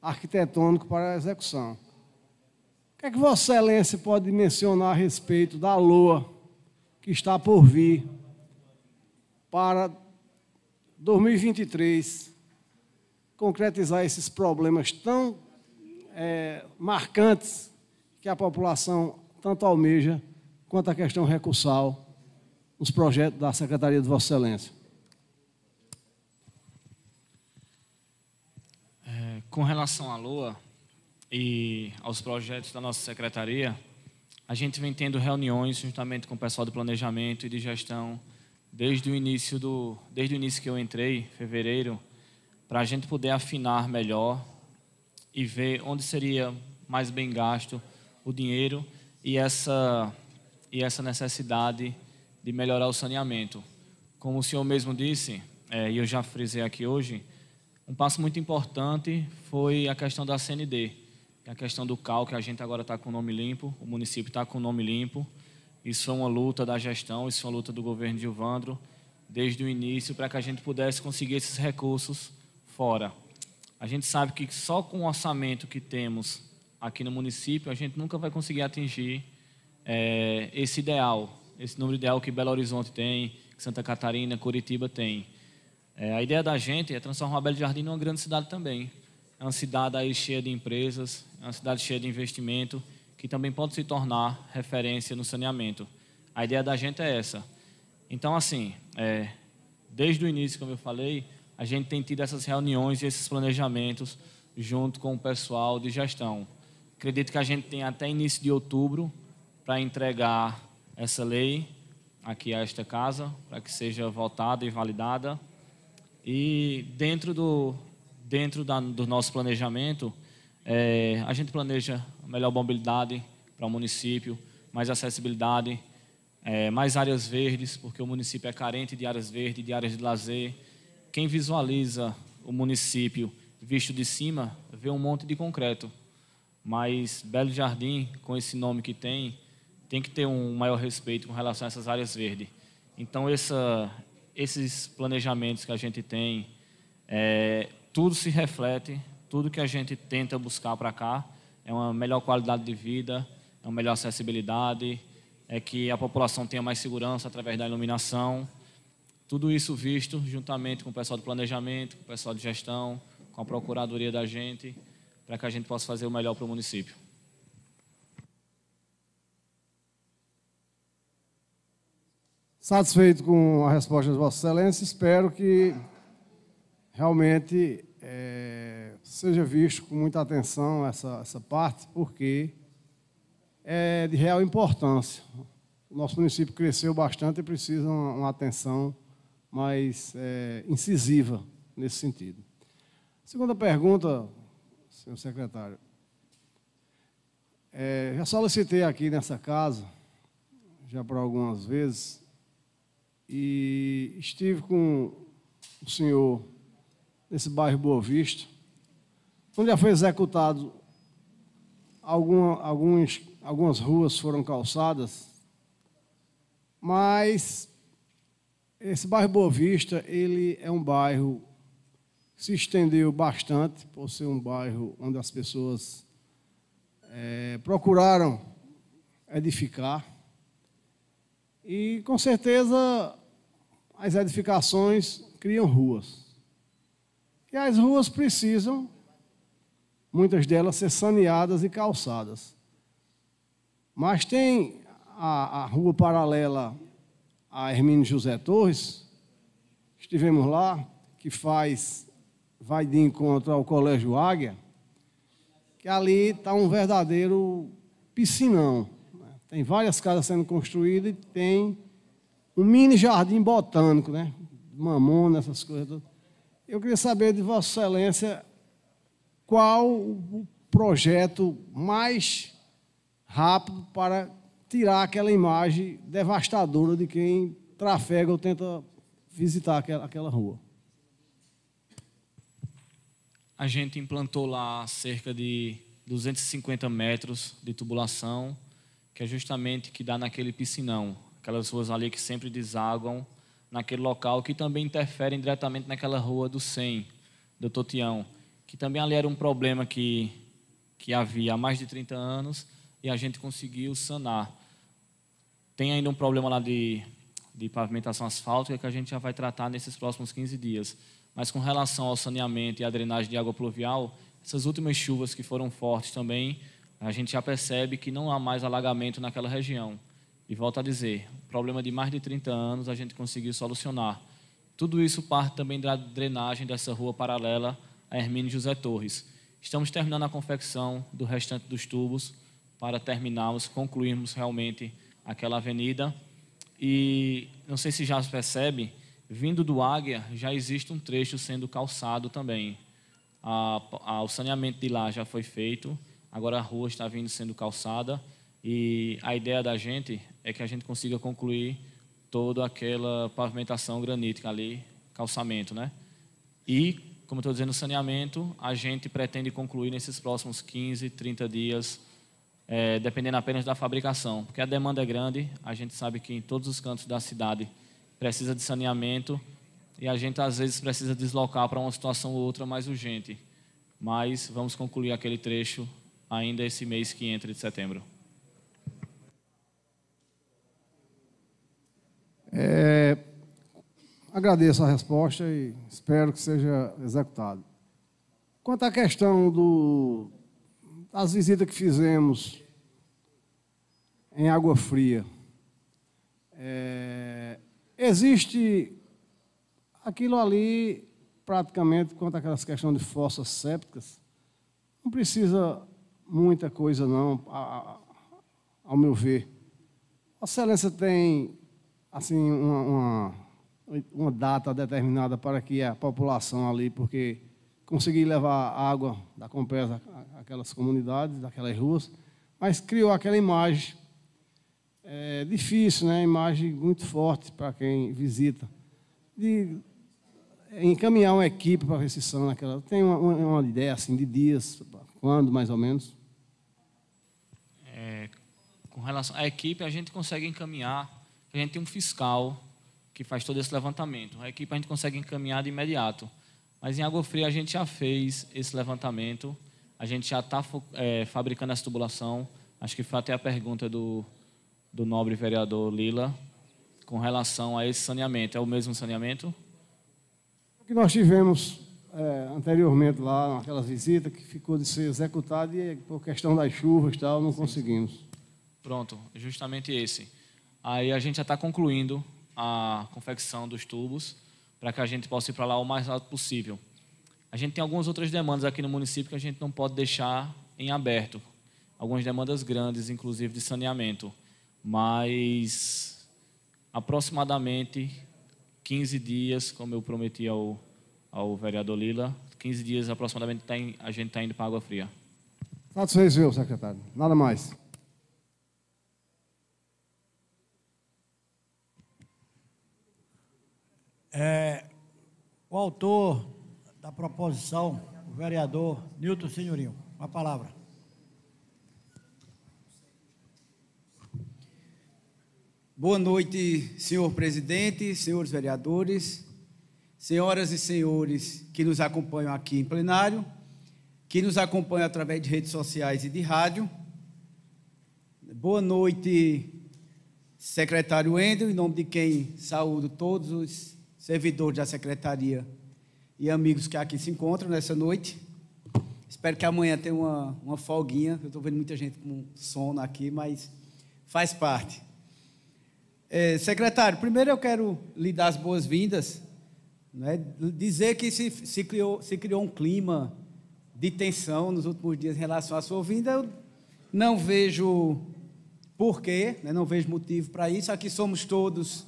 arquitetônico para a execução. O que é que Vossa Excelência pode mencionar a respeito da LOA que está por vir para 2023 concretizar esses problemas tão é, marcantes que a população tanto almeja quanto a questão recursal nos projetos da Secretaria de Vossa Excelência. É, com relação à LOA e aos projetos da nossa secretaria, a gente vem tendo reuniões juntamente com o pessoal do planejamento e de gestão desde o início do, desde o início que eu entrei, fevereiro, para a gente poder afinar melhor e ver onde seria mais bem gasto o dinheiro e essa e essa necessidade de melhorar o saneamento. Como o senhor mesmo disse, é, e eu já frisei aqui hoje, um passo muito importante foi a questão da CND, é a questão do cal que a gente agora está com o nome limpo, o município está com o nome limpo isso é uma luta da gestão, isso é uma luta do governo de Ivandro desde o início, para que a gente pudesse conseguir esses recursos fora. A gente sabe que só com o orçamento que temos aqui no município, a gente nunca vai conseguir atingir é, esse ideal, esse número ideal que Belo Horizonte tem, que Santa Catarina, Curitiba tem. É, a ideia da gente é transformar Belo Jardim uma grande cidade também. É uma cidade aí cheia de empresas, é uma cidade cheia de investimento, que também pode se tornar referência no saneamento. A ideia da gente é essa. Então, assim, é, desde o início, como eu falei, a gente tem tido essas reuniões e esses planejamentos junto com o pessoal de gestão. Acredito que a gente tem até início de outubro para entregar essa lei aqui a esta casa, para que seja votada e validada. E dentro do, dentro da, do nosso planejamento, é, a gente planeja melhor mobilidade para o município, mais acessibilidade, é, mais áreas verdes, porque o município é carente de áreas verdes, de áreas de lazer. Quem visualiza o município visto de cima vê um monte de concreto, mas Belo Jardim, com esse nome que tem, tem que ter um maior respeito com relação a essas áreas verdes. Então, essa, esses planejamentos que a gente tem, é, tudo se reflete, tudo que a gente tenta buscar para cá, é uma melhor qualidade de vida, é uma melhor acessibilidade, é que a população tenha mais segurança através da iluminação. Tudo isso visto juntamente com o pessoal do planejamento, com o pessoal de gestão, com a procuradoria da gente, para que a gente possa fazer o melhor para o município. Satisfeito com a resposta de Vossa Excelência, espero que realmente é, seja visto com muita atenção essa, essa parte, porque é de real importância. O nosso município cresceu bastante e precisa uma, uma atenção mais é, incisiva nesse sentido. Segunda pergunta, senhor secretário. É, já solicitei aqui nessa casa, já por algumas vezes, e estive com o senhor nesse bairro Boa Vista, quando então, já foi executado, alguma, alguns, algumas ruas foram calçadas, mas esse bairro Boa Vista, ele é um bairro que se estendeu bastante, por ser um bairro onde as pessoas é, procuraram edificar. E, com certeza, as edificações criam ruas. E as ruas precisam muitas delas ser saneadas e calçadas. Mas tem a, a rua paralela a Hermínio José Torres, estivemos lá, que faz, vai de encontro ao Colégio Águia, que ali está um verdadeiro piscinão. Né? Tem várias casas sendo construídas e tem um mini jardim botânico, né? Mamona, essas coisas. Eu queria saber de Vossa Excelência qual o projeto mais rápido para tirar aquela imagem devastadora de quem trafega ou tenta visitar aquela, aquela rua. A gente implantou lá cerca de 250 metros de tubulação, que é justamente que dá naquele piscinão, aquelas ruas ali que sempre desaguam naquele local, que também interferem diretamente naquela rua do 100, do Totião que também ali era um problema que, que havia há mais de 30 anos e a gente conseguiu sanar. Tem ainda um problema lá de, de pavimentação asfáltica que a gente já vai tratar nesses próximos 15 dias. Mas com relação ao saneamento e à drenagem de água pluvial, essas últimas chuvas que foram fortes também, a gente já percebe que não há mais alagamento naquela região. E volto a dizer, problema de mais de 30 anos a gente conseguiu solucionar. Tudo isso parte também da drenagem dessa rua paralela a Hermine José Torres. Estamos terminando a confecção do restante dos tubos para terminarmos, concluirmos realmente aquela avenida. E não sei se já percebe, vindo do Águia já existe um trecho sendo calçado também. A, a, o saneamento de lá já foi feito, agora a rua está vindo sendo calçada e a ideia da gente é que a gente consiga concluir toda aquela pavimentação granítica ali, calçamento, né? E como estou dizendo, saneamento, a gente pretende concluir nesses próximos 15, 30 dias, é, dependendo apenas da fabricação, porque a demanda é grande, a gente sabe que em todos os cantos da cidade precisa de saneamento e a gente às vezes precisa deslocar para uma situação ou outra mais urgente. Mas vamos concluir aquele trecho ainda esse mês que entra de setembro. É, agradeço a resposta e espero que seja executado. Quanto à questão do, das visitas que fizemos em Água Fria, é, existe aquilo ali, praticamente, quanto àquelas questões de fossas sépticas, não precisa muita coisa, não, a, a, ao meu ver. A excelência tem, assim, uma, uma uma data determinada para que a população ali, porque consegui levar água da Compesa àquelas comunidades, daquelas ruas, mas criou aquela imagem é, difícil, né? imagem muito forte para quem visita, de encaminhar uma equipe para a recepção naquela. Tem uma, uma, ideia assim de dias, quando mais ou menos? É, com relação à equipe, a gente consegue encaminhar, a gente tem um fiscal que faz todo esse levantamento. A equipe a gente consegue encaminhar de imediato. Mas em Água Fria a gente já fez esse levantamento, a gente já está é, fabricando essa tubulação. Acho que foi até a pergunta do, do nobre vereador Lila com relação a esse saneamento. É o mesmo saneamento? O que nós tivemos é, anteriormente lá, naquela visita que ficou de ser executado e por questão das chuvas e tal, não Sim. conseguimos. Pronto, justamente esse. Aí a gente já está concluindo a confecção dos tubos para que a gente possa ir para lá o mais rápido possível. A gente tem algumas outras demandas aqui no município que a gente não pode deixar em aberto. Algumas demandas grandes, inclusive de saneamento. Mas aproximadamente 15 dias, como eu prometi ao, ao vereador Lila, 15 dias aproximadamente tá a gente está indo para a Água Fria. Satisfeito, viu, secretário? Nada mais. É, o autor da proposição, o vereador Nilton Senhorinho, uma palavra. Boa noite, senhor presidente, senhores vereadores, senhoras e senhores que nos acompanham aqui em plenário, que nos acompanham através de redes sociais e de rádio. Boa noite, secretário Endel, em nome de quem saúdo todos os servidor da secretaria e amigos que aqui se encontram nessa noite. Espero que amanhã tenha uma, uma folguinha. Eu estou vendo muita gente com sono aqui, mas faz parte. É, secretário, primeiro eu quero lhe dar as boas-vindas, né? dizer que se, se, criou, se criou um clima de tensão nos últimos dias em relação à sua vinda. Eu não vejo porquê, né? não vejo motivo para isso. Aqui somos todos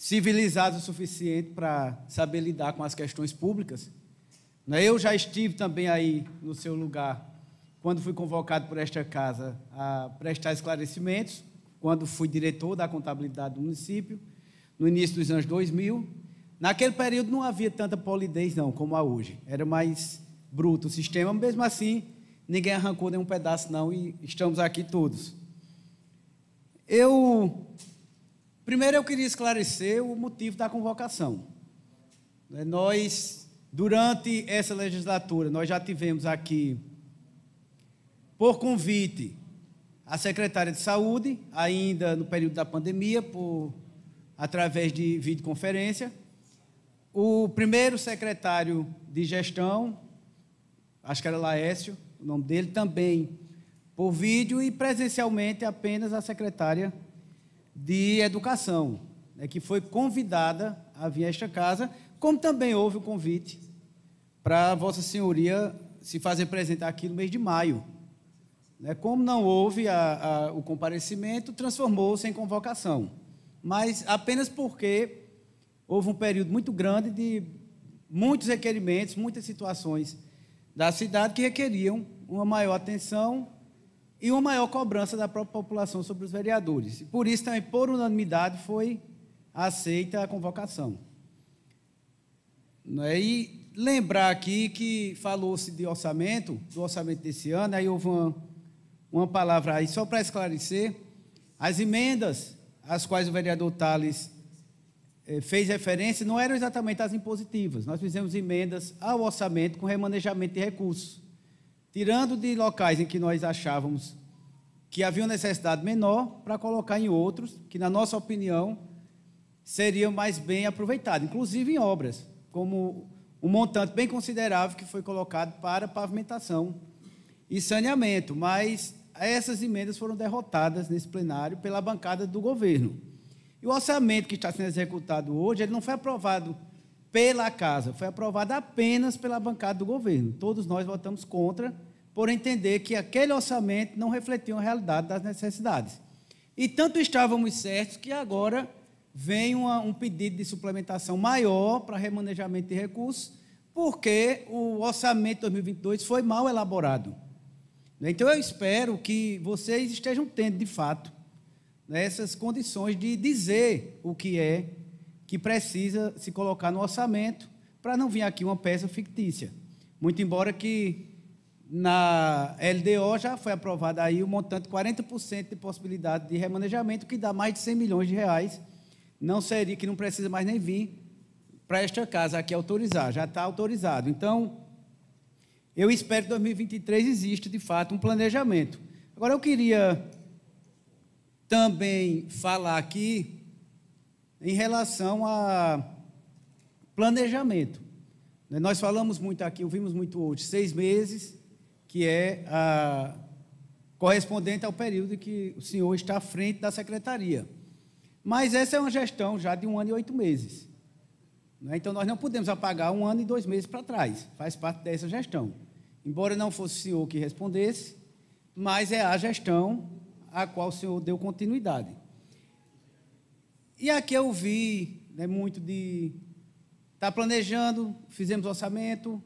civilizado o suficiente para saber lidar com as questões públicas. Né? Eu já estive também aí no seu lugar, quando fui convocado por esta casa a prestar esclarecimentos, quando fui diretor da contabilidade do município, no início dos anos 2000. Naquele período não havia tanta polidez, não, como há hoje. Era mais bruto o sistema, mesmo assim, ninguém arrancou nenhum pedaço, não, e estamos aqui todos. Eu Primeiro eu queria esclarecer o motivo da convocação. Né, nós, durante essa legislatura, nós já tivemos aqui, por convite, a secretária de Saúde, ainda no período da pandemia, por, através de videoconferência, o primeiro secretário de gestão, acho que era Laércio, o nome dele, também por vídeo, e presencialmente apenas a secretária de Educação, né, que foi convidada a vir a esta casa, como também houve o convite para Vossa Senhoria se fazer apresentar aqui no mês de maio. Né, como não houve a, a, o comparecimento, transformou-se em convocação. Mas apenas porque houve um período muito grande de muitos requerimentos, muitas situações da cidade que requeriam uma maior atenção e uma maior cobrança da própria população sobre os vereadores. Por isso, também, por unanimidade, foi aceita a convocação. Né, e lembrar aqui que falou-se de orçamento, do orçamento desse ano, aí houve uma, uma palavra aí, só para esclarecer, as emendas às quais o vereador Tales eh, fez referência não eram exatamente as impositivas, nós fizemos emendas ao orçamento com remanejamento de recursos tirando de locais em que nós achávamos que havia necessidade menor para colocar em outros que, na nossa opinião, seriam mais bem aproveitados, inclusive em obras, como um montante bem considerável que foi colocado para pavimentação e saneamento, mas essas emendas foram derrotadas nesse plenário pela bancada do governo. E o orçamento que está sendo executado hoje, ele não foi aprovado pela casa. Foi aprovada apenas pela bancada do governo. Todos nós votamos contra, por entender que aquele orçamento não refletia a realidade das necessidades. E tanto estávamos certos que agora vem uma, um pedido de suplementação maior para remanejamento de recursos, porque o orçamento de 2022 foi mal elaborado. Né? Então, eu espero que vocês estejam tendo, de fato, né, essas condições de dizer o que é que precisa se colocar no orçamento para não vir aqui uma peça fictícia. Muito embora que na LDO já foi aprovado aí o um montante 40% de possibilidade de remanejamento, que dá mais de 100 milhões de reais, não seria que não precisa mais nem vir para esta casa aqui autorizar, já está autorizado. Então, eu espero que 2023 exista de fato um planejamento. Agora eu queria também falar aqui em relação a planejamento. Né, nós falamos muito aqui, ouvimos muito hoje, seis meses, que é a, correspondente ao período que o senhor está à frente da secretaria. Mas essa é uma gestão já de um ano e oito meses. Né, então, nós não podemos apagar um ano e dois meses para trás, faz parte dessa gestão. Embora não fosse o senhor que respondesse, mas é a gestão a qual o senhor deu continuidade. E aqui eu vi né, muito de. Está planejando, fizemos orçamento,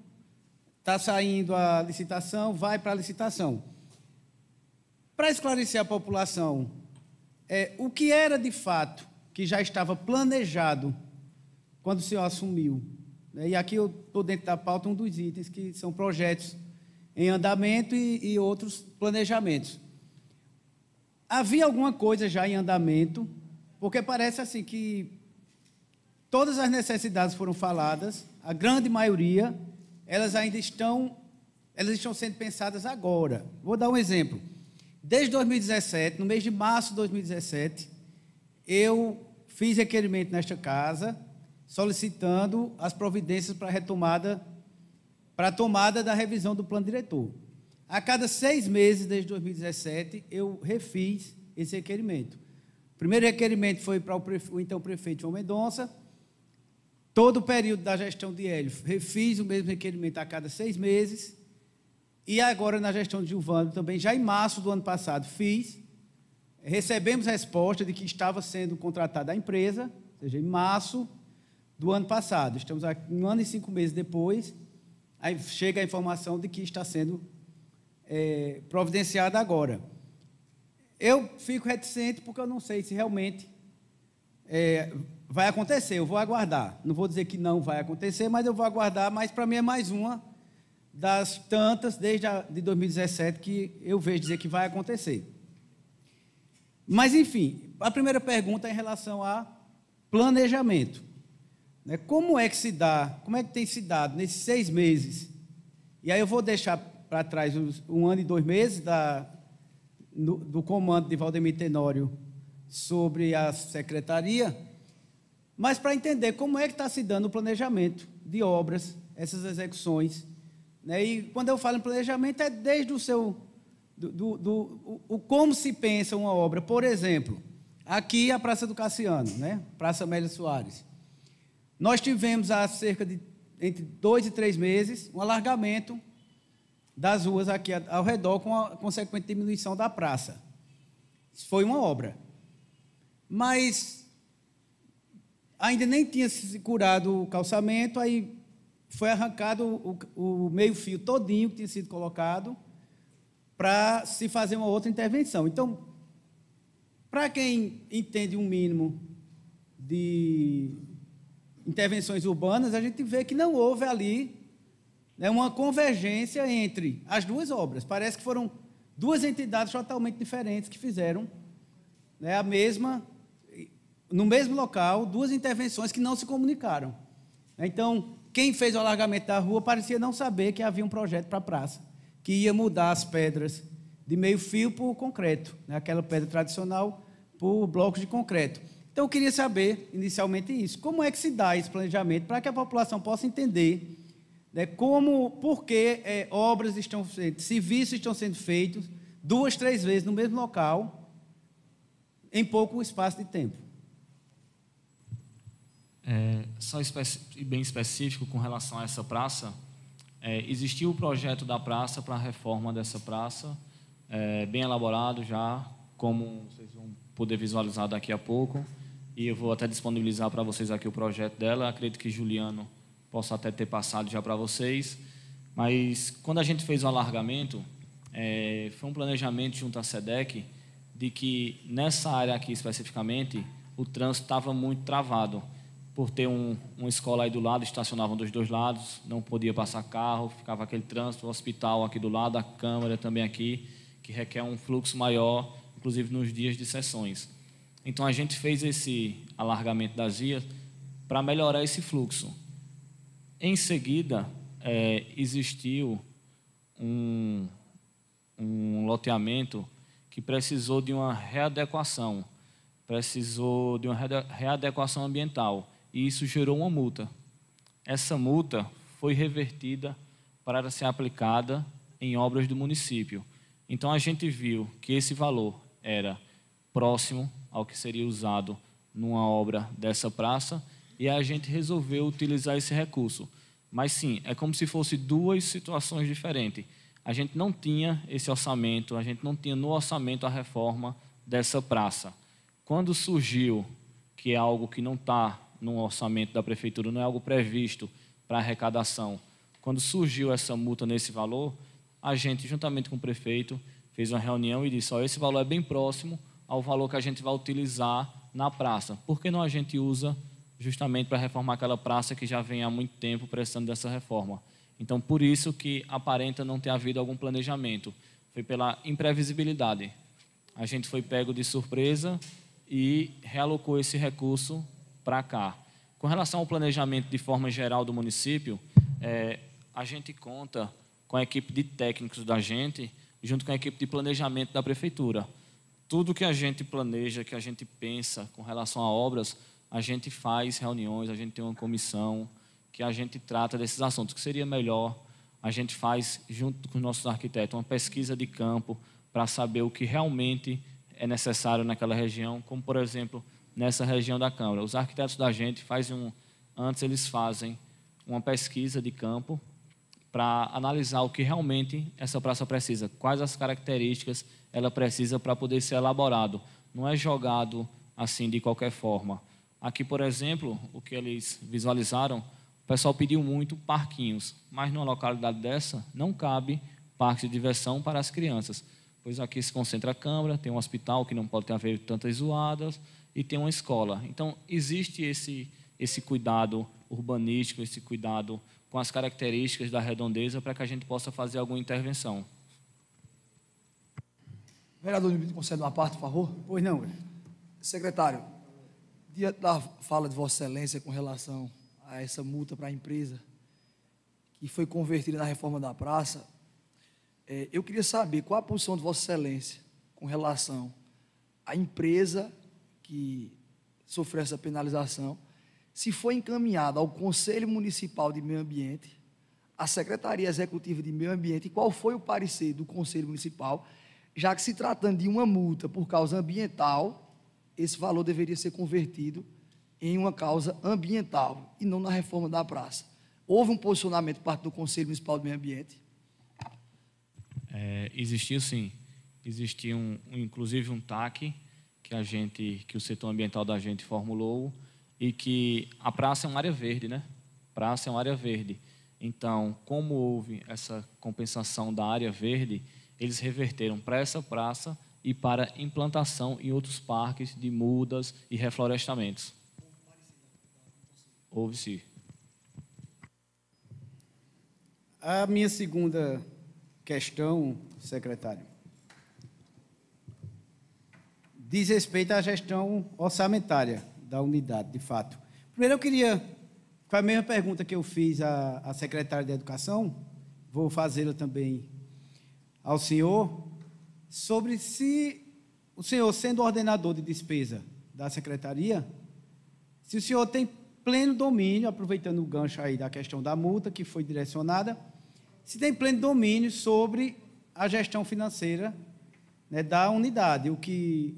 está saindo a licitação, vai para a licitação. Para esclarecer a população, é, o que era de fato que já estava planejado quando o senhor assumiu? Né? E aqui eu estou dentro da pauta um dos itens que são projetos em andamento e, e outros planejamentos. Havia alguma coisa já em andamento porque parece assim que todas as necessidades foram faladas, a grande maioria, elas ainda estão, elas estão sendo pensadas agora. Vou dar um exemplo. Desde 2017, no mês de março de 2017, eu fiz requerimento nesta casa solicitando as providências para retomada para a tomada da revisão do plano diretor. A cada seis meses, desde 2017, eu refiz esse requerimento. O primeiro requerimento foi para o, prefe... o então prefeito João Mendonça. Todo o período da gestão de Hélio, refiz o mesmo requerimento a cada seis meses. E agora, na gestão de Gilvano, também, já em março do ano passado, fiz. Recebemos resposta de que estava sendo contratada a empresa, ou seja, em março do ano passado. Estamos aqui um ano e cinco meses depois. Aí chega a informação de que está sendo é, providenciada agora. Eu fico reticente porque eu não sei se realmente é, vai acontecer, eu vou aguardar. Não vou dizer que não vai acontecer, mas eu vou aguardar. Mas para mim é mais uma das tantas, desde a, de 2017, que eu vejo dizer que vai acontecer. Mas, enfim, a primeira pergunta é em relação a planejamento. Né? Como é que se dá, como é que tem se dado nesses seis meses? E aí eu vou deixar para trás um ano e dois meses da no, do comando de Valdemir Tenório sobre a secretaria, mas para entender como é que está se dando o planejamento de obras, essas execuções. Né? E quando eu falo em planejamento, é desde o seu. Do, do, do o, o, como se pensa uma obra. Por exemplo, aqui é a Praça do Cassiano, né? Praça Amélia Soares. Nós tivemos há cerca de entre dois e três meses um alargamento das ruas aqui ao redor, com a consequente diminuição da praça. Isso foi uma obra. Mas ainda nem tinha se curado o calçamento, aí foi arrancado o, o meio-fio todinho que tinha sido colocado para se fazer uma outra intervenção. Então, para quem entende um mínimo de intervenções urbanas, a gente vê que não houve ali é uma convergência entre as duas obras. Parece que foram duas entidades totalmente diferentes que fizeram né, a mesma, no mesmo local, duas intervenções que não se comunicaram. Então, quem fez o alargamento da rua parecia não saber que havia um projeto para a praça, que ia mudar as pedras de meio fio o concreto, né, aquela pedra tradicional para blocos de concreto. Então, eu queria saber, inicialmente, isso. Como é que se dá esse planejamento para que a população possa entender né, como, porque é, obras estão sendo, serviços estão sendo feitos duas, três vezes no mesmo local, em pouco espaço de tempo. É, só bem específico com relação a essa praça, é, existiu o projeto da praça para a reforma dessa praça, é, bem elaborado já, como vocês vão poder visualizar daqui a pouco, e eu vou até disponibilizar para vocês aqui o projeto dela. Acredito que Juliano posso até ter passado já para vocês, mas quando a gente fez o alargamento, é, foi um planejamento junto à SEDEC de que nessa área aqui especificamente o trânsito estava muito travado, por ter um, uma escola aí do lado, estacionavam dos dois lados, não podia passar carro, ficava aquele trânsito, o hospital aqui do lado, a Câmara também aqui, que requer um fluxo maior, inclusive nos dias de sessões. Então a gente fez esse alargamento das vias para melhorar esse fluxo. Em seguida, é, existiu um, um loteamento que precisou de uma readequação, precisou de uma readequação ambiental, e isso gerou uma multa. Essa multa foi revertida para ser aplicada em obras do município. Então a gente viu que esse valor era próximo ao que seria usado numa obra dessa praça e a gente resolveu utilizar esse recurso. Mas sim, é como se fosse duas situações diferentes. A gente não tinha esse orçamento, a gente não tinha no orçamento a reforma dessa praça. Quando surgiu, que é algo que não está no orçamento da prefeitura, não é algo previsto para arrecadação, quando surgiu essa multa nesse valor, a gente, juntamente com o prefeito, fez uma reunião e disse: ó, esse valor é bem próximo ao valor que a gente vai utilizar na praça. Por que não a gente usa justamente para reformar aquela praça que já vem há muito tempo precisando dessa reforma. Então, por isso que aparenta não ter havido algum planejamento. Foi pela imprevisibilidade. A gente foi pego de surpresa e realocou esse recurso para cá. Com relação ao planejamento de forma geral do município, é, a gente conta com a equipe de técnicos da gente, junto com a equipe de planejamento da prefeitura. Tudo que a gente planeja, que a gente pensa com relação a obras, a gente faz reuniões, a gente tem uma comissão que a gente trata desses assuntos. O que seria melhor a gente faz junto com os nossos arquitetos uma pesquisa de campo para saber o que realmente é necessário naquela região, como por exemplo nessa região da Câmara. Os arquitetos da gente fazem um, antes eles fazem uma pesquisa de campo para analisar o que realmente essa praça precisa, quais as características ela precisa para poder ser elaborado. Não é jogado assim de qualquer forma. Aqui, por exemplo, o que eles visualizaram, o pessoal pediu muito parquinhos, mas numa localidade dessa não cabe parque de diversão para as crianças, pois aqui se concentra a Câmara, tem um hospital que não pode ter haver tantas zoadas e tem uma escola. Então, existe esse, esse cuidado urbanístico, esse cuidado com as características da redondeza para que a gente possa fazer alguma intervenção. Vereador, me concede uma parte, por favor? Pois não. Secretário, dia da fala de Vossa Excelência com relação a essa multa para a empresa que foi convertida na reforma da praça, é, eu queria saber qual a posição de Vossa Excelência com relação à empresa que sofreu essa penalização, se foi encaminhada ao Conselho Municipal de Meio Ambiente, à Secretaria Executiva de Meio Ambiente, e qual foi o parecer do Conselho Municipal, já que se tratando de uma multa por causa ambiental esse valor deveria ser convertido em uma causa ambiental e não na reforma da praça. Houve um posicionamento por parte do Conselho Municipal do Meio Ambiente? É, existiu sim. Existia um, um, inclusive um TAC que a gente, que o setor ambiental da gente formulou e que a praça é uma área verde, né? Praça é uma área verde. Então, como houve essa compensação da área verde, eles reverteram para essa praça e para implantação em outros parques de mudas e reflorestamentos. Ouve-se. A minha segunda questão, secretário, diz respeito à gestão orçamentária da unidade, de fato. Primeiro, eu queria, com a mesma pergunta que eu fiz à, à secretária de Educação, vou fazê-la também ao senhor, sobre se o senhor, sendo ordenador de despesa da secretaria, se o senhor tem pleno domínio, aproveitando o gancho aí da questão da multa que foi direcionada, se tem pleno domínio sobre a gestão financeira né, da unidade, o que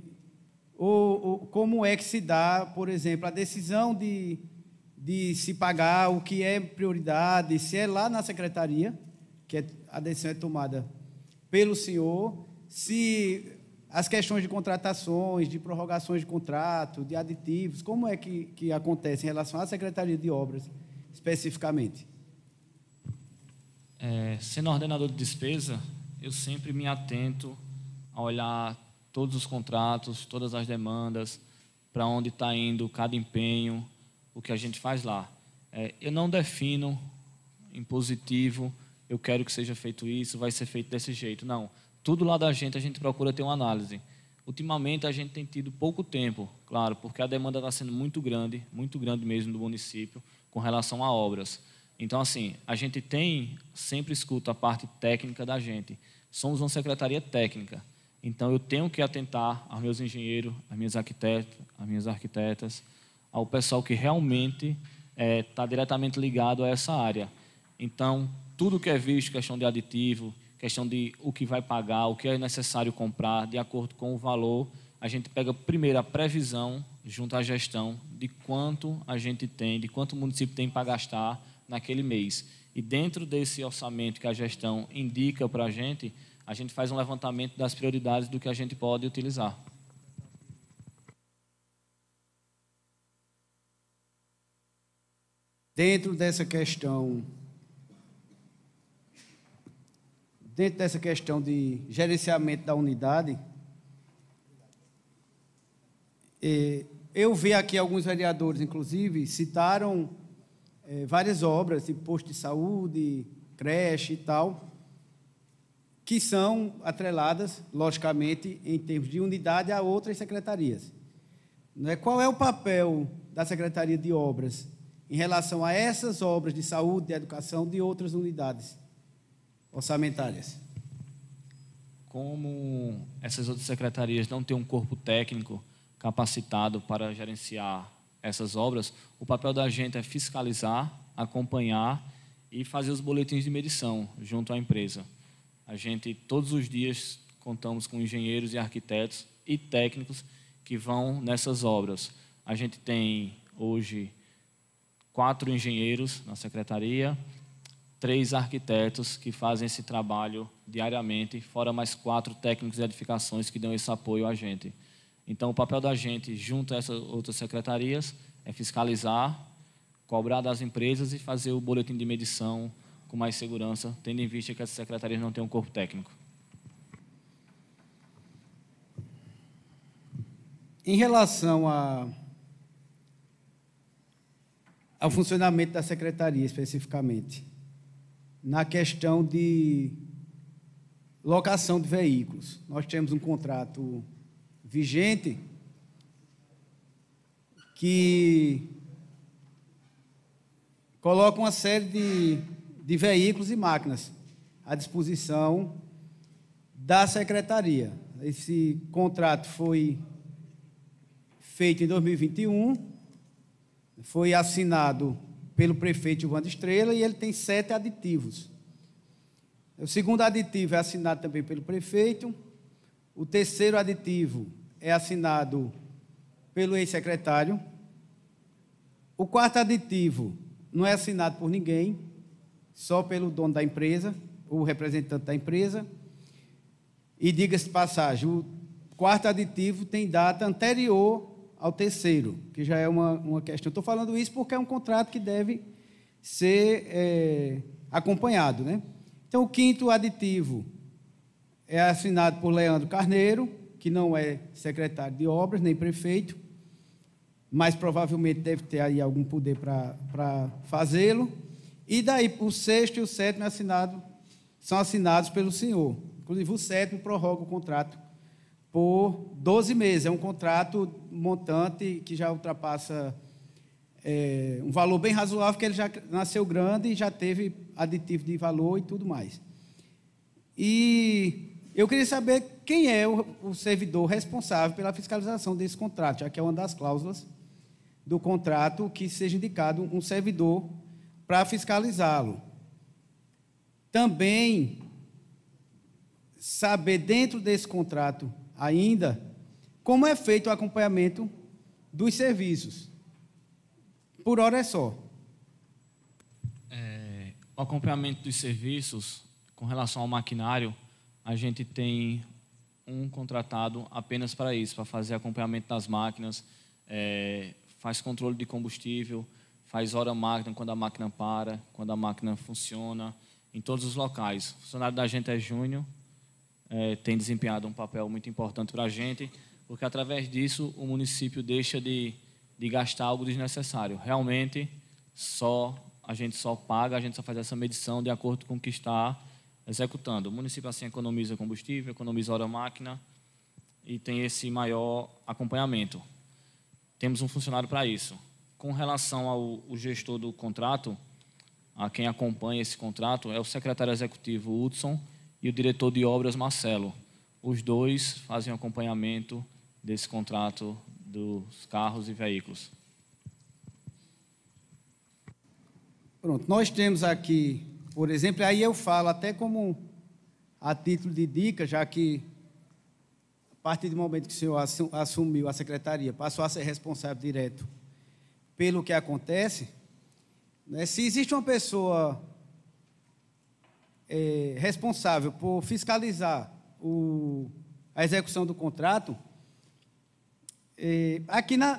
ou, ou, como é que se dá, por exemplo, a decisão de, de se pagar, o que é prioridade, se é lá na secretaria, que é, a decisão é tomada pelo senhor, se as questões de contratações, de prorrogações de contrato, de aditivos, como é que, que acontece em relação à Secretaria de Obras, especificamente? É, sendo ordenador de despesa, eu sempre me atento a olhar todos os contratos, todas as demandas, para onde está indo cada empenho, o que a gente faz lá. É, eu não defino em positivo, eu quero que seja feito isso, vai ser feito desse jeito. Não tudo lá da gente a gente procura ter uma análise. Ultimamente a gente tem tido pouco tempo, claro, porque a demanda está sendo muito grande, muito grande mesmo do município com relação a obras. Então, assim, a gente tem, sempre escuta a parte técnica da gente. Somos uma secretaria técnica. Então, eu tenho que atentar aos meus engenheiros, às minhas arquitetas, às minhas arquitetas, ao pessoal que realmente está é, tá diretamente ligado a essa área. Então, tudo que é visto, questão de aditivo, questão de o que vai pagar, o que é necessário comprar, de acordo com o valor, a gente pega primeiro a previsão junto à gestão de quanto a gente tem, de quanto o município tem para gastar naquele mês. E dentro desse orçamento que a gestão indica para a gente, a gente faz um levantamento das prioridades do que a gente pode utilizar. Dentro dessa questão dentro dessa questão de gerenciamento da unidade, é, eu vi aqui alguns vereadores, inclusive, citaram é, várias obras, de posto de saúde, creche e tal, que são atreladas, logicamente, em termos de unidade, a outras secretarias. É? Qual é o papel da Secretaria de Obras em relação a essas obras de saúde, de educação, de outras unidades? orçamentárias? Como essas outras secretarias não têm um corpo técnico capacitado para gerenciar essas obras, o papel da gente é fiscalizar, acompanhar e fazer os boletins de medição junto à empresa. A gente, todos os dias, contamos com engenheiros e arquitetos e técnicos que vão nessas obras. A gente tem hoje quatro engenheiros na secretaria, três arquitetos que fazem esse trabalho diariamente, fora mais quatro técnicos de edificações que dão esse apoio a gente. Então, o papel da gente, junto a essas outras secretarias, é fiscalizar, cobrar das empresas e fazer o boletim de medição com mais segurança, tendo em vista que as secretarias não têm um corpo técnico. Em relação a, ao funcionamento da secretaria, especificamente, na questão de locação de veículos. Nós temos um contrato vigente que coloca uma série de, de veículos e máquinas à disposição da secretaria. Esse contrato foi feito em 2021, foi assinado pelo prefeito Ivan Estrela e ele tem sete aditivos. O segundo aditivo é assinado também pelo prefeito. O terceiro aditivo é assinado pelo ex-secretário. O quarto aditivo não é assinado por ninguém, só pelo dono da empresa, o representante da empresa. E diga-se de passagem, o quarto aditivo tem data anterior ao terceiro, que já é uma, uma questão. Estou falando isso porque é um contrato que deve ser é, acompanhado. Né? Então, o quinto aditivo é assinado por Leandro Carneiro, que não é secretário de obras nem prefeito, mas provavelmente deve ter aí algum poder para fazê-lo. E daí, o sexto e o sétimo é assinado, são assinados pelo senhor. Inclusive, o sétimo prorroga o contrato por 12 meses. É um contrato montante que já ultrapassa é, um valor bem razoável, porque ele já nasceu grande e já teve aditivo de valor e tudo mais. E eu queria saber quem é o, o servidor responsável pela fiscalização desse contrato, já que é uma das cláusulas do contrato que seja indicado um servidor para fiscalizá-lo. Também saber dentro desse contrato ainda como é feito o acompanhamento dos serviços. Por hora é só. É, o acompanhamento dos serviços com relação ao maquinário, a gente tem um contratado apenas para isso, para fazer acompanhamento das máquinas, é, faz controle de combustível, faz hora máquina, quando a máquina para, quando a máquina funciona, em todos os locais. O funcionário da gente é Júnior, é, tem desempenhado um papel muito importante para a gente, porque através disso o município deixa de, de gastar algo desnecessário. Realmente, só a gente só paga, a gente só faz essa medição de acordo com o que está executando. O município assim economiza combustível, economiza hora máquina e tem esse maior acompanhamento. Temos um funcionário para isso. Com relação ao gestor do contrato, a quem acompanha esse contrato é o secretário executivo Hudson e o diretor de obras, Marcelo. Os dois fazem acompanhamento desse contrato dos carros e veículos. Pronto, nós temos aqui, por exemplo, aí eu falo até como a título de dica, já que a partir do momento que o senhor assumiu a secretaria, passou a ser responsável direto pelo que acontece, né? se existe uma pessoa é, responsável por fiscalizar o, a execução do contrato, é, aqui na,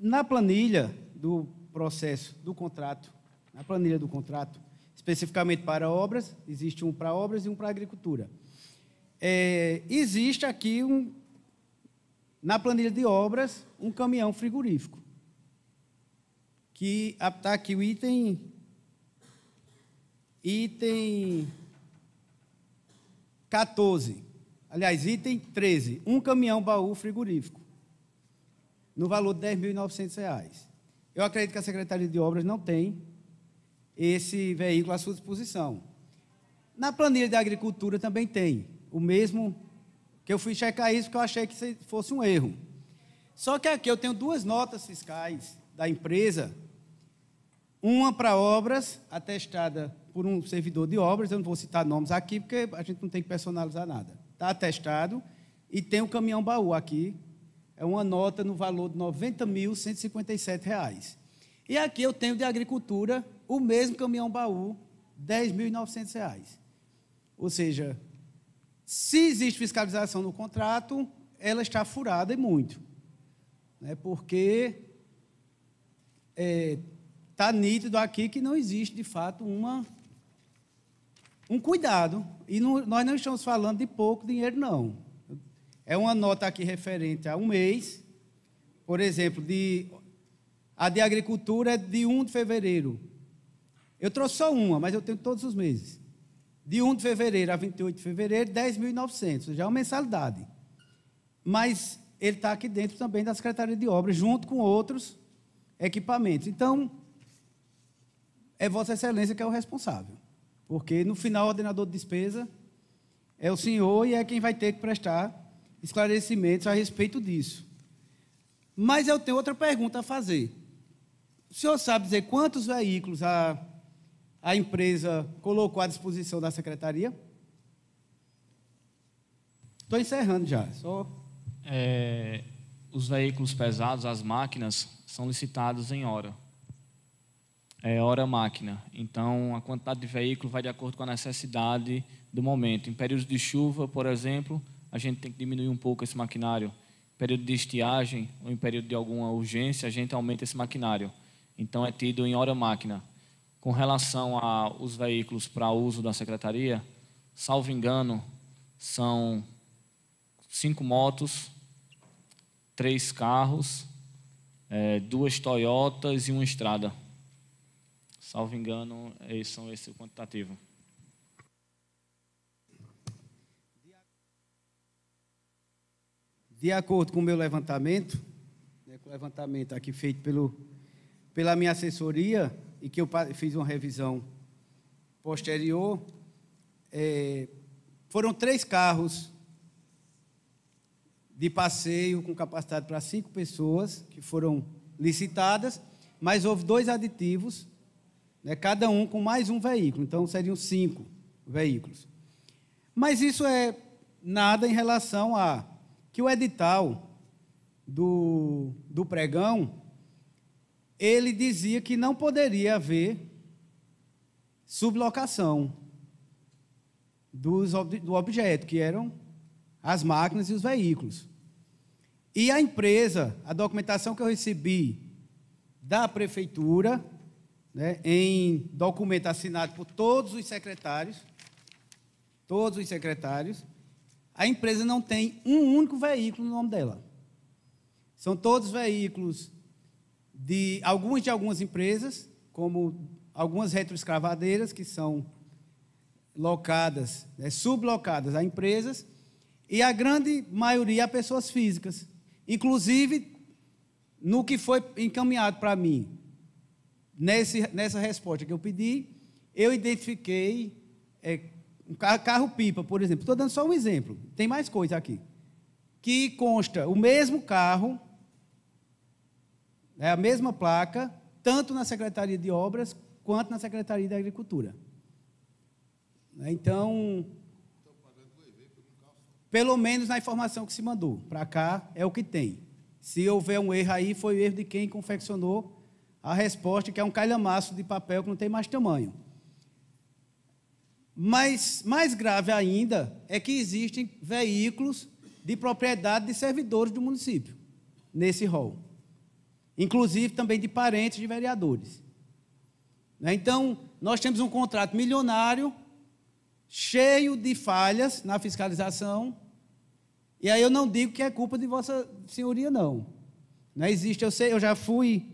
na planilha do processo do contrato, na planilha do contrato, especificamente para obras, existe um para obras e um para agricultura. É, existe aqui um, na planilha de obras um caminhão frigorífico que está aqui o item item 14. Aliás, item 13. Um caminhão baú frigorífico. No valor de R$ 10.900. Eu acredito que a Secretaria de Obras não tem esse veículo à sua disposição. Na planilha de agricultura também tem. O mesmo que eu fui checar isso porque eu achei que fosse um erro. Só que aqui eu tenho duas notas fiscais da empresa, uma para obras atestada por um servidor de obras, eu não vou citar nomes aqui, porque a gente não tem que personalizar nada. Está atestado e tem um caminhão baú aqui, é uma nota no valor de R$ 90.157. E aqui eu tenho de agricultura o mesmo caminhão baú, R$ 10.900. Ou seja, se existe fiscalização no contrato, ela está furada e muito. Né? Porque está eh, é, nítido aqui que não existe, de fato, uma um cuidado, e não, nós não estamos falando de pouco dinheiro, não. É uma nota aqui referente a um mês, por exemplo, de, a de agricultura é de 1 de fevereiro. Eu trouxe só uma, mas eu tenho todos os meses. De 1 de fevereiro a 28 de fevereiro, 10.900, já é uma mensalidade. Mas ele está aqui dentro também da Secretaria de Obras, junto com outros equipamentos. Então, é Vossa Excelência que é o responsável. Porque no final o ordenador de despesa é o senhor e é quem vai ter que prestar esclarecimentos a respeito disso. Mas eu tenho outra pergunta a fazer. O senhor sabe dizer quantos veículos a, a empresa colocou à disposição da secretaria? Estou encerrando já. Só... É, os veículos pesados, as máquinas, são licitados em hora é, hora máquina. Então, a quantidade de veículo vai de acordo com a necessidade do momento. Em períodos de chuva, por exemplo, a gente tem que diminuir um pouco esse maquinário. Em período de estiagem ou em período de alguma urgência, a gente aumenta esse maquinário. Então, é tido em hora máquina. Com relação aos veículos para uso da secretaria, salvo engano, são cinco motos, três carros, é, duas Toyotas e uma estrada. Salvo engano, eles são esse o quantitativo. De acordo com o meu levantamento, né, com o levantamento aqui feito pelo, pela minha assessoria, e que eu fiz uma revisão posterior, é, foram três carros de passeio com capacidade para cinco pessoas que foram licitadas, mas houve dois aditivos né? cada um com mais um veículo, então seriam cinco veículos. Mas isso é nada em relação a que o edital do, do pregão, ele dizia que não poderia haver sublocação dos, do objeto, que eram as máquinas e os veículos. E a empresa, a documentação que eu recebi da prefeitura, né, em documento assinado por todos os secretários, todos os secretários, a empresa não tem um único veículo no nome dela. São todos veículos de algumas de algumas empresas, como algumas retroescavadeiras que são locadas, né, sublocadas a empresas, e a grande maioria a pessoas físicas. Inclusive, no que foi encaminhado para mim, Nesse, nessa resposta que eu pedi, eu identifiquei é, um carro-pipa, por exemplo. Estou dando só um exemplo, tem mais coisa aqui. Que consta o mesmo carro, é a mesma placa, tanto na Secretaria de Obras quanto na Secretaria da Agricultura. Né, então, pelo menos na informação que se mandou para cá, é o que tem. Se houver um erro aí, foi o erro de quem confeccionou a resposta é que é um calhamaço de papel que não tem mais tamanho. Mas mais grave ainda é que existem veículos de propriedade de servidores do município nesse rol, inclusive também de parentes de vereadores. Né? Então, nós temos um contrato milionário, cheio de falhas na fiscalização, e aí eu não digo que é culpa de Vossa Senhoria, não. não né? existe, eu sei, eu já fui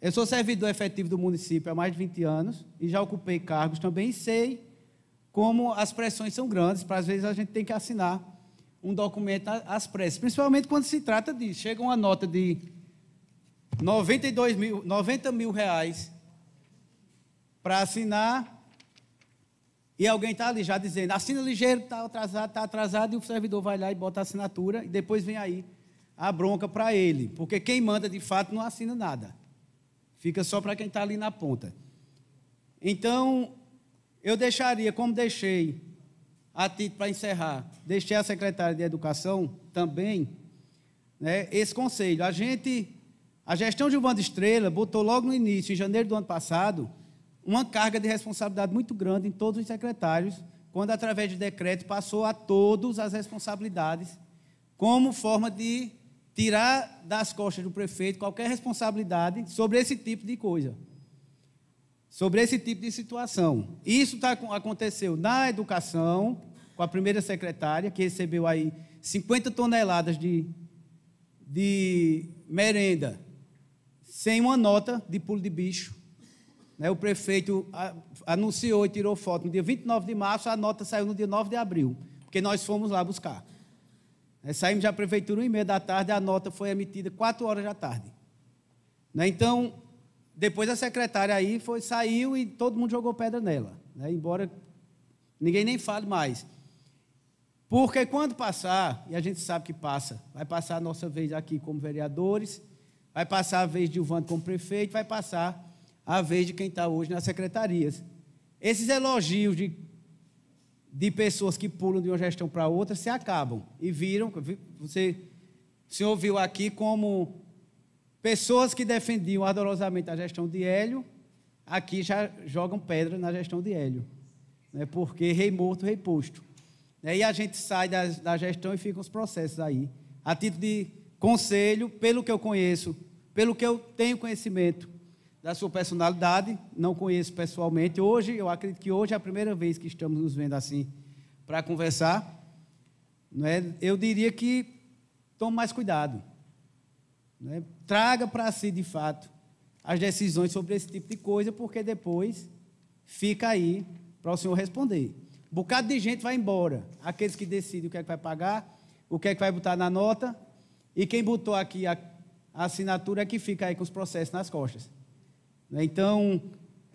eu sou servidor efetivo do município há mais de 20 anos e já ocupei cargos também e sei como as pressões são grandes, para às vezes a gente tem que assinar um documento às pressas, principalmente quando se trata de, chega uma nota de 92 mil, 90 mil reais para assinar e alguém está ali já dizendo, assina ligeiro, está atrasado, está atrasado, e o servidor vai lá e bota a assinatura e depois vem aí a bronca para ele, porque quem manda de fato não assina nada. Fica só para quem está ali na ponta. Então, eu deixaria, como deixei, a título para encerrar, deixei a secretária de Educação também né, esse conselho. A gente, a gestão de Urbano Estrela, botou logo no início, em janeiro do ano passado, uma carga de responsabilidade muito grande em todos os secretários, quando, através de decreto, passou a todos as responsabilidades como forma de tirar das costas do prefeito qualquer responsabilidade sobre esse tipo de coisa, sobre esse tipo de situação. Isso tá, aconteceu na educação, com a primeira secretária, que recebeu aí 50 toneladas de, de merenda, sem uma nota de pulo de bicho. Né? O prefeito anunciou e tirou foto no dia 29 de março, a nota saiu no dia 9 de abril, porque nós fomos lá buscar. Nós saímos da prefeitura, um e meia da tarde, a nota foi emitida quatro horas da tarde. Né? Então, depois a secretária aí foi, saiu e todo mundo jogou pedra nela. Né? Embora ninguém nem fale mais. Porque quando passar, e a gente sabe que passa, vai passar a nossa vez aqui como vereadores, vai passar a vez de Ivandro como prefeito, vai passar a vez de quem está hoje nas secretarias. Esses elogios de de pessoas que pulam de uma gestão para outra se acabam e viram, você se ouviu aqui como pessoas que defendiam ardorosamente a gestão de Hélio, aqui já jogam pedra na gestão de Hélio, né? porque rei morto, rei posto. Né? E a gente sai da, da gestão e fica os processos aí. A título de conselho, pelo que eu conheço, pelo que eu tenho conhecimento, da sua personalidade, não conheço pessoalmente. Hoje, eu acredito que hoje é a primeira vez que estamos nos vendo assim para conversar. é? Eu diria que tome mais cuidado. É? Traga para si, de fato, as decisões sobre esse tipo de coisa, porque depois fica aí para o senhor responder. Um bocado de gente vai embora. Aqueles que decidem o que é que vai pagar, o que é que vai botar na nota. E quem botou aqui a assinatura é que fica aí com os processos nas costas. Né? Então,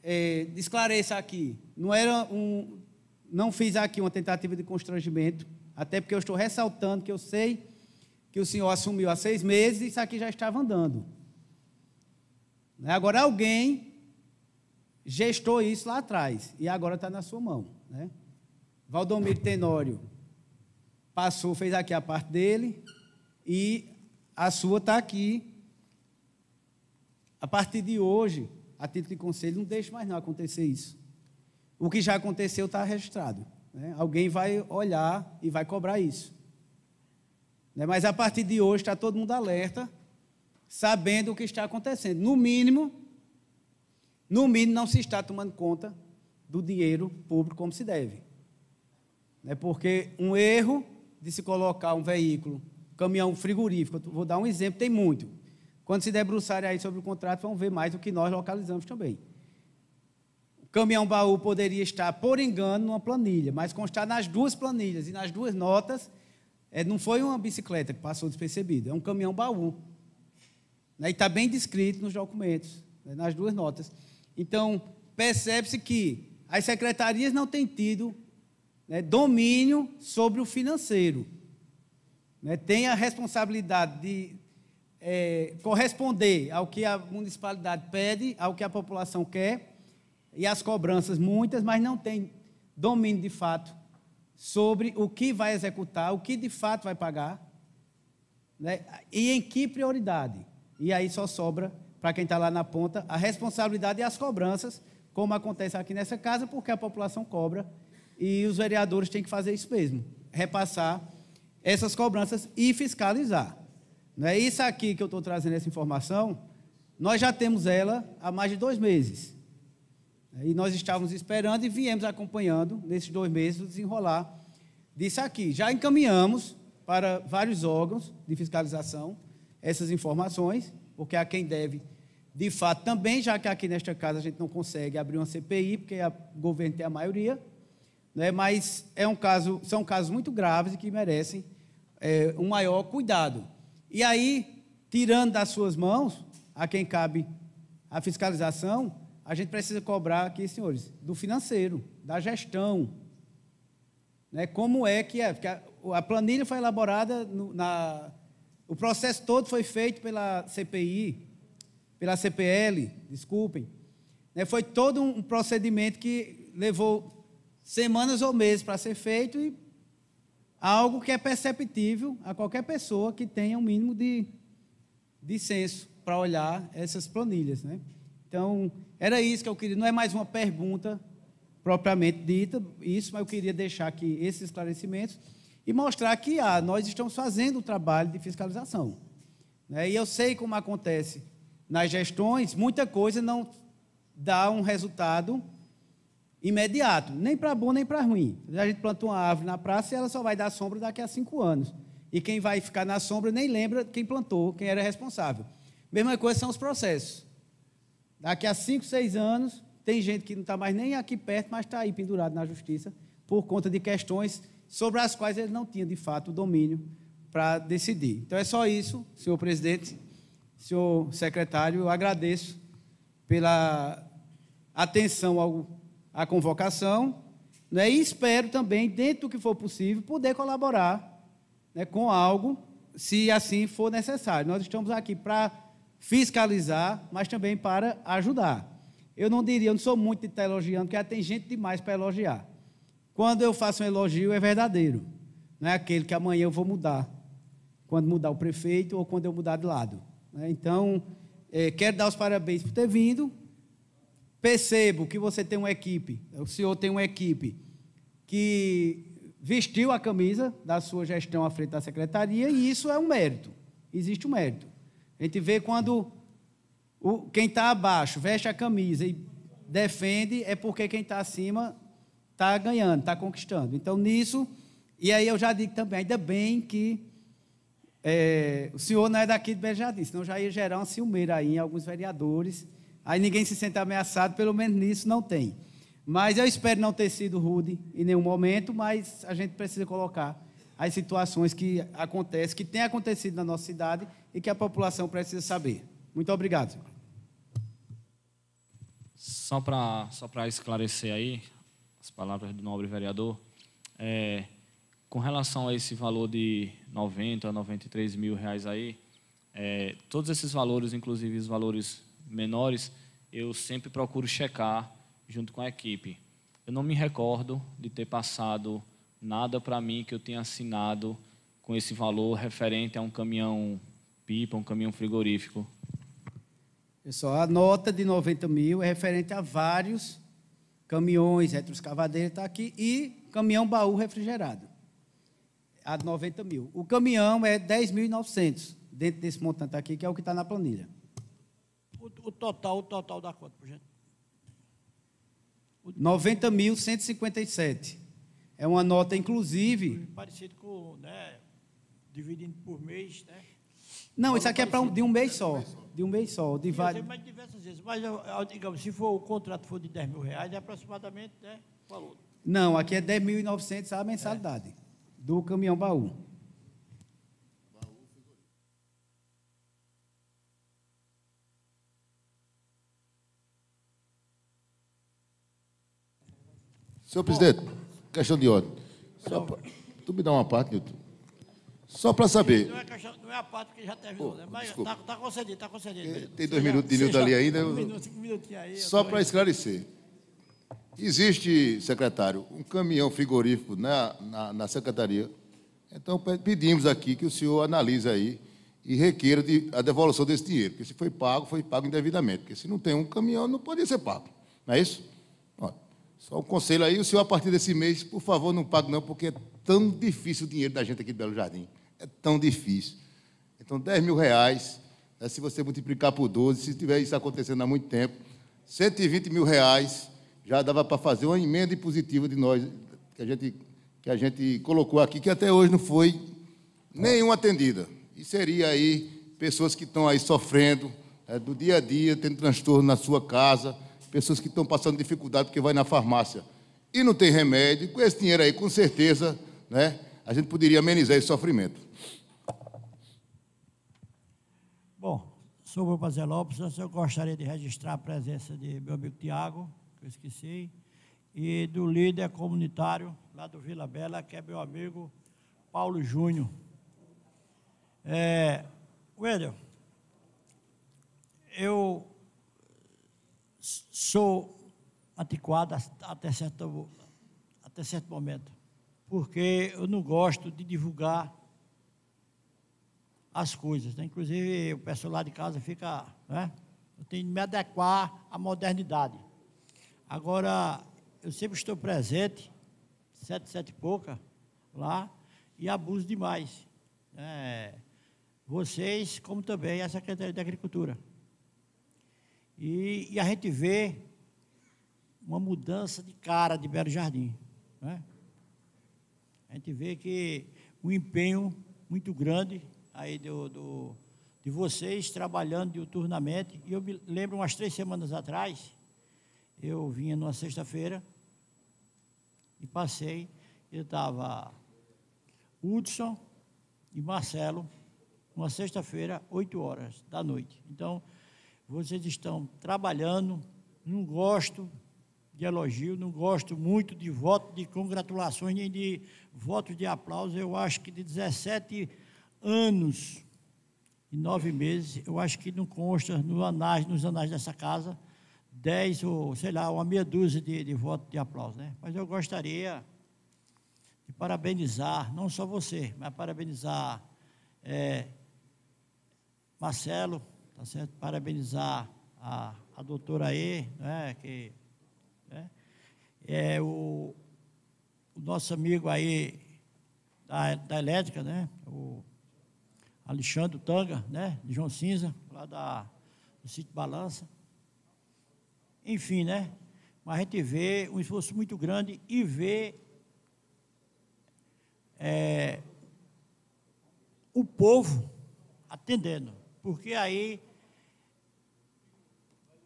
é, esclareça aqui, não era um, não fiz aqui uma tentativa de constrangimento, até porque eu estou ressaltando que eu sei que o senhor assumiu há seis meses e isso aqui já estava andando. Né? Agora alguém gestou isso lá atrás e agora está na sua mão. Né? Valdomiro Tenório passou, fez aqui a parte dele e a sua está aqui. A partir de hoje, a título de conselho, não deixe mais não acontecer isso. O que já aconteceu está registrado. Né? Alguém vai olhar e vai cobrar isso. Né? Mas a partir de hoje está todo mundo alerta, sabendo o que está acontecendo. No mínimo, no mínimo não se está tomando conta do dinheiro público como se deve. Né? Porque um erro de se colocar um veículo, caminhão frigorífico, vou dar um exemplo, tem muito quando se debruçarem aí sobre o contrato, vão ver mais o que nós localizamos também. O caminhão baú poderia estar, por engano, numa planilha, mas constar nas duas planilhas e nas duas notas, é, não foi uma bicicleta que passou despercebida, é um caminhão baú. Né? E está bem descrito nos documentos, né? nas duas notas. Então, percebe-se que as secretarias não têm tido né, domínio sobre o financeiro. Né, tem a responsabilidade de é, corresponder ao que a municipalidade pede, ao que a população quer, e as cobranças muitas, mas não tem domínio de fato sobre o que vai executar, o que de fato vai pagar, né? e em que prioridade. E aí só sobra para quem está lá na ponta a responsabilidade e as cobranças, como acontece aqui nessa casa, porque a população cobra e os vereadores têm que fazer isso mesmo, repassar essas cobranças e fiscalizar. Não é isso aqui que eu estou trazendo essa informação. Nós já temos ela há mais de dois meses. E nós estávamos esperando e viemos acompanhando, nesses dois meses, o desenrolar disso aqui. Já encaminhamos para vários órgãos de fiscalização essas informações, porque a quem deve, de fato, também, já que aqui nesta casa a gente não consegue abrir uma CPI, porque o governo tem a maioria, né? mas é um caso, são casos muito graves e que merecem é, um maior cuidado. E aí, tirando das suas mãos, a quem cabe a fiscalização, a gente precisa cobrar aqui, senhores, do financeiro, da gestão. Né? Como é que é? Porque a, a planilha foi elaborada, no, na, o processo todo foi feito pela CPI, pela CPL, desculpem. Né? Foi todo um procedimento que levou semanas ou meses para ser feito e algo que é perceptível a qualquer pessoa que tenha um mínimo de, de senso para olhar essas planilhas. Né? Então, era isso que eu queria. Não é mais uma pergunta propriamente dita, isso, mas eu queria deixar aqui esses esclarecimentos e mostrar que ah, nós estamos fazendo o trabalho de fiscalização. Né? E eu sei como acontece nas gestões, muita coisa não dá um resultado imediato, nem para bom nem para ruim. A gente planta uma árvore na praça e ela só vai dar sombra daqui a cinco anos. E quem vai ficar na sombra nem lembra quem plantou, quem era responsável. Mesma coisa são os processos. Daqui a cinco, seis anos, tem gente que não está mais nem aqui perto, mas está aí pendurado na justiça por conta de questões sobre as quais ele não tinha, de fato, o domínio para decidir. Então é só isso, senhor presidente, senhor secretário. Eu agradeço pela atenção ao a convocação, né, e espero também, dentro do que for possível, poder colaborar né, com algo, se assim for necessário. Nós estamos aqui para fiscalizar, mas também para ajudar. Eu não diria, eu não sou muito de estar elogiando, porque tem gente demais para elogiar. Quando eu faço um elogio, é verdadeiro. Não é aquele que amanhã eu vou mudar, quando mudar o prefeito ou quando eu mudar de lado. Né. Então, eh, quero dar os parabéns por ter vindo, Percebo que você tem uma equipe, o senhor tem uma equipe que vestiu a camisa da sua gestão à frente da secretaria e isso é um mérito. Existe um mérito. A gente vê quando o, quem está abaixo veste a camisa e defende, é porque quem está acima está ganhando, está conquistando. Então, nisso, e aí eu já digo também, ainda bem que é, o senhor não é daqui de Jardim. senão já ia gerar uma ciumeira aí em alguns vereadores Aí ninguém se sente ameaçado, pelo menos nisso não tem. Mas eu espero não ter sido rude em nenhum momento, mas a gente precisa colocar as situações que acontecem, que têm acontecido na nossa cidade e que a população precisa saber. Muito obrigado. Só para só esclarecer aí as palavras do nobre vereador, é, com relação a esse valor de 90 a 93 mil reais aí, é, todos esses valores, inclusive os valores menores, eu sempre procuro checar junto com a equipe. Eu não me recordo de ter passado nada para mim que eu tenha assinado com esse valor referente a um caminhão pipa, um caminhão frigorífico. Pessoal, é a nota de 90 mil é referente a vários caminhões, retroescavadeira está aqui, e caminhão baú refrigerado, a 90 mil. O caminhão é 10.900, dentro desse montante aqui, que é o que está na planilha o total, o total da conta, por gente. 90.157. É uma nota, inclusive. Parecido com, né? Dividindo por mês, né? Não, isso aqui é para um, de um mês só. De um mês só. De vários. mas diversas vezes. Mas, digamos, se for, o contrato for de 10 mil reais, é aproximadamente, né? falou Não, aqui é 10.900 a mensalidade é. do caminhão baú. Senhor presidente, questão de ordem. Só pra, tu me dá uma parte, Nilton. Só para saber. Não é, questão, não é, a parte que já terminou, oh, né? Mas está tá concedido, está concedido. Tem dois minutos de Nilton ali ainda. Um minuto, cinco minutinhos aí. Só para esclarecer. Existe, secretário, um caminhão frigorífico na, na, na, secretaria. Então, pedimos aqui que o senhor analise aí e requeira de, a devolução desse dinheiro, porque se foi pago, foi pago indevidamente. Porque se não tem um caminhão, não pode ser pago. Não é isso? Só um conselho aí, o senhor, a partir desse mês, por favor, não pague não, porque é tão difícil o dinheiro da gente aqui de Belo Jardim. É tão difícil. Então, 10 mil reais, né, se você multiplicar por 12, se tiver isso acontecendo há muito tempo, 120 mil reais já dava para fazer uma emenda positiva de nós, que a gente, que a gente colocou aqui, que até hoje não foi nenhuma atendida. E seria aí pessoas que estão aí sofrendo é, do dia a dia, tendo transtorno na sua casa, pessoas que estão passando dificuldade porque vai na farmácia e não tem remédio. Com esse dinheiro aí, com certeza, né, a gente poderia amenizar esse sofrimento. Bom, sobre o Lopes, eu gostaria de registrar a presença de meu amigo Tiago, que eu esqueci, e do líder comunitário lá do Vila Bela, que é meu amigo Paulo Júnior. É, Wendel, eu sou antiquado até certo, até certo momento, porque eu não gosto de divulgar as coisas. Né? Inclusive, o pessoal lá de casa fica. Né? Eu tenho que me adequar à modernidade. Agora, eu sempre estou presente, sete, sete e pouca, lá, e abuso demais. É, vocês, como também a Secretaria de Agricultura. E, e a gente vê uma mudança de cara de Belo Jardim. Né? A gente vê que um empenho muito grande aí do, do de vocês trabalhando diuturnamente. E eu me lembro, umas três semanas atrás, eu vinha numa sexta-feira e passei, e estava Hudson e Marcelo, numa sexta-feira, oito horas da noite. Então, vocês estão trabalhando, não gosto de elogio, não gosto muito de voto de congratulações, nem de votos de aplauso. Eu acho que de 17 anos e nove meses, eu acho que não consta no anais, nos anais dessa casa, dez ou, sei lá, uma meia dúzia de, de votos de aplauso. Né? Mas eu gostaria de parabenizar, não só você, mas parabenizar é, Marcelo, tá certo? Parabenizar a, a doutora E, né, que né, é o, o, nosso amigo aí da, da elétrica, né, o Alexandre Tanga, né, de João Cinza, lá da, do sítio Balança. Enfim, né, mas a gente vê um esforço muito grande e vê é, o povo atendendo porque aí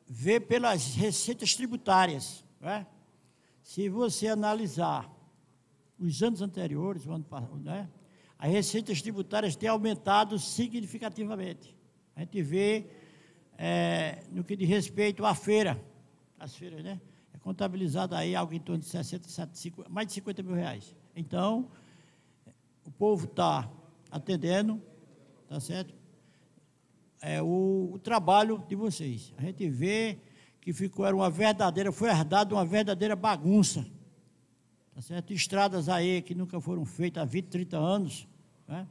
vê pelas receitas tributárias. Né? Se você analisar os anos anteriores, o ano, né? as receitas tributárias têm aumentado significativamente. A gente vê é, no que diz respeito à feira, as feiras, né? É contabilizado aí algo em torno de 60, mais de 50 mil reais. Então, o povo está atendendo, tá certo? é, o, o, trabalho de vocês. A gente vê que ficou, era uma verdadeira, foi herdada uma verdadeira bagunça. Tá certo? Estradas aí que nunca foram feitas há 20, 30 anos. Né?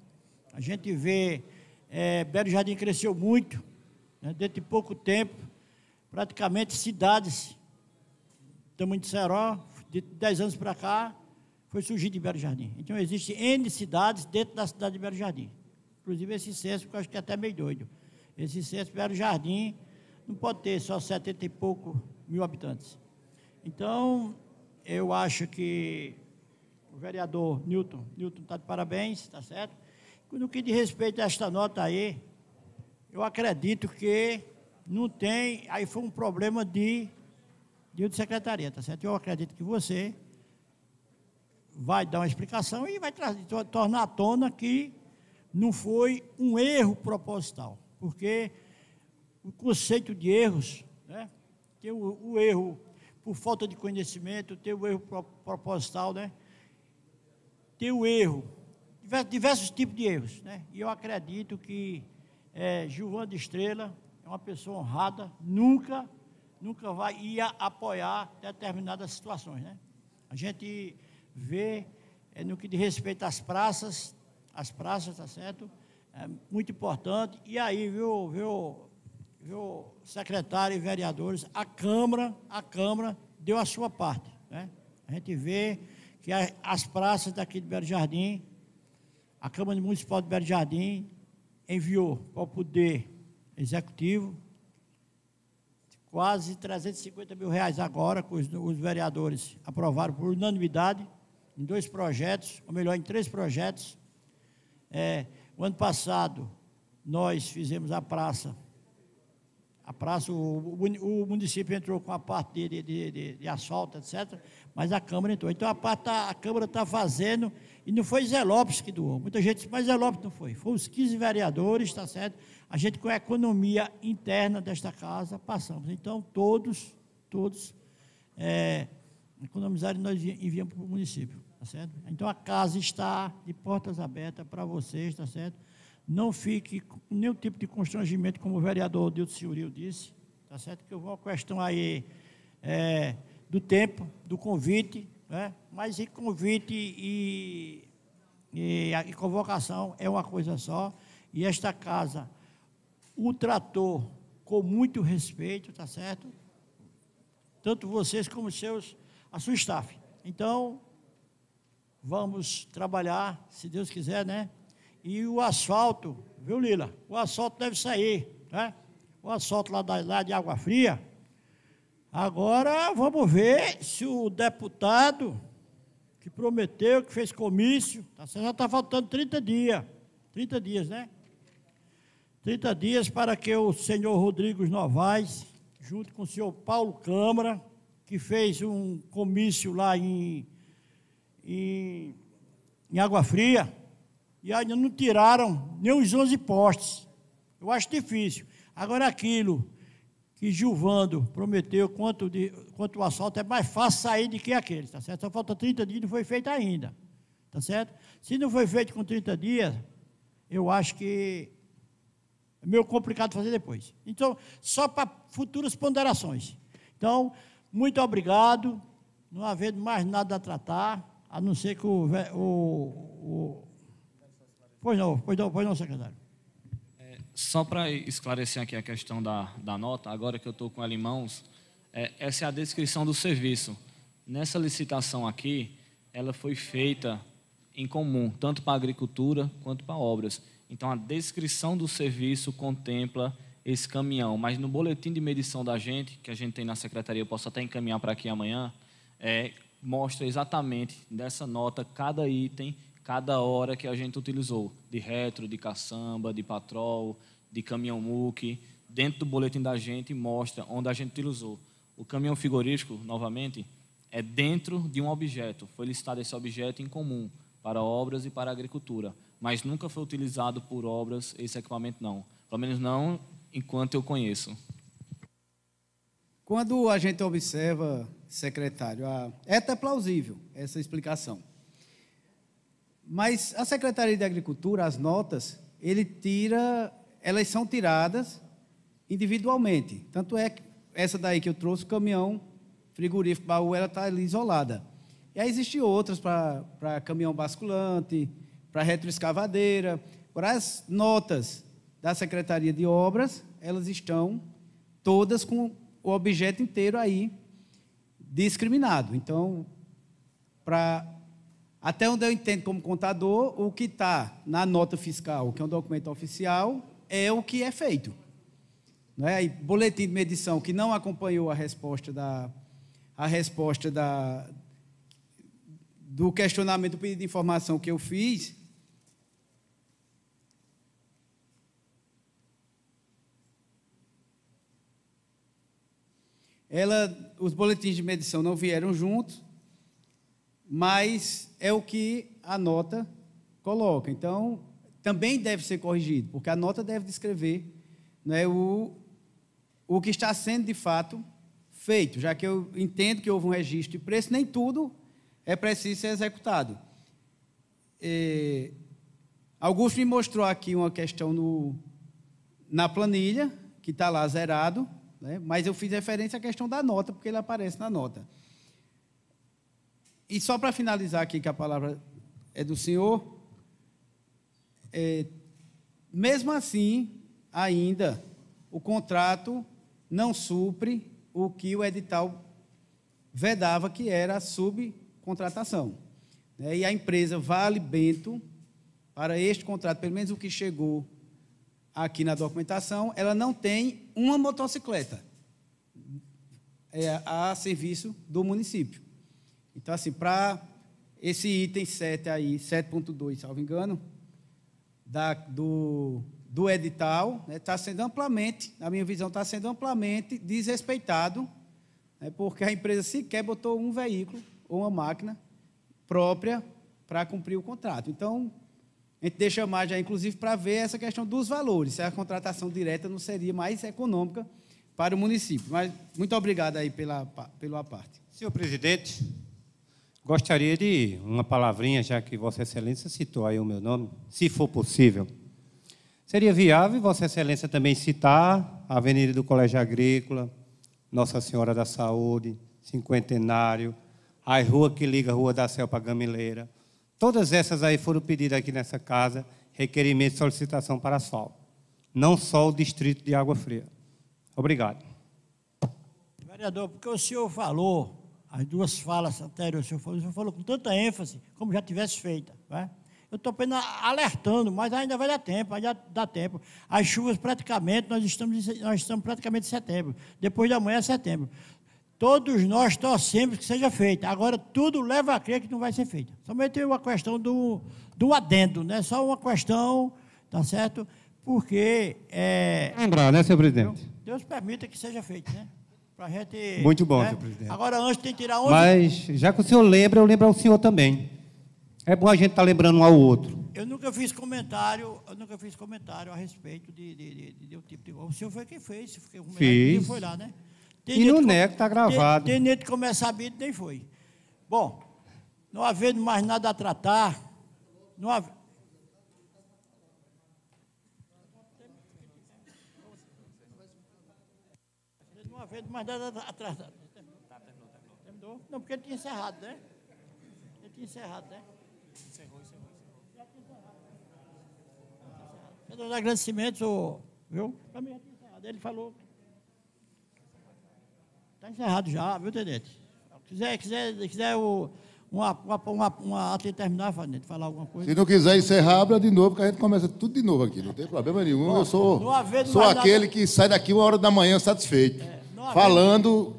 A gente vê, é, Belo Jardim cresceu muito, né? dentro de pouco tempo, praticamente cidades, Estamos de Seró, de 10 anos para cá, foi surgir de Belo Jardim. Então, existem N cidades dentro da cidade de Belo Jardim. Inclusive, esse censo, que eu acho que é até meio doido. Esses censos belo jardim, não pode ter só 70 e pouco mil habitantes. Então, eu acho que o vereador Newton, Newton está de parabéns, está certo? No que diz respeito a esta nota aí, eu acredito que não tem, aí foi um problema de, de, de secretaria, tá certo? Eu acredito que você vai dar uma explicação e vai trazer, tornar à tona que não foi um erro proposital porque o conceito de erros, né? Tem o, o erro por falta de conhecimento, tem o erro proposital, né? Tem o erro, diversos, tipos de erros, né? E eu acredito que é, Gilvan de Estrela é uma pessoa honrada, nunca, nunca vai ir apoiar determinadas situações, né? A gente vê é, no que diz respeito às praças, as praças, tá certo? É muito importante. E aí, viu, viu, viu, secretário e vereadores, a Câmara, a Câmara deu a sua parte. Né? A gente vê que as praças daqui de Belo Jardim, a Câmara Municipal de Belo Jardim enviou para o Poder Executivo quase 350 mil reais agora, que os, os vereadores aprovaram por unanimidade, em dois projetos, ou melhor, em três projetos. É, o ano passado, nós fizemos a praça. A praça, o, o município entrou com a parte de, de, de, de, asfalto, etc., mas a Câmara entrou. Então, a, parte tá, a Câmara está fazendo, e não foi Zé Lopes que doou. Muita gente disse, mas Zé Lopes não foi. Foi os 15 vereadores, está certo? A gente, com a economia interna desta casa, passamos. Então, todos, todos, é, economizaram e nós enviamos para o município. Tá certo? Então a casa está de portas abertas para vocês, tá certo? Não fique com nenhum tipo de constrangimento, como o vereador Dilton Ciuril disse, tá certo? Que eu vou uma questão aí é, do tempo, do convite, né? Mas e convite e, e, e convocação é uma coisa só. E esta casa o tratou com muito respeito, tá certo? Tanto vocês como seus, a sua staff. Então, vamos trabalhar, se Deus quiser, né? E o asfalto, viu, Lila? O asfalto deve sair, né? O asfalto lá, da, lá de Água Fria. Agora vamos ver se o deputado que prometeu, que fez comício, tá, já está faltando 30 dias. 30 dias, né? 30 dias para que o senhor Rodrigo Novaes, junto com o senhor Paulo Câmara, que fez um comício lá em em, em Água Fria, e ainda não tiraram nem os 11 postes. Eu acho difícil. Agora, aquilo que Gilvando prometeu quanto, de, quanto o asfalto, é mais fácil sair do que aquele, tá certo? Só falta 30 dias, não foi feito ainda, tá certo? Se não foi feito com 30 dias, eu acho que é meio complicado fazer depois. Então, só para futuras ponderações. Então, muito obrigado, não havendo mais nada a tratar a não ser que o. o, o pois não, pois não, pois não, secretário. É, só para esclarecer aqui a questão da, da nota, agora que eu estou com ela em mãos, é, essa é a descrição do serviço. Nessa licitação aqui, ela foi feita em comum, tanto para agricultura quanto para obras. Então, a descrição do serviço contempla esse caminhão, mas no boletim de medição da gente, que a gente tem na secretaria, eu posso até encaminhar para aqui amanhã, é, mostra exatamente dessa nota cada item, cada hora que a gente utilizou, de retro, de caçamba, de patrol, de caminhão muque, dentro do boletim da gente mostra onde a gente utilizou. O caminhão frigorífico, novamente, é dentro de um objeto. Foi listado esse objeto em comum para obras e para agricultura, mas nunca foi utilizado por obras esse equipamento não. Pelo menos não enquanto eu conheço. Quando a gente observa, secretário, a, é até plausível essa explicação. Mas a Secretaria de Agricultura, as notas, ele tira, elas são tiradas individualmente. Tanto é que essa daí que eu trouxe, o caminhão frigorífico baú, ela está ali isolada. E aí existem outras para caminhão basculante, para retroescavadeira. Agora, as notas da Secretaria de Obras, elas estão todas com o objeto inteiro aí discriminado. Então, para até onde eu entendo como contador, o que está na nota fiscal, que é um documento oficial, é o que é feito. Não é? E boletim de medição que não acompanhou a resposta da a resposta da do questionamento do pedido de informação que eu fiz, Ela, os boletins de medição não vieram juntos, mas é o que a nota coloca. Então, também deve ser corrigido, porque a nota deve descrever né, o, o que está sendo de fato feito, já que eu entendo que houve um registro de preço, nem tudo é preciso ser executado. É, Augusto me mostrou aqui uma questão no, na planilha, que está lá zerado, né? Mas eu fiz referência à questão da nota, porque ele aparece na nota. E só para finalizar aqui, que a palavra é do Senhor, é, mesmo assim, ainda, o contrato não supre o que o edital vedava, que era a subcontratação. Né? E a empresa Vale Bento, para este contrato, pelo menos o que chegou aqui na documentação, ela não tem uma motocicleta é a serviço do município. Então, assim, para esse item 7 aí, 7.2, salvo engano, da, do, do edital, está né, tá sendo amplamente, na minha visão, está sendo amplamente desrespeitado, né, porque a empresa sequer botou um veículo ou uma máquina própria para cumprir o contrato. Então, a gente deixa mais já, inclusive, para ver essa questão dos valores, se a contratação direta não seria mais econômica para o município. Mas muito obrigado aí pela, pela parte. Senhor presidente, gostaria de uma palavrinha, já que Vossa Excelência citou aí o meu nome, se for possível. Seria viável Vossa Excelência também citar a Avenida do Colégio Agrícola, Nossa Senhora da Saúde, Cinquentenário, a rua que liga a Rua da Céu para Gamileira, Todas essas aí foram pedidas aqui nessa casa, requerimento de solicitação para sol, Não só o distrito de Água Fria. Obrigado. Vereador, porque o senhor falou, as duas falas anteriores, o senhor falou, o senhor falou com tanta ênfase, como já tivesse feita. Né? Eu estou apenas alertando, mas ainda vai dar tempo, ainda dá tempo. As chuvas praticamente, nós estamos, nós estamos praticamente em setembro. Depois da manhã é setembro. Todos nós torcemos que seja feita. Agora, tudo leva a crer que não vai ser feita. Somente uma questão do, do adendo, né? Só uma questão, tá certo? Porque. É, Lembrar, né, senhor presidente? Deus, permita que seja feito, né? Pra gente, Muito bom, né? senhor presidente. Agora, antes tem que tirar onde. Mas, já que o senhor lembra, eu lembro ao senhor também. É bom a gente estar tá lembrando um ao outro. Eu nunca fiz comentário, eu nunca fiz comentário a respeito de, de, de, de, de um tipo de. O senhor foi quem fez, foi, foi lá, né? Tem e no NEC está gravado. Tem, tem nem de começar a sabido, nem foi. Bom, não havendo mais nada a tratar, não havendo. havendo mais nada a tratar. Não, porque ele tinha encerrado, né? Ele tinha encerrado, né? Encerrou, encerrou. encerrou. Meus agradecimentos, viu? Para mim, ele falou. Está encerrado já, viu, Tenente? Se quiser, quiser, quiser o, uma, uma, uma, uma até terminar, Tenente, falar alguma coisa. Se não quiser encerrar, abra de novo, que a gente começa tudo de novo aqui. Não tem problema nenhum. Bom, eu sou, sou aquele que sai daqui uma hora da manhã satisfeito. É, falando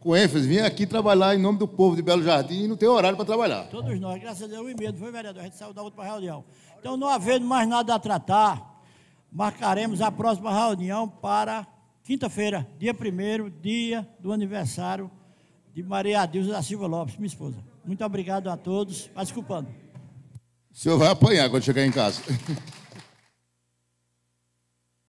com ênfase, vim aqui trabalhar em nome do povo de Belo Jardim e não tem horário para trabalhar. Todos nós, graças a Deus, um e medo, foi, vereador? A gente saiu da outra reunião. Então, não havendo mais nada a tratar, marcaremos a próxima reunião para Quinta-feira, dia 1 dia do aniversário de Maria Adilza da Silva Lopes, minha esposa. Muito obrigado a todos. Vai desculpando. O senhor vai apanhar quando chegar em casa.